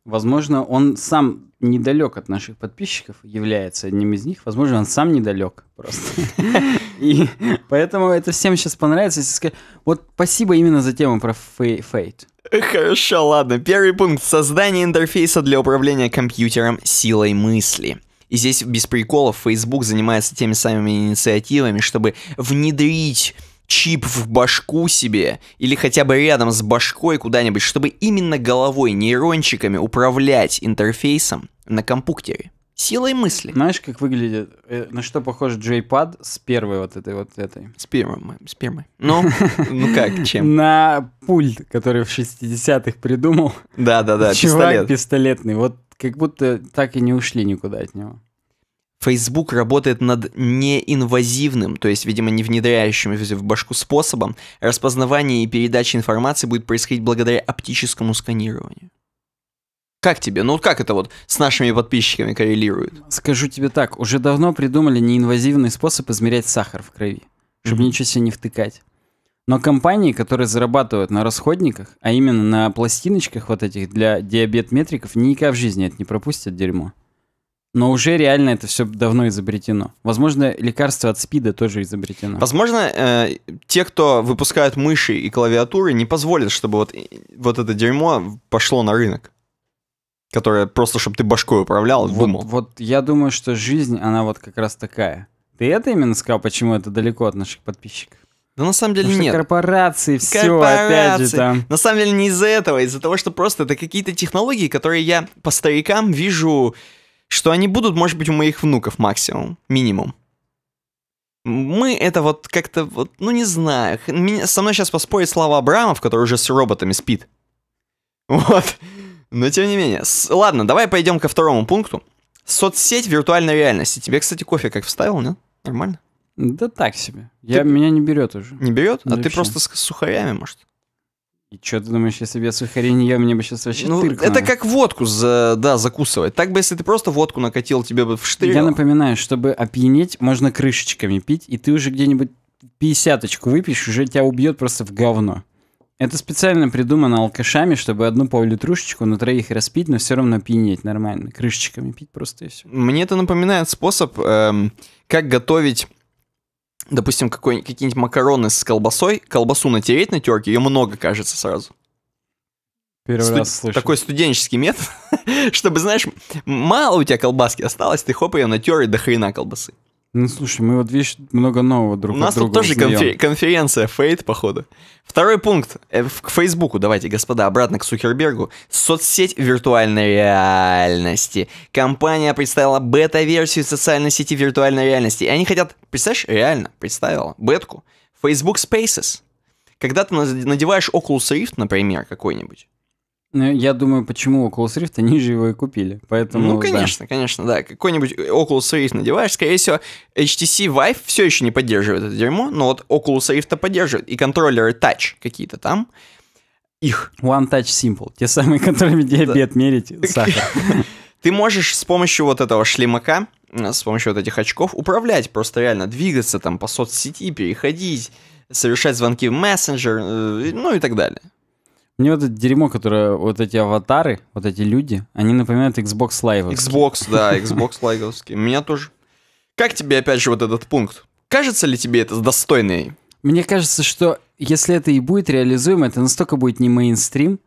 возможно, он сам недалек от наших подписчиков, является одним из них. Возможно, он сам недалек просто. И поэтому это всем сейчас понравится, если сказать... Вот спасибо именно за тему про фейт. Хорошо, ладно. Первый пункт. Создание интерфейса для управления компьютером силой мысли. И здесь без приколов Facebook занимается теми самыми инициативами, чтобы внедрить чип в башку себе или хотя бы рядом с башкой куда-нибудь, чтобы именно головой, нейрончиками управлять интерфейсом на компьютере. Силой мысли. Знаешь, как выглядит, э, на что похож джейпад с первой вот этой вот этой? С первой, с первой. Ну, ну как, чем? На пульт, который в 60-х придумал. Да-да-да, пистолет. Чувак пистолетный, вот как будто так и не ушли никуда от него. Facebook работает над неинвазивным, то есть, видимо, не внедряющим в башку способом, распознавание и передача информации будет происходить благодаря оптическому сканированию. Как тебе? Ну как это вот с нашими подписчиками коррелирует? Скажу тебе так, уже давно придумали неинвазивный способ измерять сахар в крови, чтобы mm-hmm. ничего себе не втыкать. Но компании, которые зарабатывают на расходниках, а именно на пластиночках вот этих для диабет-метриков, никогда в жизни это не пропустят дерьмо. Но уже реально это все давно изобретено. Возможно, лекарство от СПИДа тоже изобретено. Возможно, э, те, кто выпускают мыши и клавиатуры, не позволят, чтобы вот, вот это дерьмо пошло на рынок. Которое просто, чтобы ты башкой управлял, вот, думал. Вот я думаю, что жизнь, она вот как раз такая. Ты это именно сказал, почему это далеко от наших подписчиков? Да на самом деле Потому нет. корпорации, все корпорации. опять же там. На самом деле не из-за этого, а из-за того, что просто это какие-то технологии, которые я по старикам вижу что они будут, может быть, у моих внуков максимум, минимум. Мы это вот как-то, вот, ну не знаю, меня, со мной сейчас поспорит Слава Абрамов, который уже с роботами спит. Вот, но тем не менее. С, ладно, давай пойдем ко второму пункту. Соцсеть виртуальной реальности. Тебе, кстати, кофе как вставил, нет? Нормально? Да так себе. Ты... Я, меня не берет уже. Не берет? Да а вообще. ты просто с сухарями, может? И что ты думаешь, если бы я сухари не ел, мне бы сейчас вообще ну, тыркнуло? Это как водку за, да, закусывать. Так бы, если ты просто водку накатил, тебе бы в вштырило. Я напоминаю, чтобы опьянеть, можно крышечками пить, и ты уже где-нибудь пятьдесяточку выпьешь, уже тебя убьет просто в говно. Это специально придумано алкашами, чтобы одну полулитрушечку на троих распить, но все равно пьянеть нормально. Крышечками пить просто и все. Мне это напоминает способ, эм, как готовить допустим, какие-нибудь макароны с колбасой, колбасу натереть на терке, ее много кажется сразу. Первый Студ... раз слышу. Такой студенческий метод, чтобы, знаешь, мало у тебя колбаски осталось, ты хоп ее натер и до хрена колбасы. Ну, слушай, мы вот вещь много нового друг У нас тут тоже конфе- конференция Фейт, походу. Второй пункт. Э, к Фейсбуку, давайте, господа, обратно к Сухербергу, Соцсеть виртуальной реальности. Компания представила бета-версию социальной сети виртуальной реальности. И они хотят, представляешь, реально представила бетку. Facebook Spaces. Когда ты надеваешь Oculus Rift, например, какой-нибудь, ну, я думаю, почему Oculus Rift, они же его и купили. Поэтому, ну, конечно, да. конечно, да. Какой-нибудь Oculus Rift надеваешь, скорее всего, HTC Vive все еще не поддерживает это дерьмо, но вот Oculus Rift поддерживает. И контроллеры Touch какие-то там, их. One Touch Simple, те самые, которыми диабет мерить сахар. Ты можешь с помощью вот этого шлемака, э, с помощью вот этих очков управлять, просто реально двигаться там по соцсети, переходить, совершать звонки в мессенджер, э, ну и так далее. Мне вот это дерьмо, которое вот эти аватары, вот эти люди, они напоминают Xbox Live. Xbox, да, Xbox Live. Меня тоже. Как тебе, опять же, вот этот пункт? Кажется ли тебе это достойной? Мне кажется, что если это и будет реализуемо, это настолько будет не мейнстрим,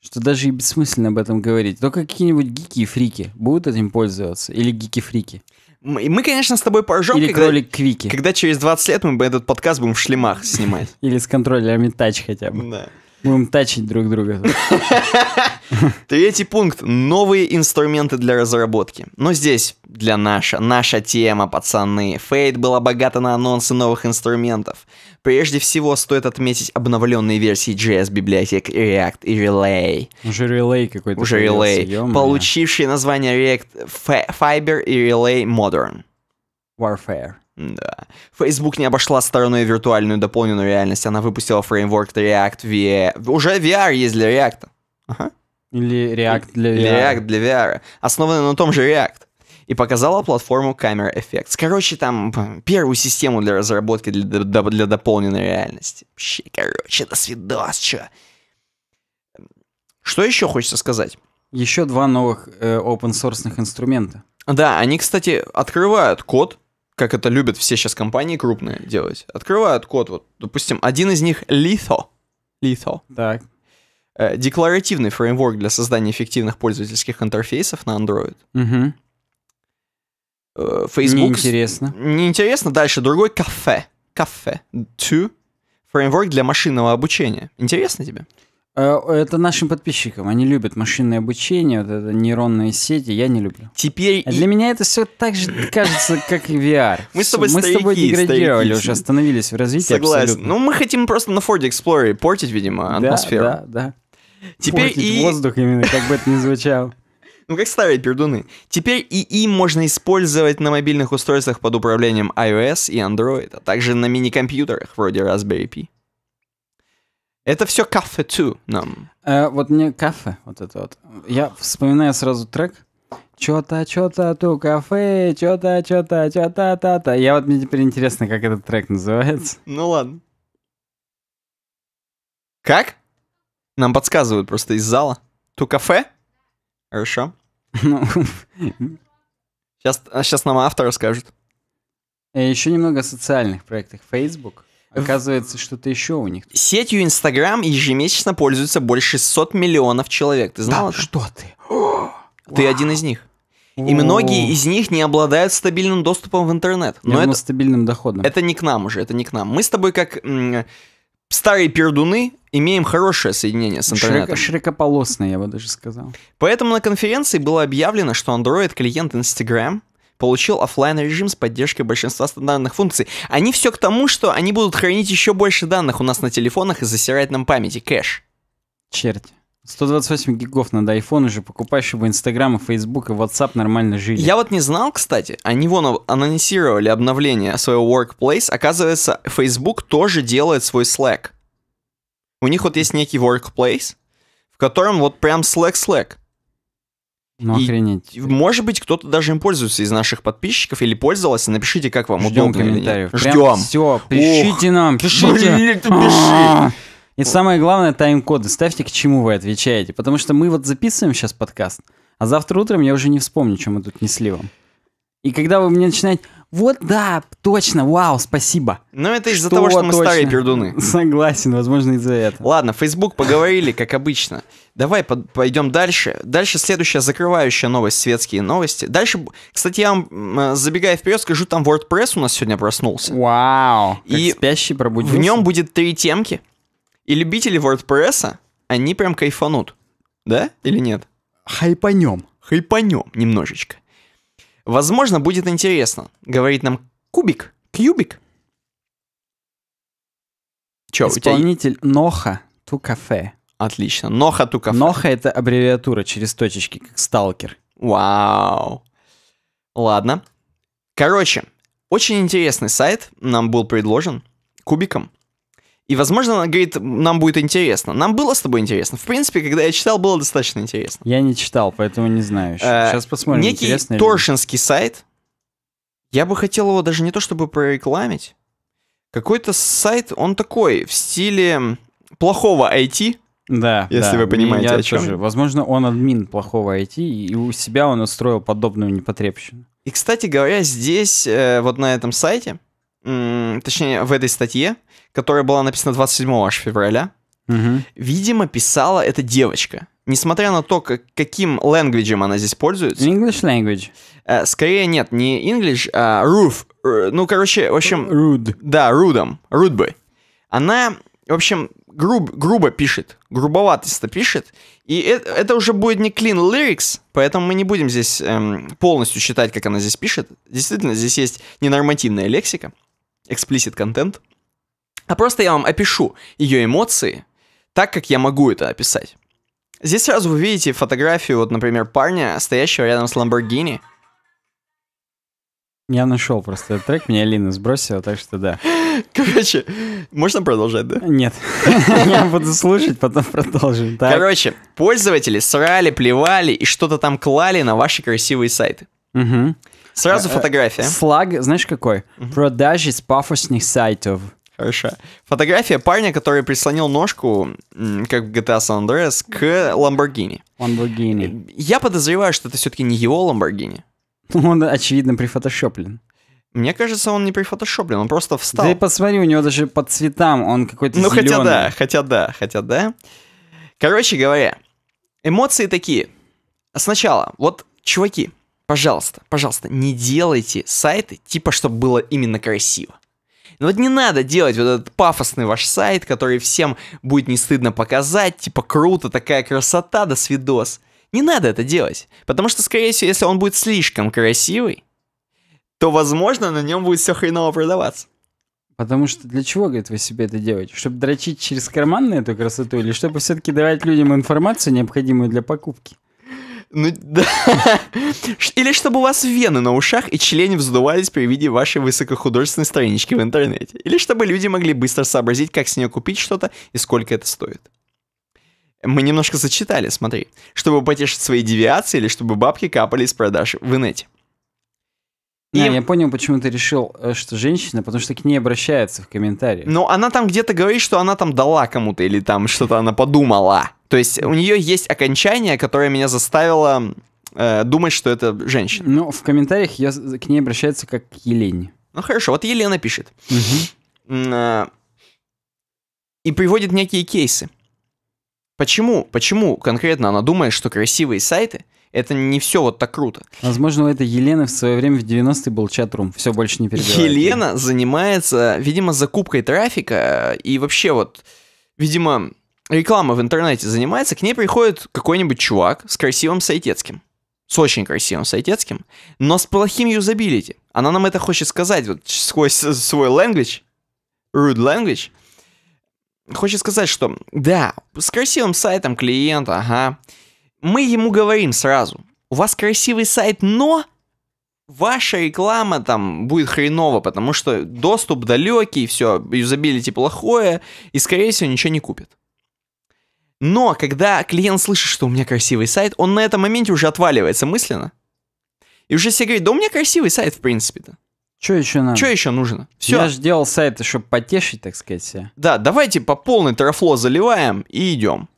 что даже и бессмысленно об этом говорить. Только какие-нибудь гики и фрики будут этим пользоваться. Или гики-фрики. Мы, мы, конечно, с тобой поржем, Или когда, кролик Квики. когда через 20 лет мы бы этот подкаст будем в шлемах снимать. Или с контроллерами тач хотя бы. Да. Будем тачить друг друга. Третий пункт. Новые инструменты для разработки. Но здесь для наша, наша тема, пацаны. Фейт была богата на анонсы новых инструментов. Прежде всего, стоит отметить обновленные версии JS-библиотек React и Relay. Уже Relay какой-то. Уже Relay, получившие название React Fiber и Relay Modern. Warfare. Да. Facebook не обошла стороной виртуальную дополненную реальность. Она выпустила фреймворк React VR. Уже VR есть для React. Ага. Или React для VR. React для VR. Основанный на том же React. И показала платформу Camera Effects. Короче, там первую систему для разработки для, для, для дополненной реальности. Вообще, короче, до свидос, чё. Что еще хочется сказать? Еще два новых э, open-source инструмента. Да, они, кстати, открывают код, как это любят все сейчас компании крупные делать, открывают код. Вот, допустим, один из них Litho. Litho. Так. Э, декларативный фреймворк для создания эффективных пользовательских интерфейсов на Android. Угу. Facebook... Неинтересно. Неинтересно. Дальше другой кафе. Кафе. Two. Фреймворк для машинного обучения. Интересно тебе? Э, это нашим подписчикам. Они любят машинное обучение, вот это нейронные сети. Я не люблю. Теперь... А для меня это все так же кажется, как VR. Мы с тобой, мы старики, с тобой деградировали старики. уже, остановились в развитии Согласен. абсолютно. Ну, мы хотим просто на Ford Explorer портить, видимо, атмосферу. Да, да, да. Теперь портить и... воздух именно, как бы это ни звучало. Ну как старые пердуны. Теперь и ИИ можно использовать на мобильных устройствах под управлением iOS и Android, а также на мини-компьютерах вроде Raspberry Pi. Это все кафе ту нам. Э, вот мне кафе, вот это вот. Я вспоминаю сразу трек. Чё-то, чё-то, ту, кафе, чё-то, чё-то, чё-то, та-та. Я вот мне теперь интересно, как этот трек называется. Ну ладно. Как? Нам подсказывают просто из зала. Ту кафе? Хорошо. Ну, сейчас, сейчас а нам авторы скажут. Э, Еще немного о социальных проектах. Facebook. Оказывается, что-то еще у них. Сетью Инстаграм ежемесячно пользуется больше 600 миллионов человек. Ты знал да, это? что ты? Ты Вау. один из них. И многие из них не обладают стабильным доступом в интернет. Но это стабильным доходом. Это не к нам уже, это не к нам. Мы с тобой как старые пердуны имеем хорошее соединение с интернетом. широкополосное, я бы даже сказал. Поэтому на конференции было объявлено, что Android-клиент Instagram получил офлайн режим с поддержкой большинства стандартных функций. Они все к тому, что они будут хранить еще больше данных у нас на телефонах и засирать нам памяти, кэш. Черт. 128 гигов надо iPhone уже покупай, чтобы Инстаграм, и Фейсбук и WhatsApp нормально жили. Я вот не знал, кстати, они вон анонсировали обновление своего Workplace. Оказывается, Facebook тоже делает свой Slack. У них вот есть некий Workplace, в котором вот прям Slack-Slack. Ну, и, охренеть. Может быть, кто-то даже им пользуется из наших подписчиков или пользовался. Напишите, как вам Ждем удобно. комментариев. Ждем. Все, пишите Ох, нам, пишите. Блин, пиши. А. И самое главное, тайм-коды. Ставьте, к чему вы отвечаете. Потому что мы вот записываем сейчас подкаст, а завтра утром я уже не вспомню, чем мы тут несли вам. И когда вы мне начинаете... Вот да, точно, вау, спасибо. Ну это из-за того, что мы точно? старые пердуны. Согласен, возможно, из-за этого. Ладно, Facebook поговорили, как обычно. Давай под, пойдем дальше. Дальше следующая закрывающая новость, светские новости. Дальше, кстати, я вам, забегая вперед, скажу, там WordPress у нас сегодня проснулся. Вау, и спящий пробудился. В нем будет три темки. И любители WordPress, они прям кайфанут. Да или нет? Хайпанем. Хайпанем немножечко. Возможно, будет интересно. Говорит нам Кубик, Кьюбик. Чё, Исполнитель тебя... Ноха Ту Кафе. Отлично. Ноха Ту Кафе. Ноха — это аббревиатура через точечки, как сталкер. Вау. Ладно. Короче, очень интересный сайт нам был предложен кубиком. И, возможно, она говорит, нам будет интересно. Нам было с тобой интересно. В принципе, когда я читал, было достаточно интересно. Я не читал, поэтому не знаю. Еще. Э, Сейчас посмотрим. Некий торшинский ли. сайт. Я бы хотел его даже не то чтобы прорекламить. Какой-то сайт, он такой, в стиле плохого IT. Да. Если да. вы понимаете, я о чем. Тоже. Возможно, он админ плохого IT, и у себя он устроил подобную непотребщину. И, кстати говоря, здесь, э, вот на этом сайте, точнее, в этой статье, которая была написана 27 аж февраля, угу. видимо, писала эта девочка. Несмотря на то, как, каким лэнгвиджем она здесь пользуется. English language. Э, скорее нет, не English, а roof. Ну, короче, в общем... Rude. Да, рудом. Рудбы. Она, в общем, груб, грубо пишет, грубоватосто пишет. И это, это уже будет не clean lyrics, поэтому мы не будем здесь эм, полностью читать, как она здесь пишет. Действительно, здесь есть ненормативная лексика explicit контент, а просто я вам опишу ее эмоции так, как я могу это описать. Здесь сразу вы видите фотографию, вот, например, парня, стоящего рядом с Ламборгини. Я нашел просто этот трек, меня Лина сбросила, так что да. Короче, можно продолжать, да? Нет. Я буду слушать, потом продолжим. Так? Короче, пользователи срали, плевали и что-то там клали на ваши красивые сайты. Угу. Сразу э, фотография. Слаг, знаешь какой? Продажи с пафосных сайтов. Хорошо. Фотография парня, который прислонил ножку, как в GTA San Andreas, к Ламборгини. Ламборгини. Я подозреваю, что это все-таки не его Ламборгини. Он, очевидно, прифотошоплен. Мне кажется, он не прифотошоплен, он просто встал. Да и посмотри, у него даже по цветам он какой-то Ну, зеленый. хотя да, хотя да, хотя да. Короче говоря, эмоции такие. Сначала, вот, чуваки, пожалуйста, пожалуйста, не делайте сайты, типа, чтобы было именно красиво. Но ну вот не надо делать вот этот пафосный ваш сайт, который всем будет не стыдно показать, типа, круто, такая красота, до да свидос. Не надо это делать, потому что, скорее всего, если он будет слишком красивый, то, возможно, на нем будет все хреново продаваться. Потому что для чего, говорит, вы себе это делаете? Чтобы дрочить через карман на эту красоту или чтобы все-таки давать людям информацию, необходимую для покупки? Ну, да. Или чтобы у вас вены на ушах и члени вздувались при виде вашей высокохудожественной странички в интернете. Или чтобы люди могли быстро сообразить, как с нее купить что-то и сколько это стоит. Мы немножко зачитали, смотри. Чтобы потешить свои девиации или чтобы бабки капали из продаж в инете. И... Да, я понял, почему ты решил, э, что женщина, потому что к ней обращается в комментариях. Но ну, она там где-то говорит, что она там дала кому-то или там что-то она подумала. То есть у нее есть окончание, которое меня заставило э, думать, что это женщина. Ну, в комментариях я, к ней обращается как к Елене. Ну хорошо, вот Елена пишет. Э, и приводит некие кейсы. Почему, почему конкретно она думает, что красивые сайты это не все вот так круто. Возможно, у этой Елены в свое время в 90-е был чат-рум. Все больше не перебивает. Елена занимается, видимо, закупкой трафика э, и вообще вот, видимо, реклама в интернете занимается, к ней приходит какой-нибудь чувак с красивым сайтецким. С очень красивым сайтецким, но с плохим юзабилити. Она нам это хочет сказать вот сквозь свой language, rude language. Хочет сказать, что да, с красивым сайтом клиента, ага. Мы ему говорим сразу, у вас красивый сайт, но ваша реклама там будет хреново, потому что доступ далекий, все, юзабилити плохое, и, скорее всего, ничего не купит. Но когда клиент слышит, что у меня красивый сайт, он на этом моменте уже отваливается мысленно. И уже себе говорит, да у меня красивый сайт, в принципе-то. Что еще надо? Что еще нужно? Все. Я же делал сайт, чтобы потешить, так сказать, себя. Да, давайте по полной трафло заливаем и идем.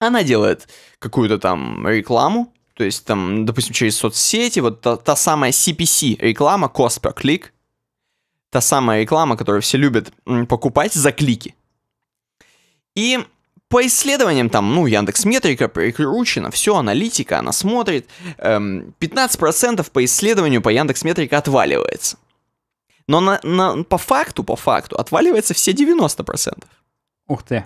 Она делает какую-то там рекламу, то есть там, допустим, через соцсети, вот та, та самая CPC реклама, cost per click, та самая реклама, которую все любят покупать за клики. И по исследованиям там, ну, Яндекс Метрика прикручена, все, аналитика, она смотрит, эм, 15% по исследованию по Яндекс Метрика отваливается. Но на, на, по факту, по факту, отваливается все 90%. Ух ты.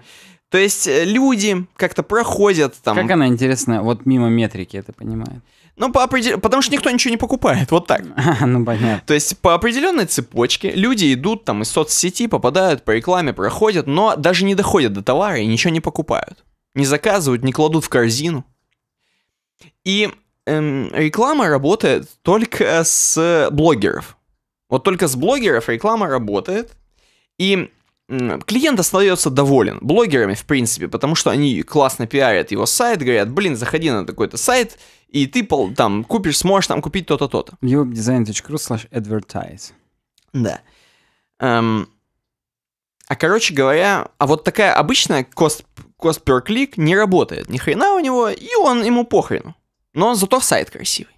То есть э, люди как-то проходят там... Как она, интересная, вот мимо метрики это понимает? Ну, по определ... потому что никто ничего не покупает, вот так. ну, понятно. То есть по определенной цепочке люди идут там из соцсети, попадают по рекламе, проходят, но даже не доходят до товара и ничего не покупают. Не заказывают, не кладут в корзину. И эм, реклама работает только с блогеров. Вот только с блогеров реклама работает. И клиент остается доволен блогерами, в принципе, потому что они классно пиарят его сайт, говорят, блин, заходи на такой-то сайт, и ты там купишь, сможешь там купить то-то, то-то. webdesign.ru slash advertise. Да. Эм, а, короче говоря, а вот такая обычная cost, cost per click не работает. Ни хрена у него, и он ему похрену. Но зато сайт красивый.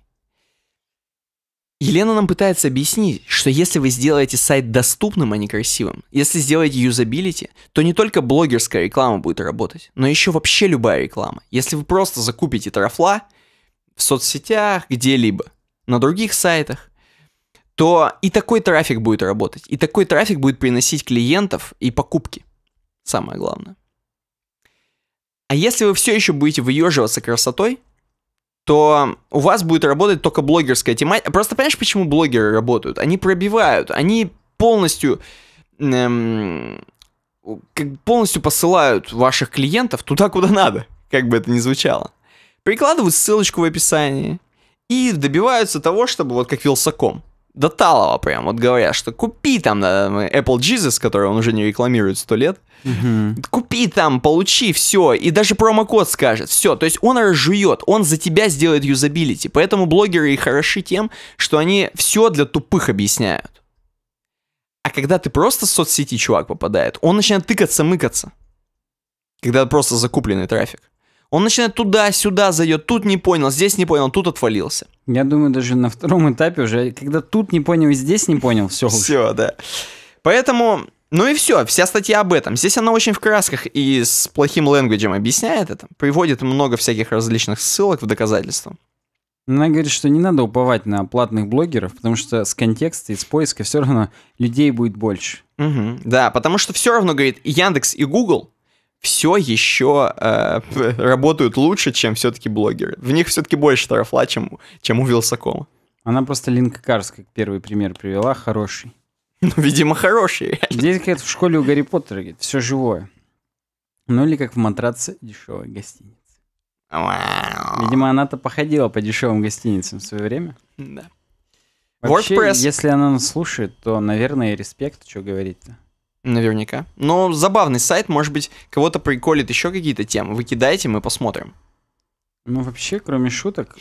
Елена нам пытается объяснить, что если вы сделаете сайт доступным, а не красивым, если сделаете юзабилити, то не только блогерская реклама будет работать, но еще вообще любая реклама. Если вы просто закупите трафла в соцсетях, где-либо, на других сайтах, то и такой трафик будет работать, и такой трафик будет приносить клиентов и покупки. Самое главное. А если вы все еще будете выеживаться красотой, то у вас будет работать только блогерская тематика. Просто понимаешь, почему блогеры работают? Они пробивают, они полностью эм, как полностью посылают ваших клиентов туда, куда надо, как бы это ни звучало. Прикладывают ссылочку в описании и добиваются того, чтобы вот как Вилсаком – до талого прям. Вот говорят, что купи там Apple Jesus, который он уже не рекламирует сто лет. Угу. Купи там, получи, все. И даже промокод скажет, все. То есть он разжует, он за тебя сделает юзабилити. Поэтому блогеры и хороши тем, что они все для тупых объясняют. А когда ты просто с соцсети чувак попадает, он начинает тыкаться-мыкаться. Когда просто закупленный трафик. Он начинает туда-сюда зайдет, тут не понял, здесь не понял, тут отвалился. Я думаю, даже на втором этапе уже, когда тут не понял и здесь не понял, все. Все, да. Поэтому, ну и все, вся статья об этом. Здесь она очень в красках и с плохим лэнгвиджем объясняет это, приводит много всяких различных ссылок в доказательство. Она говорит, что не надо уповать на платных блогеров, потому что с контекста и с поиска все равно людей будет больше. Угу, да, потому что все равно, говорит, Яндекс и Google все еще э, работают лучше, чем все-таки блогеры. В них все-таки больше тарафла, чем, чем у Вилсакома. Она просто Линка Карс как первый пример привела, хороший. Ну, видимо, хороший. Здесь как в школе у Гарри Поттера, говорит, все живое. Ну или как в матраце дешевой гостиницы. Видимо, она-то походила по дешевым гостиницам в свое время. Да. Вообще, WordPress. если она нас слушает, то, наверное, респект, что говорить-то. Наверняка. Но забавный сайт, может быть, кого-то приколит еще какие-то темы. выкидайте, мы посмотрим. Ну, вообще, кроме шуток,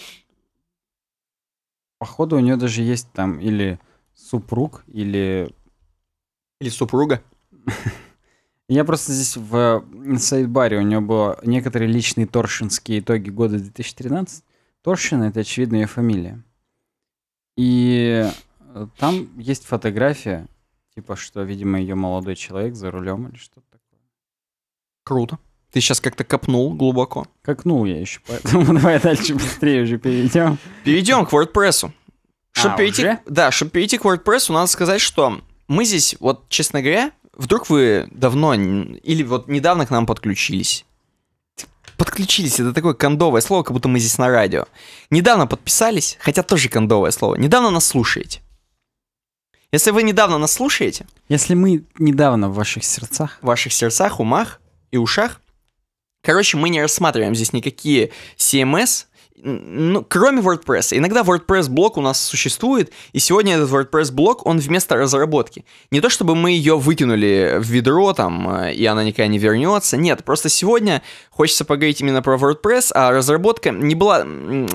походу у нее даже есть там или супруг, или... Или супруга. Я просто здесь в э, сайт-баре у нее было некоторые личные торшинские итоги года 2013. Торшина, это, очевидная фамилия. И э, там есть фотография Типа, что, видимо, ее молодой человек за рулем или что-то такое. Круто. Ты сейчас как-то копнул глубоко. Копнул я еще, поэтому давай дальше быстрее уже перейдем. Перейдем к WordPress. Чтобы а, перейти, уже? Да, чтобы перейти к WordPress, надо сказать, что мы здесь, вот, честно говоря, вдруг вы давно или вот недавно к нам подключились. Подключились, это такое кондовое слово, как будто мы здесь на радио. Недавно подписались, хотя тоже кондовое слово. Недавно нас слушаете. Если вы недавно нас слушаете... Если мы недавно в ваших сердцах... В ваших сердцах, умах и ушах. Короче, мы не рассматриваем здесь никакие CMS, ну, кроме WordPress. Иногда WordPress-блок у нас существует, и сегодня этот WordPress-блок, он вместо разработки. Не то, чтобы мы ее выкинули в ведро там, э, и она никогда не вернется. Нет, просто сегодня хочется поговорить именно про WordPress, а разработка не была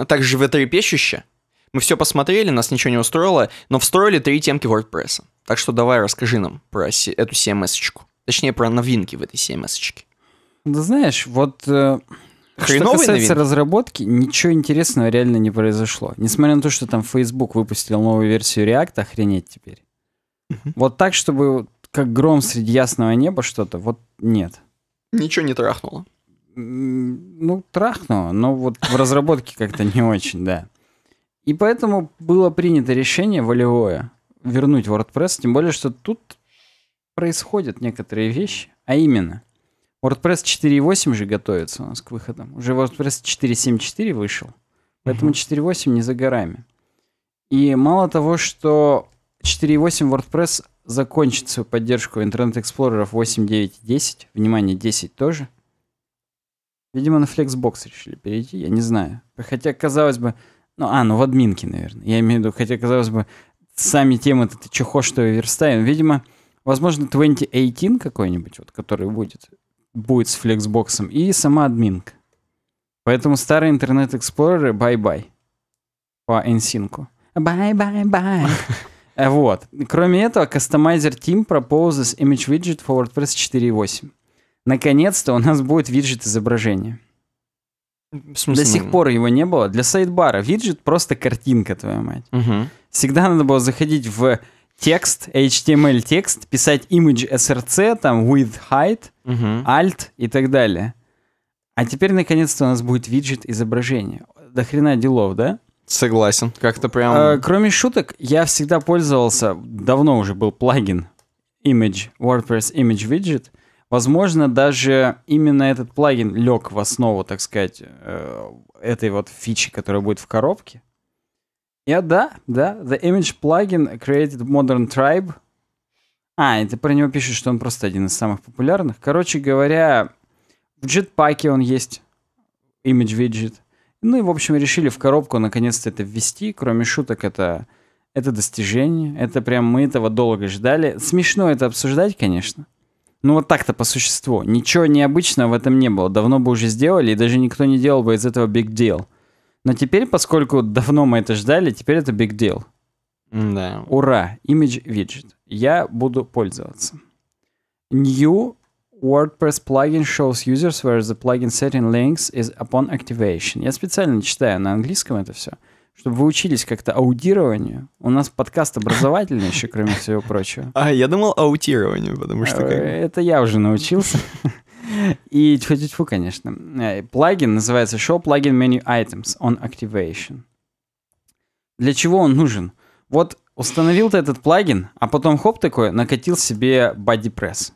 так животрепещуща, мы все посмотрели, нас ничего не устроило, но встроили три темки WordPress. Так что давай расскажи нам про эту CMS-очку. Точнее, про новинки в этой CMS-очке. Да знаешь, вот... Э, Хреновые что касается новинки. разработки, ничего интересного реально не произошло. Несмотря на то, что там Facebook выпустил новую версию React, охренеть теперь. Угу. Вот так, чтобы как гром среди ясного неба что-то, вот нет. Ничего не трахнуло. Ну, трахнуло, но вот в разработке как-то не очень, да. И поэтому было принято решение волевое вернуть WordPress, тем более, что тут происходят некоторые вещи, а именно WordPress 4.8 же готовится у нас к выходам. Уже WordPress 4.7.4 вышел, поэтому 4.8 не за горами. И мало того, что 4.8 WordPress закончит свою поддержку интернет-эксплореров 8, 9 10, внимание, 10 тоже, видимо, на Flexbox решили перейти, я не знаю. Хотя, казалось бы, ну, а, ну в админке, наверное. Я имею в виду, хотя, казалось бы, сами темы это ты че хочешь, что верстаем. Ну, видимо, возможно, 2018 какой-нибудь, вот, который будет, будет с флексбоксом, и сама админка. Поэтому старые интернет-эксплореры бай-бай по NSYNC. Бай-бай-бай. Э, вот. Кроме этого, Customizer Team proposes image widget for WordPress 4.8. Наконец-то у нас будет виджет изображения. Смысле, До сих ну, пор его не было. Для сайдбара виджет просто картинка, твоя мать. Угу. Всегда надо было заходить в текст, HTML текст, писать image src, там with height, угу. alt и так далее. А теперь наконец-то у нас будет виджет изображения. До хрена делов, да? Согласен. Как-то прям... Э, кроме шуток, я всегда пользовался, давно уже был плагин image, WordPress image widget, Возможно, даже именно этот плагин лег в основу, так сказать, э, этой вот фичи, которая будет в коробке. Я, да, да. The image plugin created modern tribe. А, это про него пишут, что он просто один из самых популярных. Короче говоря, в джетпаке он есть. Image widget. Ну и, в общем, решили в коробку наконец-то это ввести. Кроме шуток, это, это достижение. Это прям мы этого долго ждали. Смешно это обсуждать, конечно. Ну вот так-то по существу. Ничего необычного в этом не было. Давно бы уже сделали, и даже никто не делал бы из этого big deal. Но теперь, поскольку давно мы это ждали, теперь это big deal. Да. Ура, Image Widget. Я буду пользоваться. New WordPress plugin shows users where the plugin setting links is upon activation. Я специально читаю на английском это все чтобы вы учились как-то аудированию. У нас подкаст образовательный еще, кроме всего прочего. А, я думал аутированию, потому что... Это я уже научился. И тьфу-тьфу, конечно. Э, плагин называется Show Plugin Menu Items on Activation. Для чего он нужен? Вот установил ты этот плагин, а потом хоп такой, накатил себе Body Press.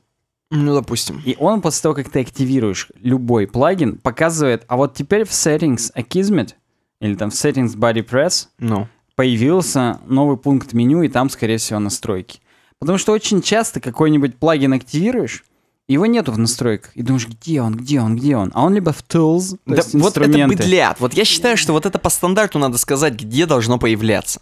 Ну, допустим. И он после того, как ты активируешь любой плагин, показывает, а вот теперь в Settings Akismet или там в Settings Body Press no. Ну. появился новый пункт меню, и там, скорее всего, настройки. Потому что очень часто какой-нибудь плагин активируешь, его нету в настройках. И думаешь, где он, где он, где он? А он либо в tools, да, вот инструменты. это быдлят. Вот я считаю, что вот это по стандарту надо сказать, где должно появляться.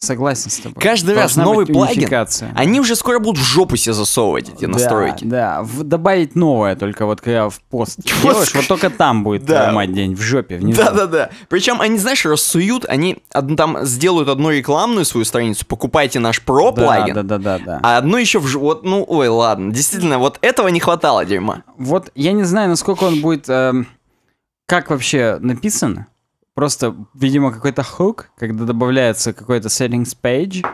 Согласен с тобой. Каждый раз новый плагин, они уже скоро будут в жопу себе засовывать эти настройки. Да, добавить новое только вот когда в пост делаешь, вот только там будет да. день, в жопе внизу. Да-да-да. Причем они, знаешь, рассуют, они там сделают одну рекламную свою страницу, покупайте наш про плагин. Да-да-да. А одну еще в вот, ну, ой, ладно, действительно, вот этого не хватало дерьма. Вот я не знаю, насколько он будет, эм, как вообще написано? просто, видимо, какой-то хук, когда добавляется какой-то settings page,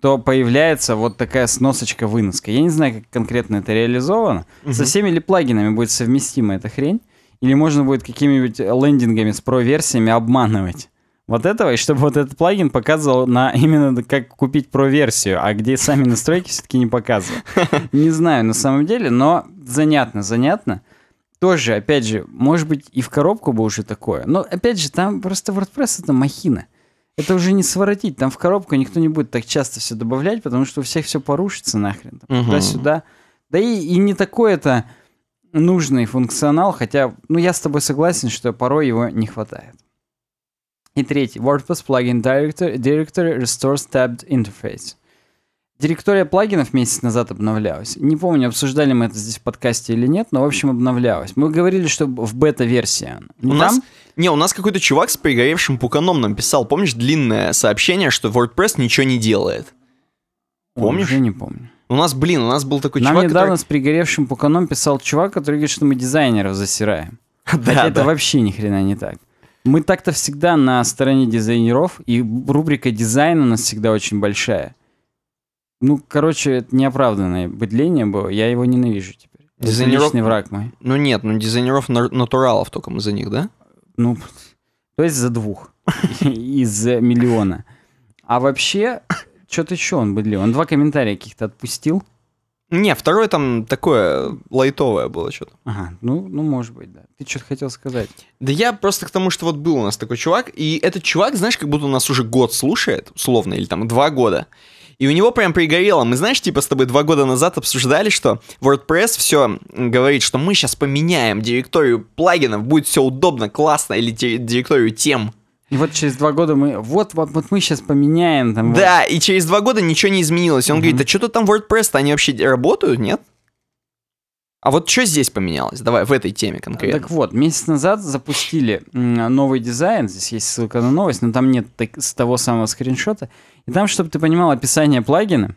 то появляется вот такая сносочка выноска. Я не знаю, как конкретно это реализовано. Угу. Со всеми ли плагинами будет совместима эта хрень? Или можно будет какими-нибудь лендингами с про-версиями обманывать? Вот этого, и чтобы вот этот плагин показывал на именно как купить про-версию, а где сами настройки все-таки не показывают. Не знаю на самом деле, но занятно, занятно тоже, опять же, может быть, и в коробку бы уже такое. Но, опять же, там просто WordPress — это махина. Это уже не своротить. Там в коробку никто не будет так часто все добавлять, потому что у всех все порушится нахрен. Там, угу. Туда-сюда. Да и, и не такой это нужный функционал, хотя, ну, я с тобой согласен, что порой его не хватает. И третий. WordPress Plugin Director directory Restores Tabbed Interface. Директория плагинов месяц назад обновлялась. Не помню, обсуждали мы это здесь в подкасте или нет, но, в общем, обновлялась. Мы говорили, что в бета-версии у там? нас... Не, у нас какой-то чувак с пригоревшим пуканом нам писал, помнишь, длинное сообщение, что WordPress ничего не делает. Помнишь? Я не помню. У нас, блин, у нас был такой Нам чувак, недавно который... с пригоревшим пуканом писал чувак, который говорит, что мы дизайнеров засираем. да, Хотя да. это вообще ни хрена не так. Мы так-то всегда на стороне дизайнеров, и рубрика дизайна у нас всегда очень большая. Ну, короче, это неоправданное быдление было. Я его ненавижу теперь. Дизайнеров... Это враг мой. Ну нет, ну дизайнеров натуралов только мы за них, да? Ну, то есть за двух. Из миллиона. А вообще, что-то еще он быдлил. Он два комментария каких-то отпустил. Не, второе там такое лайтовое было что-то. Ага, ну, ну, может быть, да. Ты что-то хотел сказать. Да я просто к тому, что вот был у нас такой чувак, и этот чувак, знаешь, как будто у нас уже год слушает, условно, или там два года. И у него прям пригорело. Мы, знаешь, типа с тобой два года назад обсуждали, что WordPress все говорит, что мы сейчас поменяем директорию плагинов, будет все удобно, классно, или директорию тем. И вот через два года мы... Вот, вот, вот мы сейчас поменяем там... Да, вот. и через два года ничего не изменилось. Он угу. говорит, а что-то там WordPress-то, они вообще работают, нет? А вот что здесь поменялось? Давай в этой теме конкретно. Так вот, месяц назад запустили новый дизайн. Здесь есть ссылка на новость, но там нет так, с того самого скриншота. И там, чтобы ты понимал описание плагина,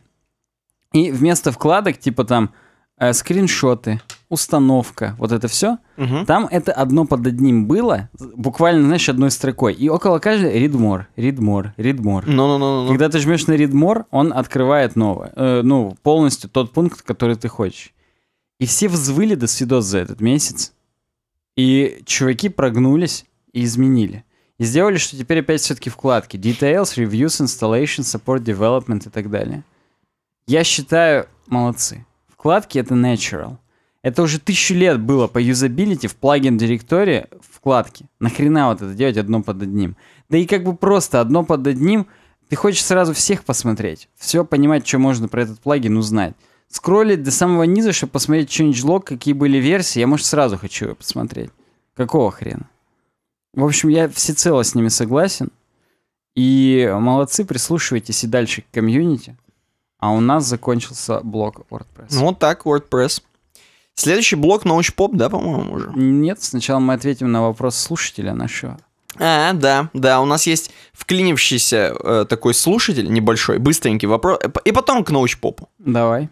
и вместо вкладок типа там э, скриншоты, установка, вот это все, угу. там это одно под одним было, буквально, знаешь, одной строкой. И около каждой read more, read more, read more. No, no, no, no, Когда ты жмешь на read more, он открывает новое, э, ну, полностью тот пункт, который ты хочешь. И все взвыли до свидос за этот месяц. И чуваки прогнулись и изменили. И сделали, что теперь опять все-таки вкладки. Details, Reviews, Installation, Support, Development и так далее. Я считаю, молодцы. Вкладки — это natural. Это уже тысячу лет было по юзабилити в плагин директории вкладки. Нахрена вот это делать одно под одним? Да и как бы просто одно под одним, ты хочешь сразу всех посмотреть, все понимать, что можно про этот плагин узнать. Скроллить до самого низа, чтобы посмотреть changelog, какие были версии, я, может, сразу хочу его посмотреть. Какого хрена? В общем, я всецело с ними согласен. И молодцы, прислушивайтесь и дальше к комьюнити. А у нас закончился блок WordPress. Ну вот так, WordPress. Следующий блок научпоп, да, по-моему, уже? Нет, сначала мы ответим на вопрос слушателя нашего. А, да, да, у нас есть вклинившийся э, такой слушатель небольшой, быстренький вопрос, э, и потом к научпопу. Давай.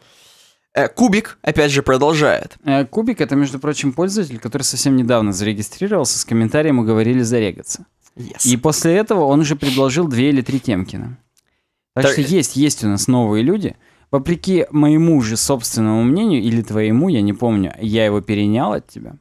Э, кубик, опять же, продолжает. Э, кубик — это, между прочим, пользователь, который совсем недавно зарегистрировался, с комментарием уговорили зарегаться. Yes. И после этого он уже предложил две или три темки Так, так что есть, есть у нас новые люди. Вопреки моему же собственному мнению, или твоему, я не помню, я его перенял от тебя.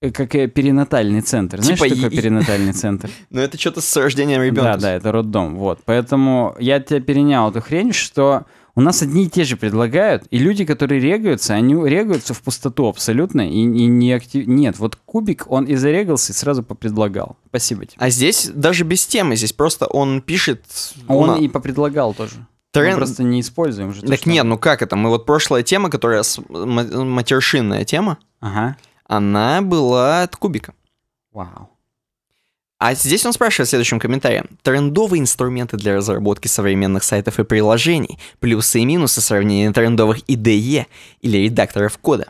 Э, как перинатальный центр. Типа Знаешь, что такое перинатальный центр? Ну, это что-то с рождением ребенка. Да, да, это роддом. Вот. Поэтому я тебя перенял эту хрень, что у нас одни и те же предлагают, и люди, которые регаются, они регаются в пустоту абсолютно и, и не актив... Нет, вот Кубик, он и зарегался, и сразу попредлагал. Спасибо тебе. А здесь даже без темы, здесь просто он пишет... А он на... и попредлагал тоже. Трен Мы просто не используем же. Так что... нет, ну как это? Мы вот прошлая тема, которая с... матершинная тема, ага. она была от Кубика. Вау. А здесь он спрашивает в следующем комментарии. Трендовые инструменты для разработки современных сайтов и приложений. Плюсы и минусы сравнения трендовых IDE или редакторов кода.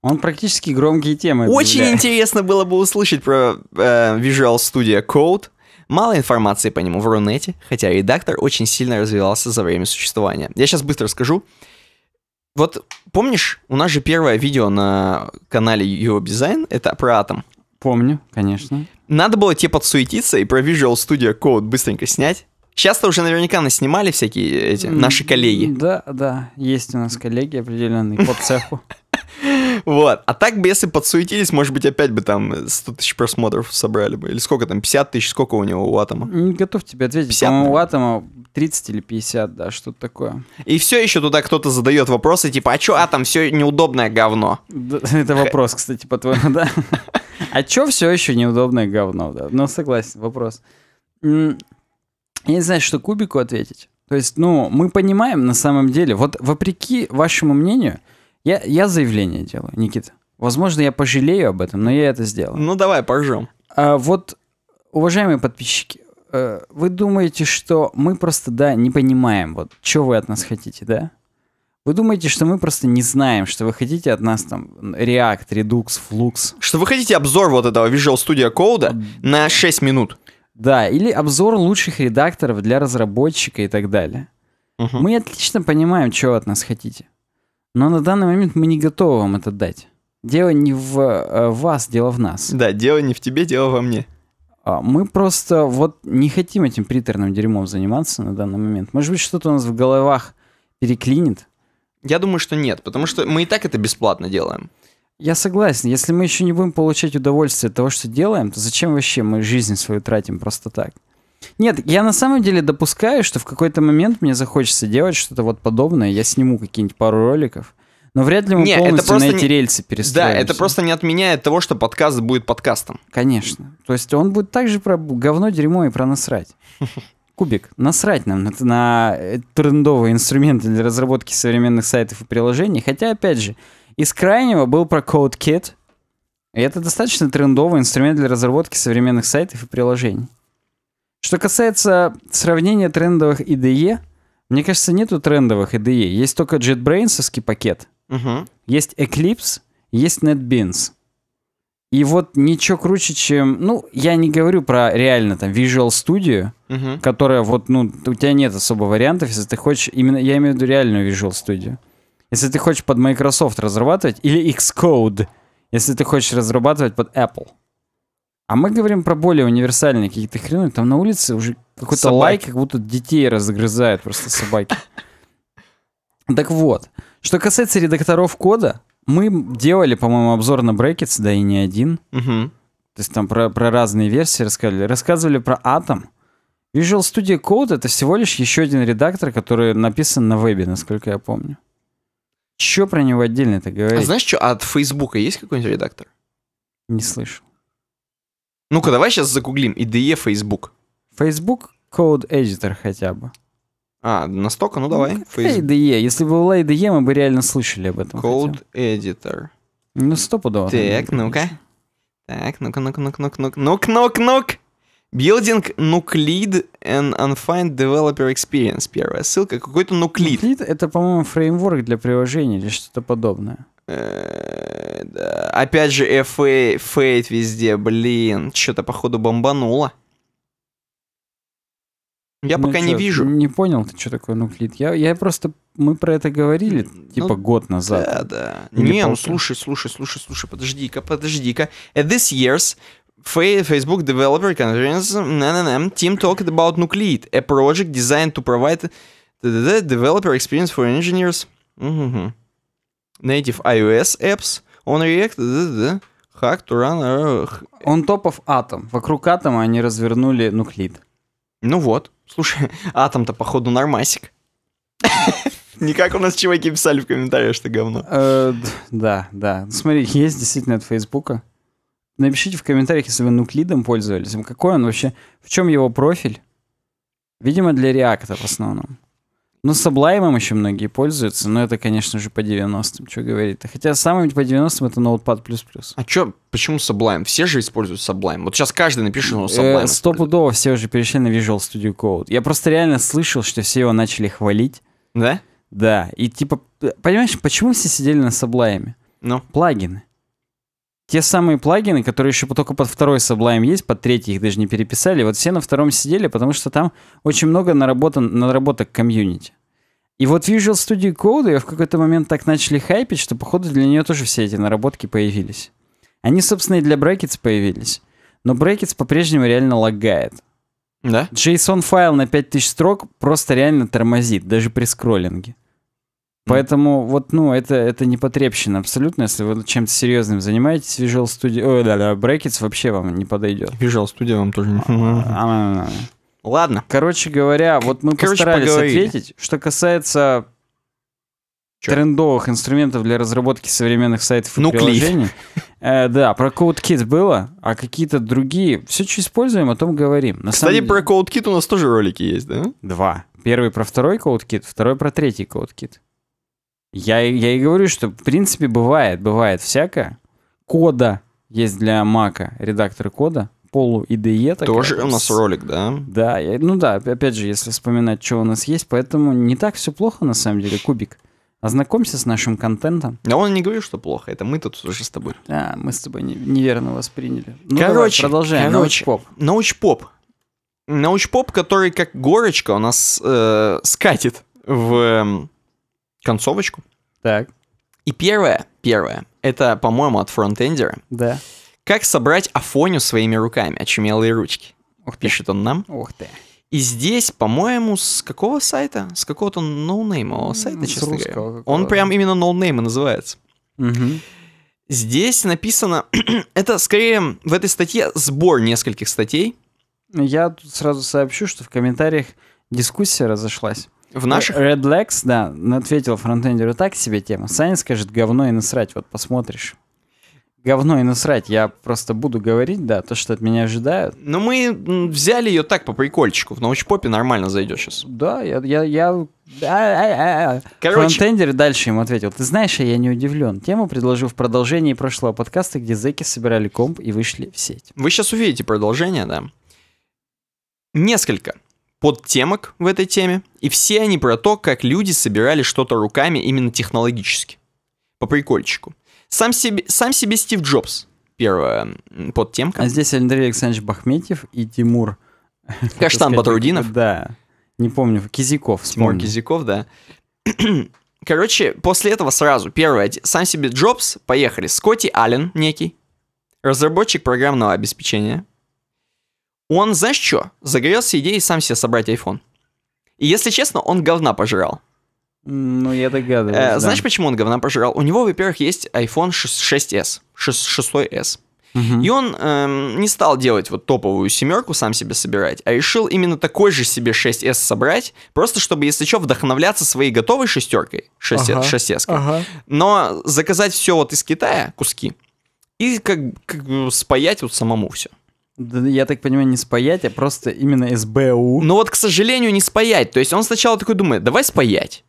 Он практически громкие темы. Очень для... интересно было бы услышать про э, Visual Studio Code. Мало информации по нему в Рунете, хотя редактор очень сильно развивался за время существования. Я сейчас быстро скажу. Вот помнишь, у нас же первое видео на канале Его Design это про атом. Помню, конечно. Надо было тебе подсуетиться и про Visual Studio Code быстренько снять. Сейчас-то уже наверняка наснимали всякие эти наши коллеги. Да, да, есть у нас коллеги определенные по цеху. Вот. А так бы, если подсуетились, может быть, опять бы там 100 тысяч просмотров собрали бы. Или сколько там, 50 тысяч, сколько у него у Атома? Не готов тебе ответить. 50, у Атома 30 или 50, да, что-то такое. И все еще туда кто-то задает вопросы, типа, а чё Атом, все неудобное говно? Это вопрос, кстати, по-твоему, да? А чё все еще неудобное говно, да? Ну, согласен, вопрос. Я не знаю, что Кубику ответить. То есть, ну, мы понимаем на самом деле, вот вопреки вашему мнению, я, я заявление делаю, Никита. Возможно, я пожалею об этом, но я это сделал. Ну давай, поржем. А, вот, уважаемые подписчики, э, вы думаете, что мы просто, да, не понимаем, вот, что вы от нас хотите, да? Вы думаете, что мы просто не знаем, что вы хотите от нас там React, Redux, Flux? Что вы хотите обзор вот этого Visual Studio Code mm на 6 минут? Да, или обзор лучших редакторов для разработчика и так далее. Угу. Мы отлично понимаем, что вы от нас хотите. Но на данный момент мы не готовы вам это дать. Дело не в э, вас, дело в нас. Да, дело не в тебе, дело во мне. А, мы просто вот не хотим этим приторным дерьмом заниматься на данный момент. Может быть, что-то у нас в головах переклинит. Я думаю, что нет, потому что мы и так это бесплатно делаем. Я согласен. Если мы еще не будем получать удовольствие от того, что делаем, то зачем вообще мы жизнь свою тратим просто так? Нет, я на самом деле допускаю, что в какой-то момент мне захочется делать что-то вот подобное. Я сниму какие-нибудь пару роликов. Но вряд ли мы не, полностью это на эти не... рельсы перестроимся. Да, это просто не отменяет того, что подкаст будет подкастом. Конечно. То есть он будет также про говно, дерьмо и про насрать. Кубик, насрать нам на, на э, трендовые инструменты для разработки современных сайтов и приложений. Хотя, опять же, из крайнего был про CodeKit. И это достаточно трендовый инструмент для разработки современных сайтов и приложений. Что касается сравнения трендовых IDE, мне кажется, нету трендовых IDE. Есть только JetBrains пакет, угу. есть Eclipse, есть NetBeans. И вот ничего круче, чем... Ну, я не говорю про реально там Visual Studio, угу. которая вот, ну, у тебя нет особо вариантов, если ты хочешь... Именно я имею в виду реальную Visual Studio. Если ты хочешь под Microsoft разрабатывать, или Xcode, если ты хочешь разрабатывать под Apple. А мы говорим про более универсальные какие-то хрены. Там на улице уже какой-то лайк, как будто детей разгрызают просто собаки. Так вот, что касается редакторов кода, мы делали, по-моему, обзор на брекетс, да и не один. То есть там про, про разные версии рассказывали. Рассказывали про Atom. Visual Studio Code — это всего лишь еще один редактор, который написан на вебе, насколько я помню. Че про него отдельно это а говорить? А знаешь, что от Фейсбука есть какой-нибудь редактор? Не слышал. Ну-ка, давай сейчас загуглим IDE Facebook. Facebook Code Editor хотя бы. А, настолько? Ну давай. Ну, Facebook. IDE. Если бы была IDE, мы бы реально слышали об этом. Code Editor. Ну, стопудово. Так, ну-ка. Так, ну-ка, ну-ка, ну-ка, ну-ка, ну-ка, ну-ка, ну-ка, ну-ка. Building Nuclid and Unfind Developer Experience. Первая ссылка. Какой-то Nuclid. Nuclid — это, по-моему, фреймворк для приложения или что-то подобное. Э, да, Опять же, FA, э, Fate везде, блин, что-то походу бомбануло. Я ну, пока чё, не вижу. Не понял, ты что такое нуклид. Я, я просто... Мы про это говорили, ну типа, год назад. Да, да. Или не, ну слушай, слушай, слушай, слушай, подожди-ка, подожди-ка. At this year's Facebook Developer Conference, na, na, na, team talked about Nucleid, a project designed to provide the developer experience for engineers. Mm-hmm native iOS apps on React, да, да, hack to run... On э, top of Atom. Вокруг атома они развернули нуклид. Ну вот. Слушай, атом-то, походу, нормасик. Не как у нас чуваки писали в комментариях, что говно. Э, да, да. Смотри, есть действительно от Фейсбука. Напишите в комментариях, если вы нуклидом пользовались. Какой он вообще? В чем его профиль? Видимо, для реакта в основном. Ну, саблаймом еще многие пользуются, но это, конечно же, по 90-м, что говорит. Хотя самым по 90-м это Notepad++. А что, почему Sublime? Все же используют Sublime. Вот сейчас каждый напишет, но Sublime. Э, стопудово все уже перешли на Visual Studio Code. Я просто реально слышал, что все его начали хвалить. Да? Да. И типа, понимаешь, почему все сидели на Sublime? Ну? Плагины. Те самые плагины, которые еще только под второй Sublime есть, под третий их даже не переписали, вот все на втором сидели, потому что там очень много наработан, наработок комьюнити. И вот Visual Studio Code ее в какой-то момент так начали хайпить, что, походу, для нее тоже все эти наработки появились. Они, собственно, и для Brackets появились. Но Brackets по-прежнему реально лагает. Да? JSON-файл на 5000 строк просто реально тормозит, даже при скроллинге. Поэтому вот, ну, это, это непотребщина абсолютно. Если вы чем-то серьезным занимаетесь, Visual Studio... Ой, да, да, Brackets вообще вам не подойдет. Visual Studio вам тоже не... А, а, а. Ладно. Короче говоря, вот мы Короче, постарались поговорили. ответить. Что касается Чё? трендовых инструментов для разработки современных сайтов и ну, приложений. Э, да, про CodeKit было, а какие-то другие. Все, что используем, о том говорим. На Кстати, деле... про CodeKit у нас тоже ролики есть, да? Два. Первый про второй CodeKit, второй про третий CodeKit. Я, я и говорю, что в принципе бывает, бывает всякое. Кода есть для Мака, редактор кода, полу IDE. Такая. Тоже у нас ролик, да? Да, я, ну да, опять же, если вспоминать, что у нас есть, поэтому не так все плохо на самом деле, Кубик. Ознакомься с нашим контентом. Да он не говорит, что плохо, это мы тут уже с тобой. Да, мы с тобой не, неверно восприняли. Ну, короче, давай, продолжаем. научпоп. Научпоп. Научпоп, который как горочка у нас э, скатит в эм, концовочку. Так. И первое, первое, это, по-моему, от фронтендера. Да. Как собрать Афоню своими руками, очумелые ручки? Ух Пишет он нам. Ух ты. И здесь, по-моему, с какого сайта? С какого-то ноунеймового сайта, с честно говоря. Он прям именно ноунейм и называется. Угу. Здесь написано... это скорее в этой статье сбор нескольких статей. Я тут сразу сообщу, что в комментариях дискуссия разошлась. В наших? Red Legs, да, ответил фронтендеру так себе тема. Саня скажет говно и насрать, вот посмотришь. Говно и насрать, я просто буду говорить, да, то, что от меня ожидают. Но ну, мы взяли ее так по прикольчику, в научпопе нормально зайдешь сейчас. Да, я... я, я... А, а, а, Короче. Фронтендер дальше им ответил. Ты знаешь, я не удивлен. Тему предложил в продолжении прошлого подкаста, где зэки собирали комп и вышли в сеть. Вы сейчас увидите продолжение, да. Несколько подтемок в этой теме, и все они про то, как люди собирали что-то руками именно технологически. По прикольчику. Сам себе, сам себе Стив Джобс. Первая подтемка. А здесь Андрей Александрович Бахметьев и Тимур... Каштан Батрудинов. Да. Не помню. Кизяков. Тимур Кизяков, да. Короче, после этого сразу. Первое. Сам себе Джобс. Поехали. Скотти Аллен некий. Разработчик программного обеспечения он, знаешь что, загорелся идеей сам себе собрать iPhone. И если честно, он говна пожрал. Ну, я догадываюсь. Э, да. Знаешь, почему он говна пожрал? У него, во-первых, есть iPhone 6s, 6, s Угу. И он эм, не стал делать вот топовую семерку сам себе собирать, а решил именно такой же себе 6S собрать, просто чтобы, если что, вдохновляться своей готовой шестеркой, 6, ага, 6S. Ага. Но заказать все вот из Китая, куски, и как, как спаять вот самому все. Да, я так понимаю, не спаять, а просто именно СБУ. Ну вот, к сожалению, не спаять. То есть он сначала такой думает, давай спаять.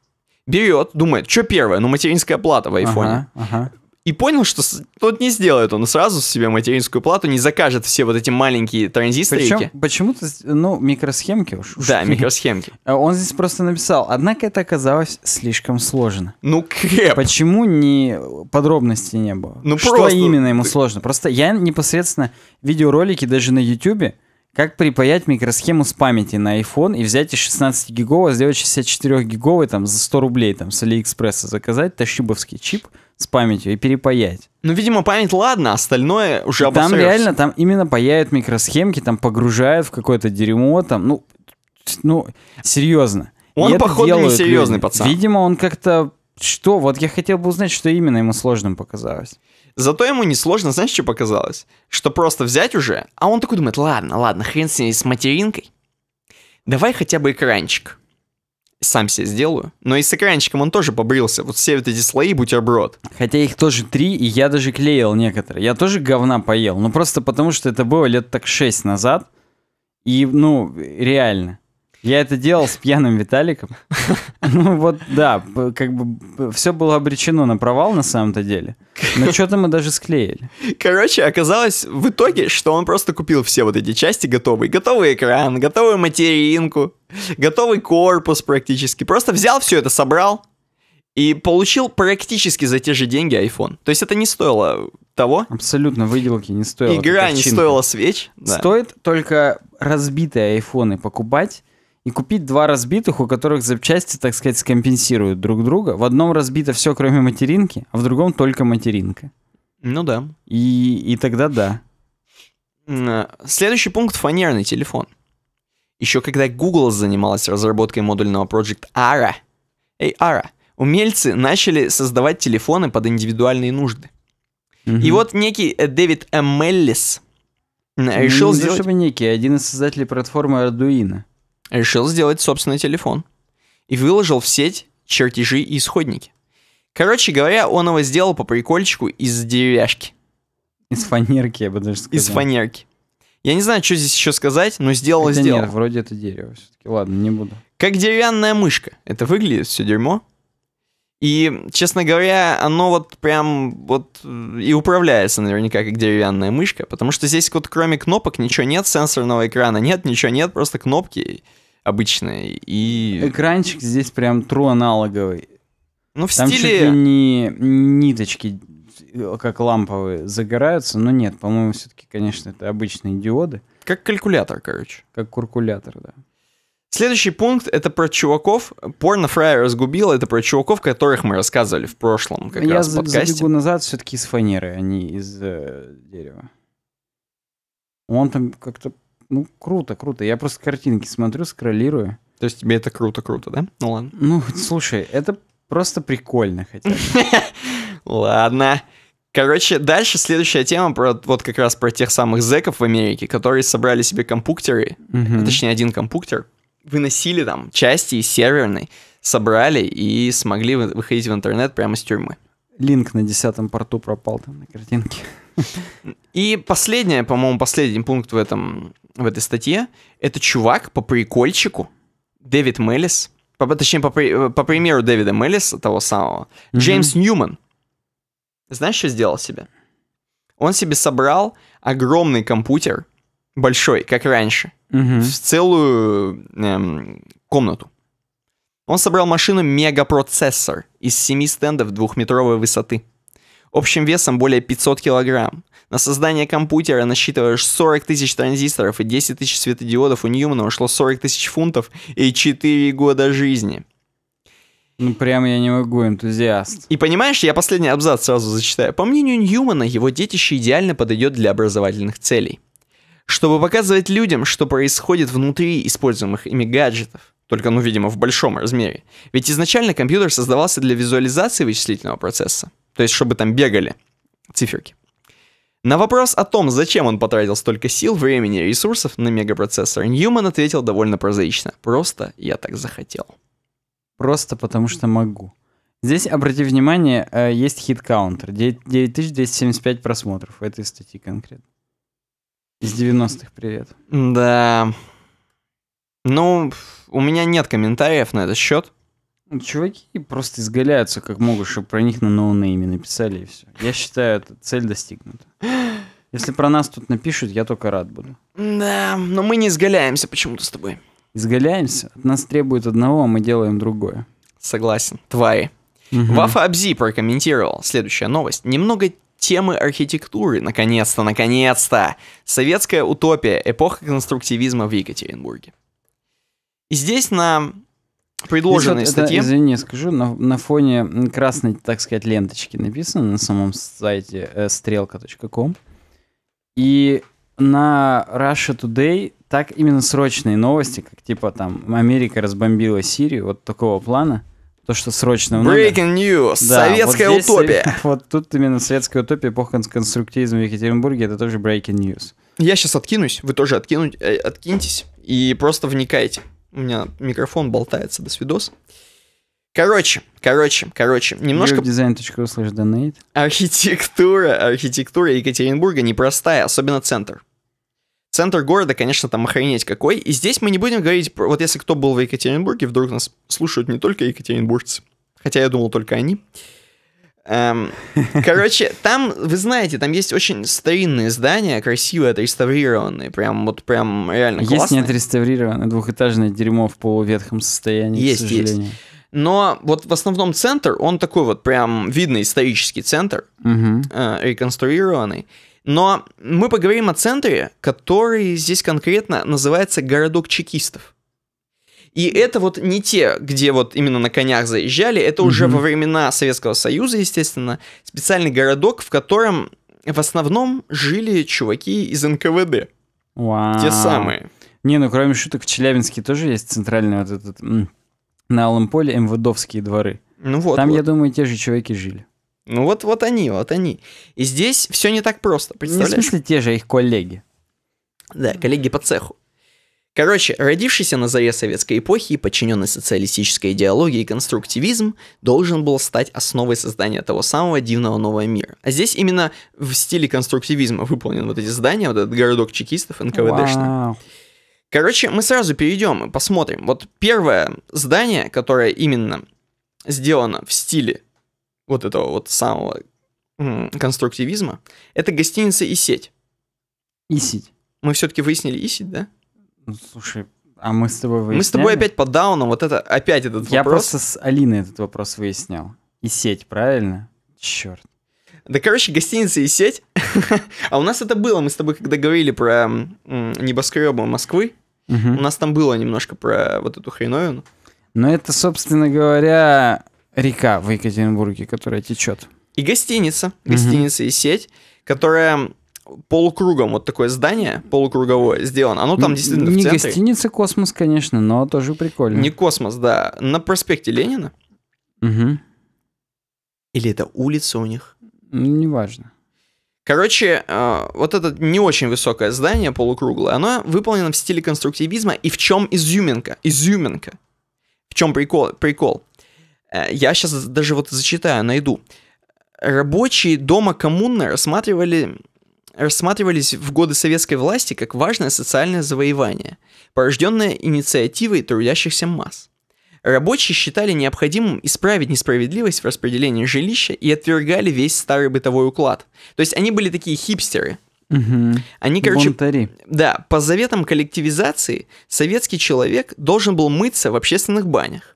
Берет, думает, что первое? Ну, материнская плата в айфоне. Ага, ага и понял, что тот не сделает, он сразу себе материнскую плату не закажет все вот эти маленькие транзисторики. Причем, почему-то, ну, микросхемки уж. Да, микросхемки. А он здесь просто написал, однако это оказалось слишком сложно. Ну, креп. Почему не подробностей не было? Ну, Что просто... именно ему сложно? Просто я непосредственно видеоролики даже на YouTube как припаять микросхему с памяти на iPhone и взять из 16 гигового, сделать 64 гиговый там за 100 рублей там с Алиэкспресса заказать тащибовский чип с памятью и перепаять. Ну, видимо, память ладно, остальное уже обосрёшься. Там реально, там именно паяют микросхемки, там погружают в какое-то дерьмо, там, ну, ну, серьезно. Он, и походу, не серьезный люди. пацан. Видимо, он как-то... Что? Вот я хотел бы узнать, что именно ему сложным показалось. Зато ему несложно, знаешь, что показалось? Что просто взять уже, а он такой думает, ладно, ладно, хрен с ней, с материнкой. Давай хотя бы экранчик. Сам себе сделаю. Но и с экранчиком он тоже побрился. Вот все вот эти слои бутерброд. Хотя их тоже три, и я даже клеил некоторые. Я тоже говна поел. Ну просто потому, что это было лет так шесть назад. И, ну, реально. Я это делал с пьяным Виталиком. Ну вот, да, как бы все было обречено на провал на самом-то деле. Но что-то мы даже склеили. Короче, оказалось в итоге, что он просто купил все вот эти части готовые. Готовый экран, готовую материнку, готовый корпус практически. Просто взял все это, собрал и получил практически за те же деньги iPhone. То есть это не стоило того. Абсолютно, выделки не стоило. Игра не стоила свеч. Да. Стоит только разбитые айфоны покупать и купить два разбитых, у которых запчасти, так сказать, скомпенсируют друг друга. В одном разбито все, кроме материнки, а в другом только материнка. Ну да. И, и тогда да. Э, следующий пункт — фанерный телефон. Еще когда Google занималась разработкой модульного проекта ARA, эй, ARA, умельцы начали создавать телефоны под индивидуальные нужды. Угу. И вот некий э, Дэвид Меллис э, решил не, не сделать... Не некий, а один из создателей платформы Arduino решил сделать собственный телефон. И выложил в сеть чертежи и исходники. Короче говоря, он его сделал по прикольчику из деревяшки. Из фанерки, я бы даже сказал. Из фанерки. Я не знаю, что здесь еще сказать, но сделал и сделал. Нет, вроде это дерево все-таки. Ладно, не буду. Как деревянная мышка. Это выглядит все дерьмо. И, честно говоря, оно вот прям вот э, и управляется наверняка как деревянная мышка, потому что здесь вот кроме кнопок ничего нет, сенсорного экрана нет, ничего нет, просто кнопки обычная. И... Экранчик здесь прям true аналоговый. Ну, в Там стиле... чуть ли не ниточки, как ламповые, загораются, но нет, по-моему, все-таки, конечно, это обычные диоды. Как калькулятор, короче. Как куркулятор, да. Следующий пункт это про чуваков. Порно Фрай разгубил. Это про чуваков, которых мы рассказывали в прошлом как Я раз в подкасте. Я забегу назад все-таки из фанеры, а не из э, дерева. Он там как-то ну, круто, круто. Я просто картинки смотрю, скроллирую. То есть тебе это круто-круто, да? Ну ладно. Ну, слушай, это просто прикольно хотя бы. Ладно. Короче, дальше следующая тема про вот как раз про тех самых зэков в Америке, которые собрали себе компуктеры, а, точнее один компуктер, выносили там части из серверной, собрали и смогли выходить в интернет прямо из тюрьмы. Линк на десятом порту пропал там на картинке. И последнее, по-моему, последний пункт в этом в этой статье, это чувак по прикольчику, Дэвид Меллис, по, точнее, по, э, по примеру Дэвида Меллиса, того самого, mm-hmm. Джеймс Ньюман. Знаешь, что сделал себе? Он себе собрал огромный компьютер, большой, как раньше, mm-hmm. в целую эм, комнату. Он собрал машину мегапроцессор из семи стендов двухметровой высоты общим весом более 500 килограмм. На создание компьютера насчитываешь 40 тысяч транзисторов и 10 тысяч светодиодов, у Ньюмана ушло 40 тысяч фунтов и 4 года жизни. Ну, прям я не могу, энтузиаст. И понимаешь, я последний абзац сразу зачитаю. По мнению Ньюмана, его детище идеально подойдет для образовательных целей. Чтобы показывать людям, что происходит внутри используемых ими гаджетов. Только, ну, видимо, в большом размере. Ведь изначально компьютер создавался для визуализации вычислительного процесса. То есть, чтобы там бегали циферки. На вопрос о том, зачем он потратил столько сил, времени и ресурсов на мегапроцессор, Ньюман ответил довольно прозаично. Просто я так захотел. Просто потому что могу. Здесь, обрати внимание, э, есть хит-каунтер. 9275 просмотров в этой статьи конкретно. Из 90-х привет. Да. Ну, у меня нет комментариев на этот счет. Чуваки просто изгаляются как могут, чтобы про них на ноунейме написали и все. Я считаю, это цель достигнута. Если про нас тут напишут, я только рад буду. Да, но мы не изгаляемся почему-то с тобой. Изгаляемся? От нас требует одного, а мы делаем другое. Согласен. Твари. Угу. Вафа Абзи прокомментировал. Следующая новость. Немного темы архитектуры. Наконец-то, наконец-то. Советская утопия. Эпоха конструктивизма в Екатеринбурге. И здесь на предложенные Здесь вот статье. Это, извини, скажу, на, на фоне красной, так сказать, ленточки написано на самом сайте э, стрелка.ком. И на Russia Today так именно срочные новости, как типа там Америка разбомбила Сирию, вот такого плана. То, что срочно много. Breaking news! Да, советская вот здесь, утопия! Вот тут именно советская утопия, эпоха конструктивизма в Екатеринбурге, это тоже breaking news. Я сейчас откинусь, вы тоже откинуть, э, откиньтесь и просто вникайте. У меня микрофон болтается, до свидос. Короче, короче, короче, немножко... Дизайн.ру слэш донейт. Архитектура, архитектура Екатеринбурга непростая, особенно центр. Центр города, конечно, там охренеть какой. И здесь мы не будем говорить, про... вот если кто был в Екатеринбурге, вдруг нас слушают не только екатеринбуржцы, хотя я думал только они. Эм, короче, там, вы знаете, там есть очень старинные здания, красиво отреставрированные, прям вот прям реально есть классные. Есть не отреставрированное двухэтажное дерьмо в полуветхом состоянии, есть, к сожалению. Есть. Но вот в основном центр, он такой вот прям видный исторический центр, угу. э, реконструированный. Но мы поговорим о центре, который здесь конкретно называется «Городок чекистов». И это вот не те, где вот именно на конях заезжали, это mm уже во времена Советского Союза, естественно, специальный городок, в котором в основном жили чуваки из НКВД. Вау. Те самые. Не, ну кроме шуток, в Челябинске тоже есть центральный вот этот... На Алом поле МВДовские дворы. Ну вот. Там, вот. я думаю, те же чуваки жили. Ну вот, вот они, вот они. И здесь все не так просто, представляешь? Не в смысле те же а их коллеги. Да, коллеги по цеху. Короче, родившийся на заре советской эпохи и подчиненный социалистической идеологии конструктивизм должен был стать основой создания того самого дивного нового мира. А здесь именно в стиле конструктивизма выполнены вот эти здания, вот этот городок чекистов, НКВДшный. Короче, мы сразу перейдем и посмотрим. Вот первое здание, которое именно сделано в стиле вот этого вот самого конструктивизма, это гостиница и сеть. Исить. Мы все-таки выяснили Исить, да? Ну, слушай, а мы с тобой выясняли? Мы с тобой опять по даунам, вот это опять этот Я вопрос. Я просто с Алиной этот вопрос выяснял. И сеть, правильно? Черт. Да, короче, гостиница и сеть. а у нас это было, мы с тобой когда говорили про небоскребы Москвы, у нас там было немножко про вот эту хреновину. Но это, собственно говоря, река в Екатеринбурге, которая течет. И гостиница, гостиница и сеть, которая полукругом вот такое здание полукруговое сделано. Оно там действительно не в центре. гостиница «Космос», конечно, но тоже прикольно. Не «Космос», да. На проспекте Ленина. Угу. Или это улица у них? Неважно. Короче, э, вот это не очень высокое здание полукруглое, оно выполнено в стиле конструктивизма. И в чем изюминка? Изюминка. В чем прикол? прикол? Э, я сейчас даже вот зачитаю, найду. Рабочие дома коммуны рассматривали рассматривались в годы советской власти как важное социальное завоевание, порожденное инициативой трудящихся масс. Рабочие считали необходимым исправить несправедливость в распределении жилища и отвергали весь старый бытовой уклад. То есть они были такие хипстеры. Угу. Они, короче, Бунтари. да, по заветам коллективизации советский человек должен был мыться в общественных банях,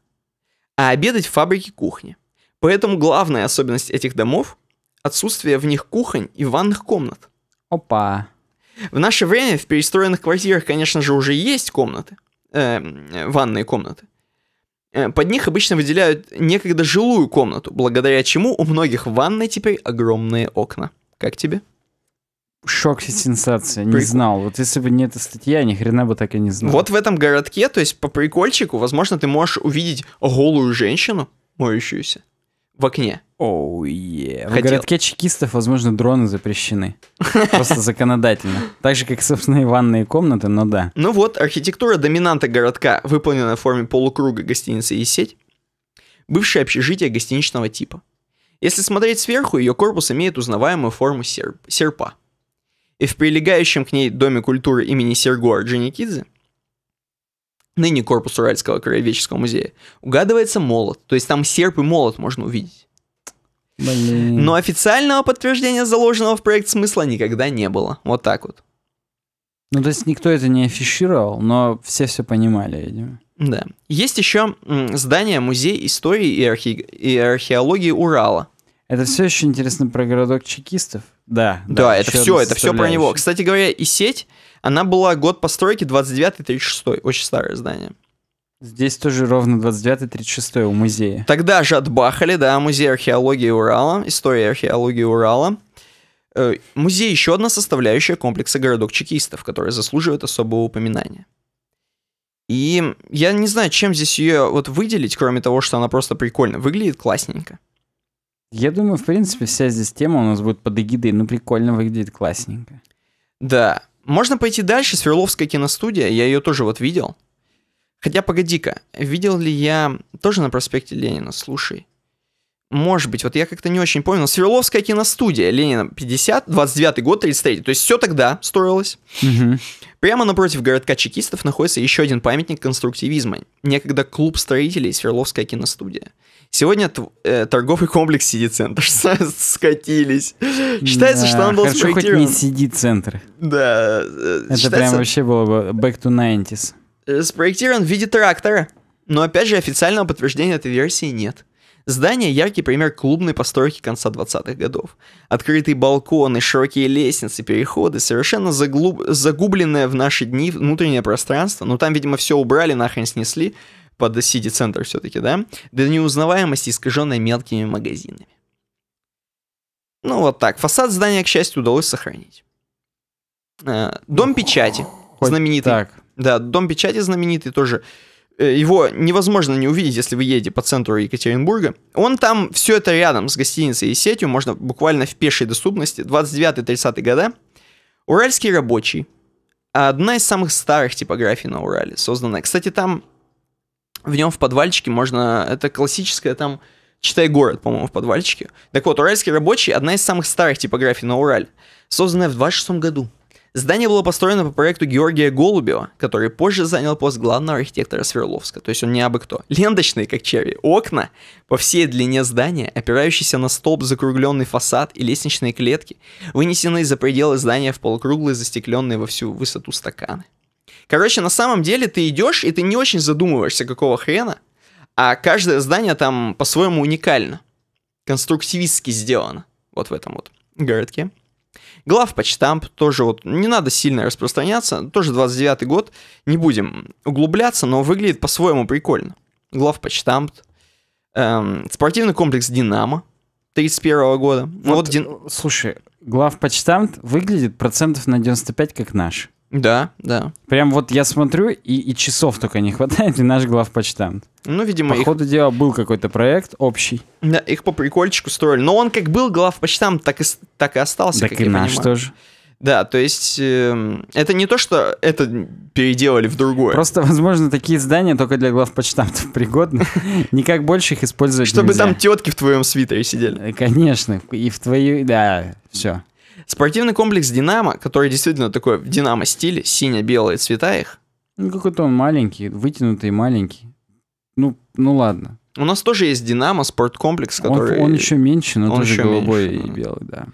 а обедать в фабрике кухни. Поэтому главная особенность этих домов – отсутствие в них кухонь и ванных комнат – Опа. В наше время в перестроенных квартирах, конечно же, уже есть комнаты, э, ванные комнаты. Э, под них обычно выделяют некогда жилую комнату, благодаря чему у многих в ванной теперь огромные окна. Как тебе? Шок и сенсация, не Прик... знал. Вот если бы не эта статья, ни хрена бы так и не знал. Вот в этом городке, то есть по прикольчику, возможно, ты можешь увидеть голую женщину, моющуюся, в окне. Оу, oh, yeah. Хотел. В городке чекистов, возможно, дроны запрещены. Просто законодательно. Так же, как, собственно, и ванные комнаты, но да. Ну вот, архитектура доминанта городка выполнена в форме полукруга гостиницы и сеть. Бывшее общежитие гостиничного типа. Если смотреть сверху, ее корпус имеет узнаваемую форму серп, серпа. И в прилегающем к ней Доме культуры имени Серго Орджоникидзе – ныне корпус Уральского краеведческого музея, угадывается молот. То есть там серп и молот можно увидеть. Блин. Но официального подтверждения заложенного в проект смысла никогда не было. Вот так вот. Ну, то есть никто это не афишировал, но все все понимали, видимо. Да. Есть еще здание Музей истории и, архе... и археологии Урала. Это все еще интересно про городок чекистов. Да. Да, да это все, это все про него. Кстати говоря, и сеть она была год постройки 29-36, очень старое здание. Здесь тоже ровно 29-36 у музея. Тогда же отбахали, да, музей археологии Урала, история археологии Урала. Э, музей еще одна составляющая комплекса городок чекистов, которая заслуживает особого упоминания. И я не знаю, чем здесь ее вот выделить, кроме того, что она просто прикольно выглядит, классненько. Я думаю, в принципе, вся здесь тема у нас будет под эгидой, ну прикольно выглядит классненько. Да, можно пойти дальше, Свердловская киностудия, я ее тоже вот видел. Хотя, погоди-ка, видел ли я тоже на проспекте Ленина, слушай. Может быть, вот я как-то не очень помню. Свердловская киностудия, Ленина 50, 29 год, 33 То есть все тогда строилось. Угу. Прямо напротив городка чекистов находится еще один памятник конструктивизма. Некогда клуб строителей Свердловская киностудия. Сегодня э, торговый комплекс CD-центр скатились. Считается, да, что он был хорошо хоть не сиди центр Да. Э, Это считается... прям вообще было бы back to 90s. Э, спроектирован в виде трактора. Но опять же, официального подтверждения этой версии нет. Здание – яркий пример клубной постройки конца 20-х годов. Открытые балконы, широкие лестницы, переходы, совершенно заглуб... загубленное в наши дни внутреннее пространство. Ну, там, видимо, все убрали, нахрен снесли под City Center все-таки, да, до неузнаваемости, искаженной мелкими магазинами. Ну вот так. Фасад здания, к счастью, удалось сохранить. Э, дом печати Хоть знаменитый. Так. Да, дом печати знаменитый тоже. Э, его невозможно не увидеть, если вы едете по центру Екатеринбурга. Он там, все это рядом с гостиницей и сетью, можно буквально в пешей доступности. 29-30 года. Уральский рабочий. Одна из самых старых типографий на Урале, созданная. Кстати, там в нем в подвальчике можно... Это классическая там... Читай город, по-моему, в подвальчике. Так вот, Уральский рабочий – одна из самых старых типографий на Урале, созданная в 26 году. Здание было построено по проекту Георгия Голубева, который позже занял пост главного архитектора Свердловска, то есть он не абы кто. Ленточные, как черви, окна по всей длине здания, опирающиеся на столб закругленный фасад и лестничные клетки, вынесены за пределы здания в полукруглые застекленные во всю высоту стаканы. Короче, на самом деле ты идешь, и ты не очень задумываешься, какого хрена, а каждое здание там по-своему уникально. Конструктивистски сделано. Вот в этом вот городке. Глав почтамп тоже вот, не надо сильно распространяться, тоже 29-й год, не будем углубляться, но выглядит по-своему прикольно. Глав почтамп, эм, спортивный комплекс «Динамо», 31 -го года. Ну, вот, вот, Дин... Э, слушай, глав почтамт выглядит процентов на 95 как наш. Да, да. Прям вот я смотрю, и, и часов только не хватает, и наш главпочтамт. Ну, видимо, По их... ходу дела был какой-то проект общий. Да, их по прикольчику строили. Но он как был главпочтамт, так и, так и остался, так как и я наш понимаю. тоже. Да, то есть э, это не то, что это переделали в другое. Просто, возможно, такие здания только для главпочтамтов пригодны. Никак больше их использовать Чтобы там тетки в твоем свитере сидели. Э, конечно, и в твою... Да, все. Спортивный комплекс «Динамо», который действительно такой в «Динамо» стиле, сине-белые цвета их. Ну, какой-то он маленький, вытянутый маленький. Ну, ну ладно. У нас тоже есть «Динамо» спорткомплекс, который... Он, он еще меньше, но он тоже еще голубой меньше, и белый, да.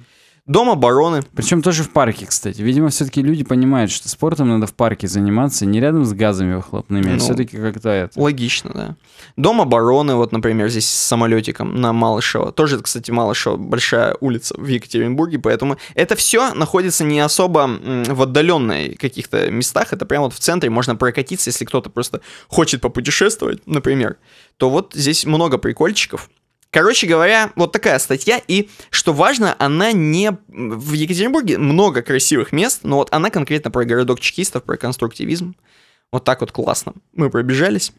Дом обороны. Причем тоже в парке, кстати. Видимо, все-таки люди понимают, что спортом надо в парке заниматься, не рядом с газами выхлопными, а ну, а все-таки как-то это. Логично, да. Дом обороны, вот, например, здесь с самолетиком на Малышева. Тоже, кстати, Малышева большая улица в Екатеринбурге, поэтому это все находится не особо в отдаленной каких-то местах. Это прямо вот в центре можно прокатиться, если кто-то просто хочет попутешествовать, например. То вот здесь много прикольчиков. Короче говоря, вот такая статья, и, что важно, она не... В Екатеринбурге много красивых мест, но вот она конкретно про городок чекистов, про конструктивизм. Вот так вот классно. Мы пробежались.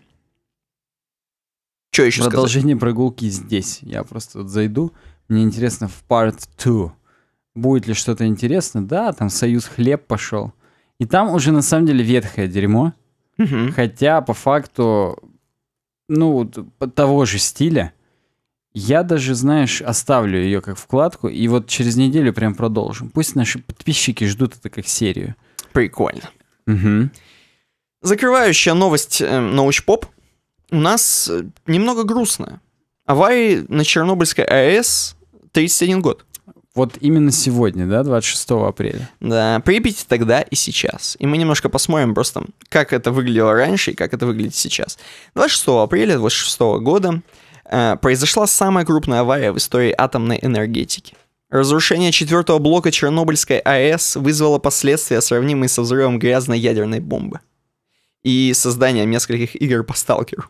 Что еще Продолжение сказать? прогулки здесь. Я просто вот зайду. Мне интересно в part 2. Будет ли что-то интересно? Да, там союз хлеб пошел. И там уже на самом деле ветхое дерьмо. Угу. Хотя по факту, ну, того же стиля я даже, знаешь, оставлю ее как вкладку, и вот через неделю прям продолжим. Пусть наши подписчики ждут это как серию. Прикольно. Угу. Закрывающая новость э, научпоп у нас э, немного грустная. Аварии на Чернобыльской АЭС 31 год. Вот именно сегодня, да, 26 апреля? Да, Припять тогда и сейчас. И мы немножко посмотрим просто, как это выглядело раньше и как это выглядит сейчас. 26 апреля 26 года Э, произошла самая крупная авария в истории атомной энергетики. Разрушение четвертого блока Чернобыльской АЭС вызвало последствия, сравнимые со взрывом грязной ядерной бомбы. И созданием нескольких игр по сталкеру.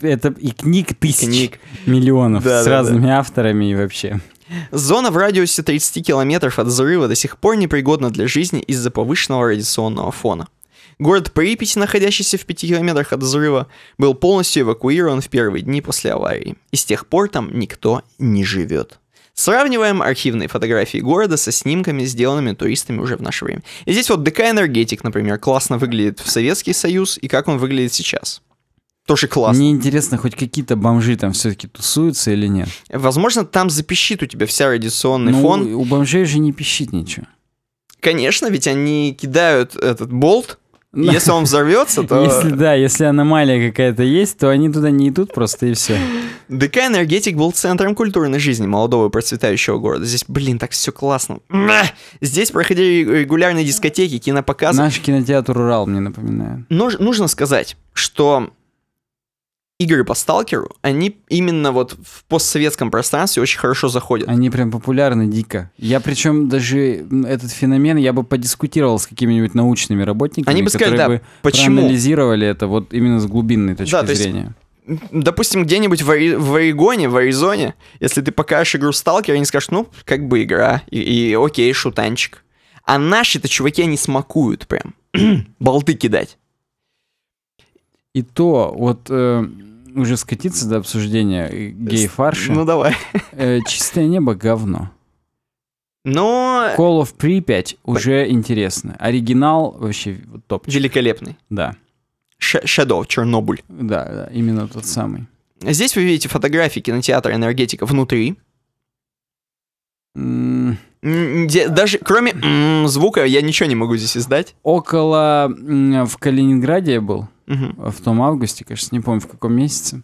Это и книг тысяч, книг. миллионов да, с да, разными да. авторами и вообще. Зона в радиусе 30 километров от взрыва до сих пор непригодна для жизни из-за повышенного радиационного фона. Город Припять, находящийся в 5 километрах от взрыва, был полностью эвакуирован в первые дни после аварии, и с тех пор там никто не живет. Сравниваем архивные фотографии города со снимками, сделанными туристами уже в наше время. И здесь вот ДК «Энергетик», например, классно выглядит в Советский Союз и как он выглядит сейчас. Тоже классно. Мне интересно, хоть какие-то бомжи там все-таки тусуются или нет? Возможно, там запищит у тебя вся радиационный ну, фон. у бомжей же не пищит ничего. Конечно, ведь они кидают этот болт, если он взорвется, то... Если, да, если аномалия какая-то есть, то они туда не идут просто и все. ДК «Энергетик» был центром культурной жизни молодого и процветающего города. Здесь, блин, так все классно. Здесь проходили регулярные дискотеки, кинопоказы. Наш кинотеатр «Урал» мне напоминает. Нужно сказать, что игры по сталкеру, они именно вот в постсоветском пространстве очень хорошо заходят. Они прям популярны дико. Я причем даже этот феномен я бы подискутировал с какими-нибудь научными работниками, они бы сказали, которые да, бы почему? проанализировали это вот именно с глубинной точки да, зрения. То есть, допустим, где-нибудь в, Ари... в Орегоне, в Аризоне, если ты покажешь игру Сталкер, они скажут, ну, как бы игра, и, и окей, шутанчик. А наши-то чуваки, они смакуют прям. Болты кидать. И то, вот э, уже скатиться до обсуждения э, гей-фарша. Ну давай. Э, Чистое небо говно. Но... Call of Pripyat уже интересно. Оригинал вообще топ. Великолепный. Да. Shadow, Чернобыль. Да, да, именно тот самый. Здесь вы видите фотографии кинотеатра «Энергетика» внутри. Даже кроме звука я ничего не могу здесь издать. Около... В Калининграде я был угу. в том августе, конечно, не помню в каком месяце.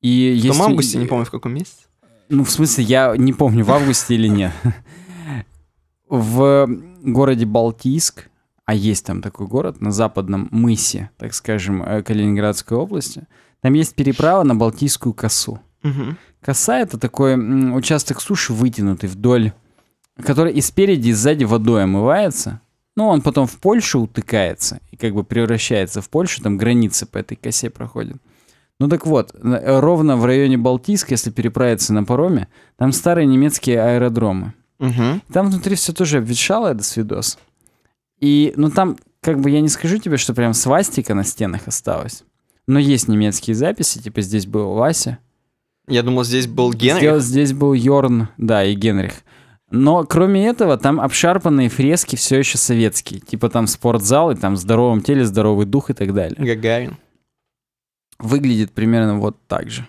И в есть... том августе, не помню в каком месяце? Ну, в смысле, я не помню, в августе или нет. В городе Балтийск, а есть там такой город, на западном мысе, так скажем, э, Калининградской области, там есть переправа на Балтийскую косу. Коса — это такой участок суши, вытянутый вдоль, который и спереди, и сзади водой омывается, ну, он потом в Польшу утыкается и как бы превращается в Польшу, там границы по этой косе проходят. Ну так вот, ровно в районе Балтийска, если переправиться на пароме, там старые немецкие аэродромы. Угу. Там внутри все тоже обветшало, это свидос. И, ну там, как бы я не скажу тебе, что прям свастика на стенах осталась. Но есть немецкие записи, типа здесь был Вася. Я думал, здесь был Генрих. Здесь, здесь был Йорн, да, и Генрих. Но кроме этого, там обшарпанные фрески все еще советские. Типа там спортзал, и там в здоровом теле здоровый дух и так далее. Гагарин. Выглядит примерно вот так же.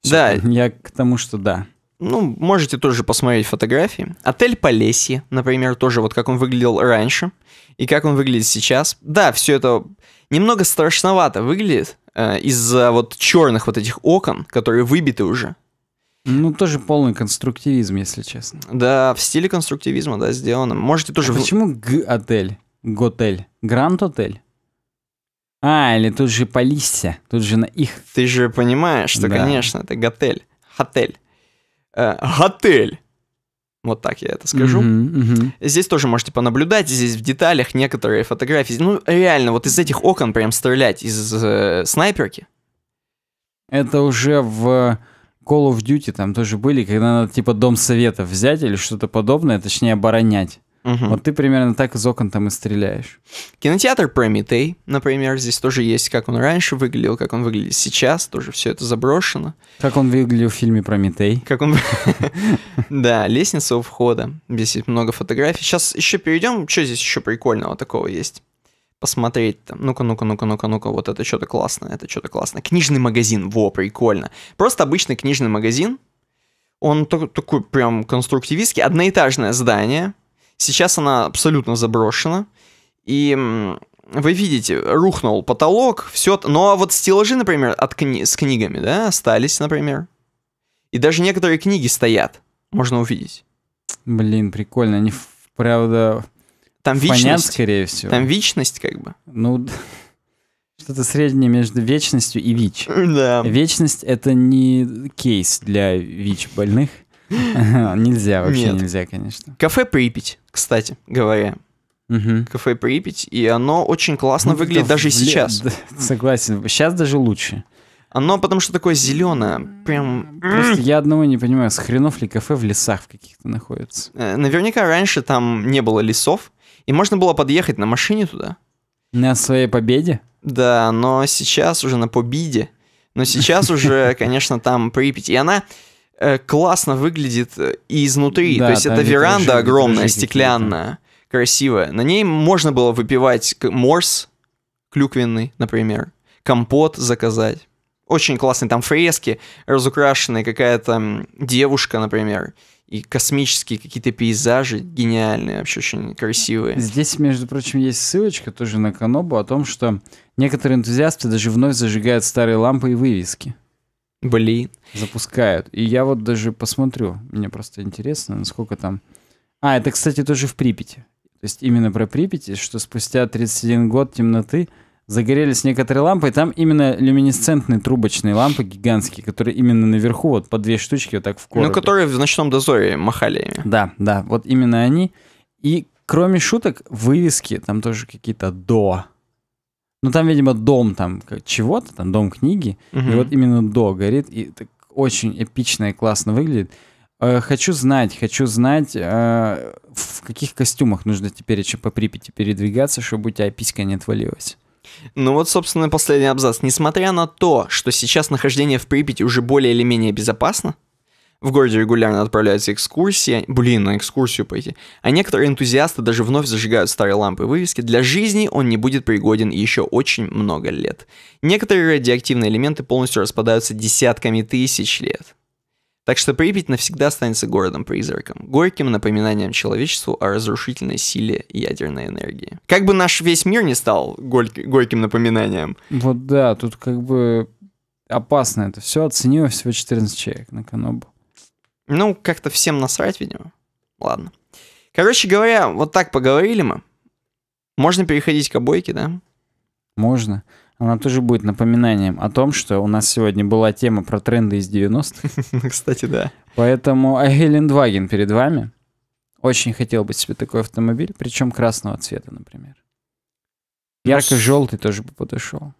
Все, да. Я к тому, что да. Ну, можете тоже посмотреть фотографии. Отель Полесье, например, тоже вот как он выглядел раньше и как он выглядит сейчас. Да, все это немного страшновато выглядит э, из-за вот черных вот этих окон, которые выбиты уже ну, тоже полный конструктивизм, если честно. Да, в стиле конструктивизма, да, сделано. Можете тоже... А почему Г-отель? Готель? Гранд-отель? А, или тут же полисся, тут же на их. Ты же понимаешь, что, да. конечно, это готель, хотель. Э, готель. Вот так я это скажу. Mm-hmm, mm-hmm. Здесь тоже можете понаблюдать, здесь в деталях некоторые фотографии. Ну, реально, вот из этих окон прям стрелять из э, снайперки. Это уже в Call of Duty там тоже были, когда надо типа дом советов взять или что-то подобное, точнее оборонять. Угу. Вот ты примерно так из окон там и стреляешь. Кинотеатр Прометей, например, здесь тоже есть, как он раньше выглядел, как он выглядит сейчас, тоже все это заброшено. Как он выглядел в фильме Прометей. Как он... Да, лестница у входа. Здесь много фотографий. Сейчас еще перейдем, что здесь еще прикольного такого есть посмотреть, там, ну-ка, ну-ка, ну-ка, ну-ка, ну-ка, вот это что-то классное, это что-то классное. Книжный магазин, во, прикольно. Просто обычный книжный магазин, он такой прям конструктивистский, одноэтажное здание. Сейчас она абсолютно заброшена. И вы видите, рухнул потолок, все. Ну а вот стеллажи, например, от кни... с книгами, да, остались, например. И даже некоторые книги стоят, можно увидеть. Блин, прикольно. Они, правда, там вечность. Фонят, скорее всего. Там вечность как бы. Ну, что-то среднее между вечностью и ВИЧ. Да. Вечность — это не кейс для ВИЧ-больных. Нельзя, вообще нельзя, конечно. Кафе «Припять», кстати говоря. Кафе «Припять», и оно очень классно ну, выглядит даже сейчас. Согласен, сейчас даже лучше. Оно потому что такое зеленое, прям... Просто я одного не понимаю, с хренов ли кафе в лесах каких-то находится? Э, наверняка раньше там не было лесов, и можно было подъехать на машине туда. На своей победе? Да, но сейчас уже на победе. Но сейчас уже, конечно, там Припять. И она э, классно выглядит э, и изнутри. Да, То есть это веранда витражи, огромная, витражи стеклянная, красивая. На ней можно было выпивать морс клюквенный, например, компот заказать. Очень классные там фрески, разукрашенные, какая-то девушка, например и космические какие-то пейзажи гениальные, вообще очень красивые. Здесь, между прочим, есть ссылочка тоже на Канобу о том, что некоторые энтузиасты даже вновь зажигают старые лампы и вывески. Блин. Запускают. И я вот даже посмотрю. Мне просто интересно, насколько там... А, это, кстати, тоже в Припяти. То есть именно про Припяти, что спустя 31 год темноты загорелись некоторые лампы, и там именно люминесцентные трубочные лампы гигантские, которые именно наверху, вот по две штучки вот так в ну, коробе. Ну, которые в ночном дозоре махали Да, да, вот именно они. И кроме шуток, вывески, там тоже какие-то «до». Ну, там, видимо, дом там чего-то, там дом книги, угу. и вот именно «до» горит, и так очень эпично и классно выглядит. Э, хочу знать, хочу знать, э, в каких костюмах нужно теперь еще по Припяти передвигаться, чтобы у тебя писька не отвалилась. Ну вот, собственно, последний абзац. Несмотря на то, что сейчас нахождение в Припяти уже более или менее безопасно, в городе регулярно отправляются экскурсии, блин, на экскурсию пойти, а некоторые энтузиасты даже вновь зажигают старые лампы и вывески, для жизни он не будет пригоден еще очень много лет. Некоторые радиоактивные элементы полностью распадаются десятками тысяч лет. Так что Припять навсегда останется городом-призраком, горьким напоминанием человечеству о разрушительной силе ядерной энергии. Как бы наш весь мир не стал горь- горьким напоминанием. Вот ну да, тут как бы опасно это все. Оценило всего 14 человек на Канобу. Ну, как-то всем насрать, видимо. Ладно. Короче говоря, вот так поговорили мы. Можно переходить к обойке, да? Можно она тоже будет напоминанием о том, что у нас сегодня была тема про тренды из 90-х. Ну, кстати, да. Поэтому Агелендваген э, перед вами. Очень хотел бы себе такой автомобиль, причем красного цвета, например. Ярко-желтый тоже бы подошел.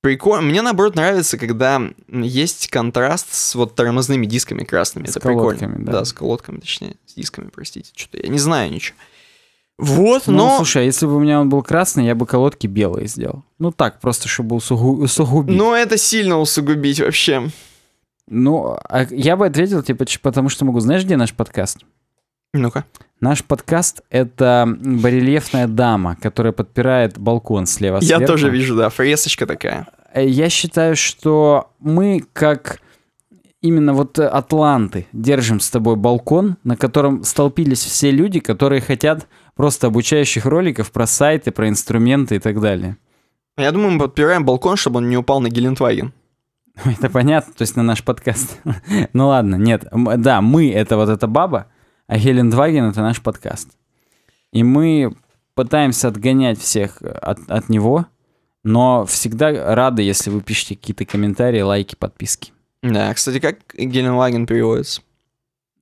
Прикольно. Мне, наоборот, нравится, когда есть контраст с вот тормозными дисками красными. С Это прикольно. Да. да, с колодками, точнее, с дисками, простите. Что-то я не знаю ничего. Вот, ну, но... слушай, а если бы у меня он был красный, я бы колодки белые сделал. Ну так, просто чтобы усугу... усугубить. Ну это сильно усугубить вообще. Ну, а я бы ответил, типа, потому что могу. Знаешь, где наш подкаст? Ну-ка. Наш подкаст — это барельефная дама, которая подпирает балкон слева сверху. Я тоже вижу, да, фресочка такая. Я считаю, что мы как именно вот Атланты держим с тобой балкон, на котором столпились все люди, которые хотят просто обучающих роликов про сайты, про инструменты и так далее. А я думаю, мы подпираем балкон, чтобы он не упал на Гелендваген. Это понятно, то есть на наш подкаст. ну ладно, нет, да, мы — это вот эта баба, а Гелендваген — это наш подкаст. И мы пытаемся отгонять всех э, от, от него, но всегда рады, если вы пишете какие-то комментарии, лайки, подписки. Да, кстати, как Гелендваген переводится?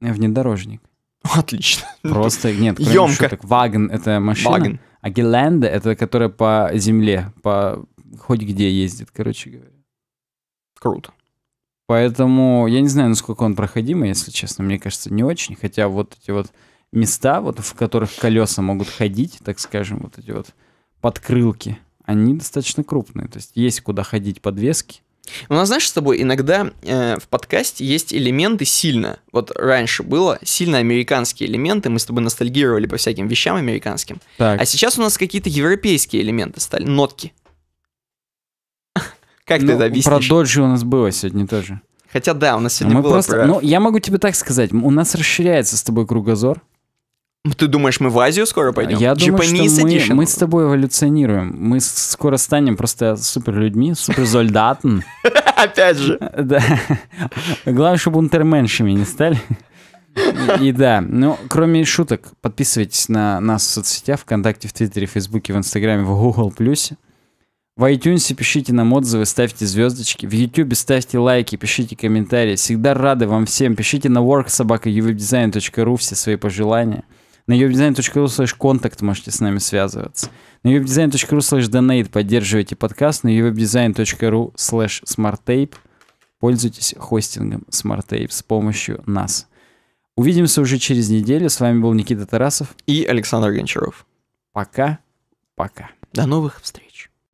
Э, внедорожник. Отлично. Просто нет, кроме Ёмко. шуток. Ваген — это машина, Ваген. а Геланда — это которая по земле, по хоть где ездит, короче говоря. Круто. Поэтому я не знаю, насколько он проходимый, если честно. Мне кажется, не очень. Хотя вот эти вот места, вот в которых колеса могут ходить, так скажем, вот эти вот подкрылки, они достаточно крупные. То есть есть куда ходить подвески, у ну, нас, знаешь, с тобой иногда э, в подкасте есть элементы сильно, вот раньше было, сильно американские элементы, мы с тобой ностальгировали по всяким вещам американским, так. а сейчас у нас какие-то европейские элементы стали, нотки. Как ну, ты это объяснишь? Про доджи у нас было сегодня тоже. Хотя да, у нас ну, сегодня мы было просто, про... Ну, я могу тебе так сказать, у нас расширяется с тобой кругозор, ты думаешь, мы в Азию скоро а пойдем? Я думаю, что мы, мы с тобой эволюционируем. Мы скоро станем просто суперлюдьми, людьми, Опять же. Да. Главное, чтобы унтерменшами не стали. И да, ну, кроме шуток, подписывайтесь на нас в соцсетях, ВКонтакте, в Твиттере, в Фейсбуке, в Инстаграме, в Google+. В iTunes пишите нам отзывы, ставьте звездочки. В YouTube ставьте лайки, пишите комментарии. Всегда рады вам всем. Пишите на worksobaka.uvdesign.ru все свои пожелания. На webdesign.ru slash контакт можете с нами связываться. На webdesign.ru slash donate поддерживайте подкаст. На webdesign.ru slash smarttape пользуйтесь хостингом smarttape с помощью нас. Увидимся уже через неделю. С вами был Никита Тарасов. И Александр Гончаров. Пока. Пока. До новых встреч.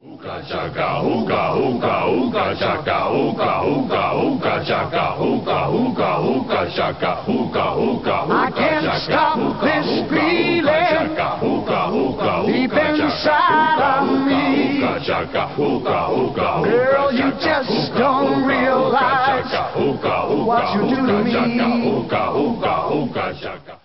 Ooga chaka, ooga, ooga, ooga chaka, ooga, ooga, ooga chaka, ooga, ooga, ooga chaka, ooga, ooga, ooga I can't stop this feeling deep inside of me. Girl, you just don't realize what you do to me.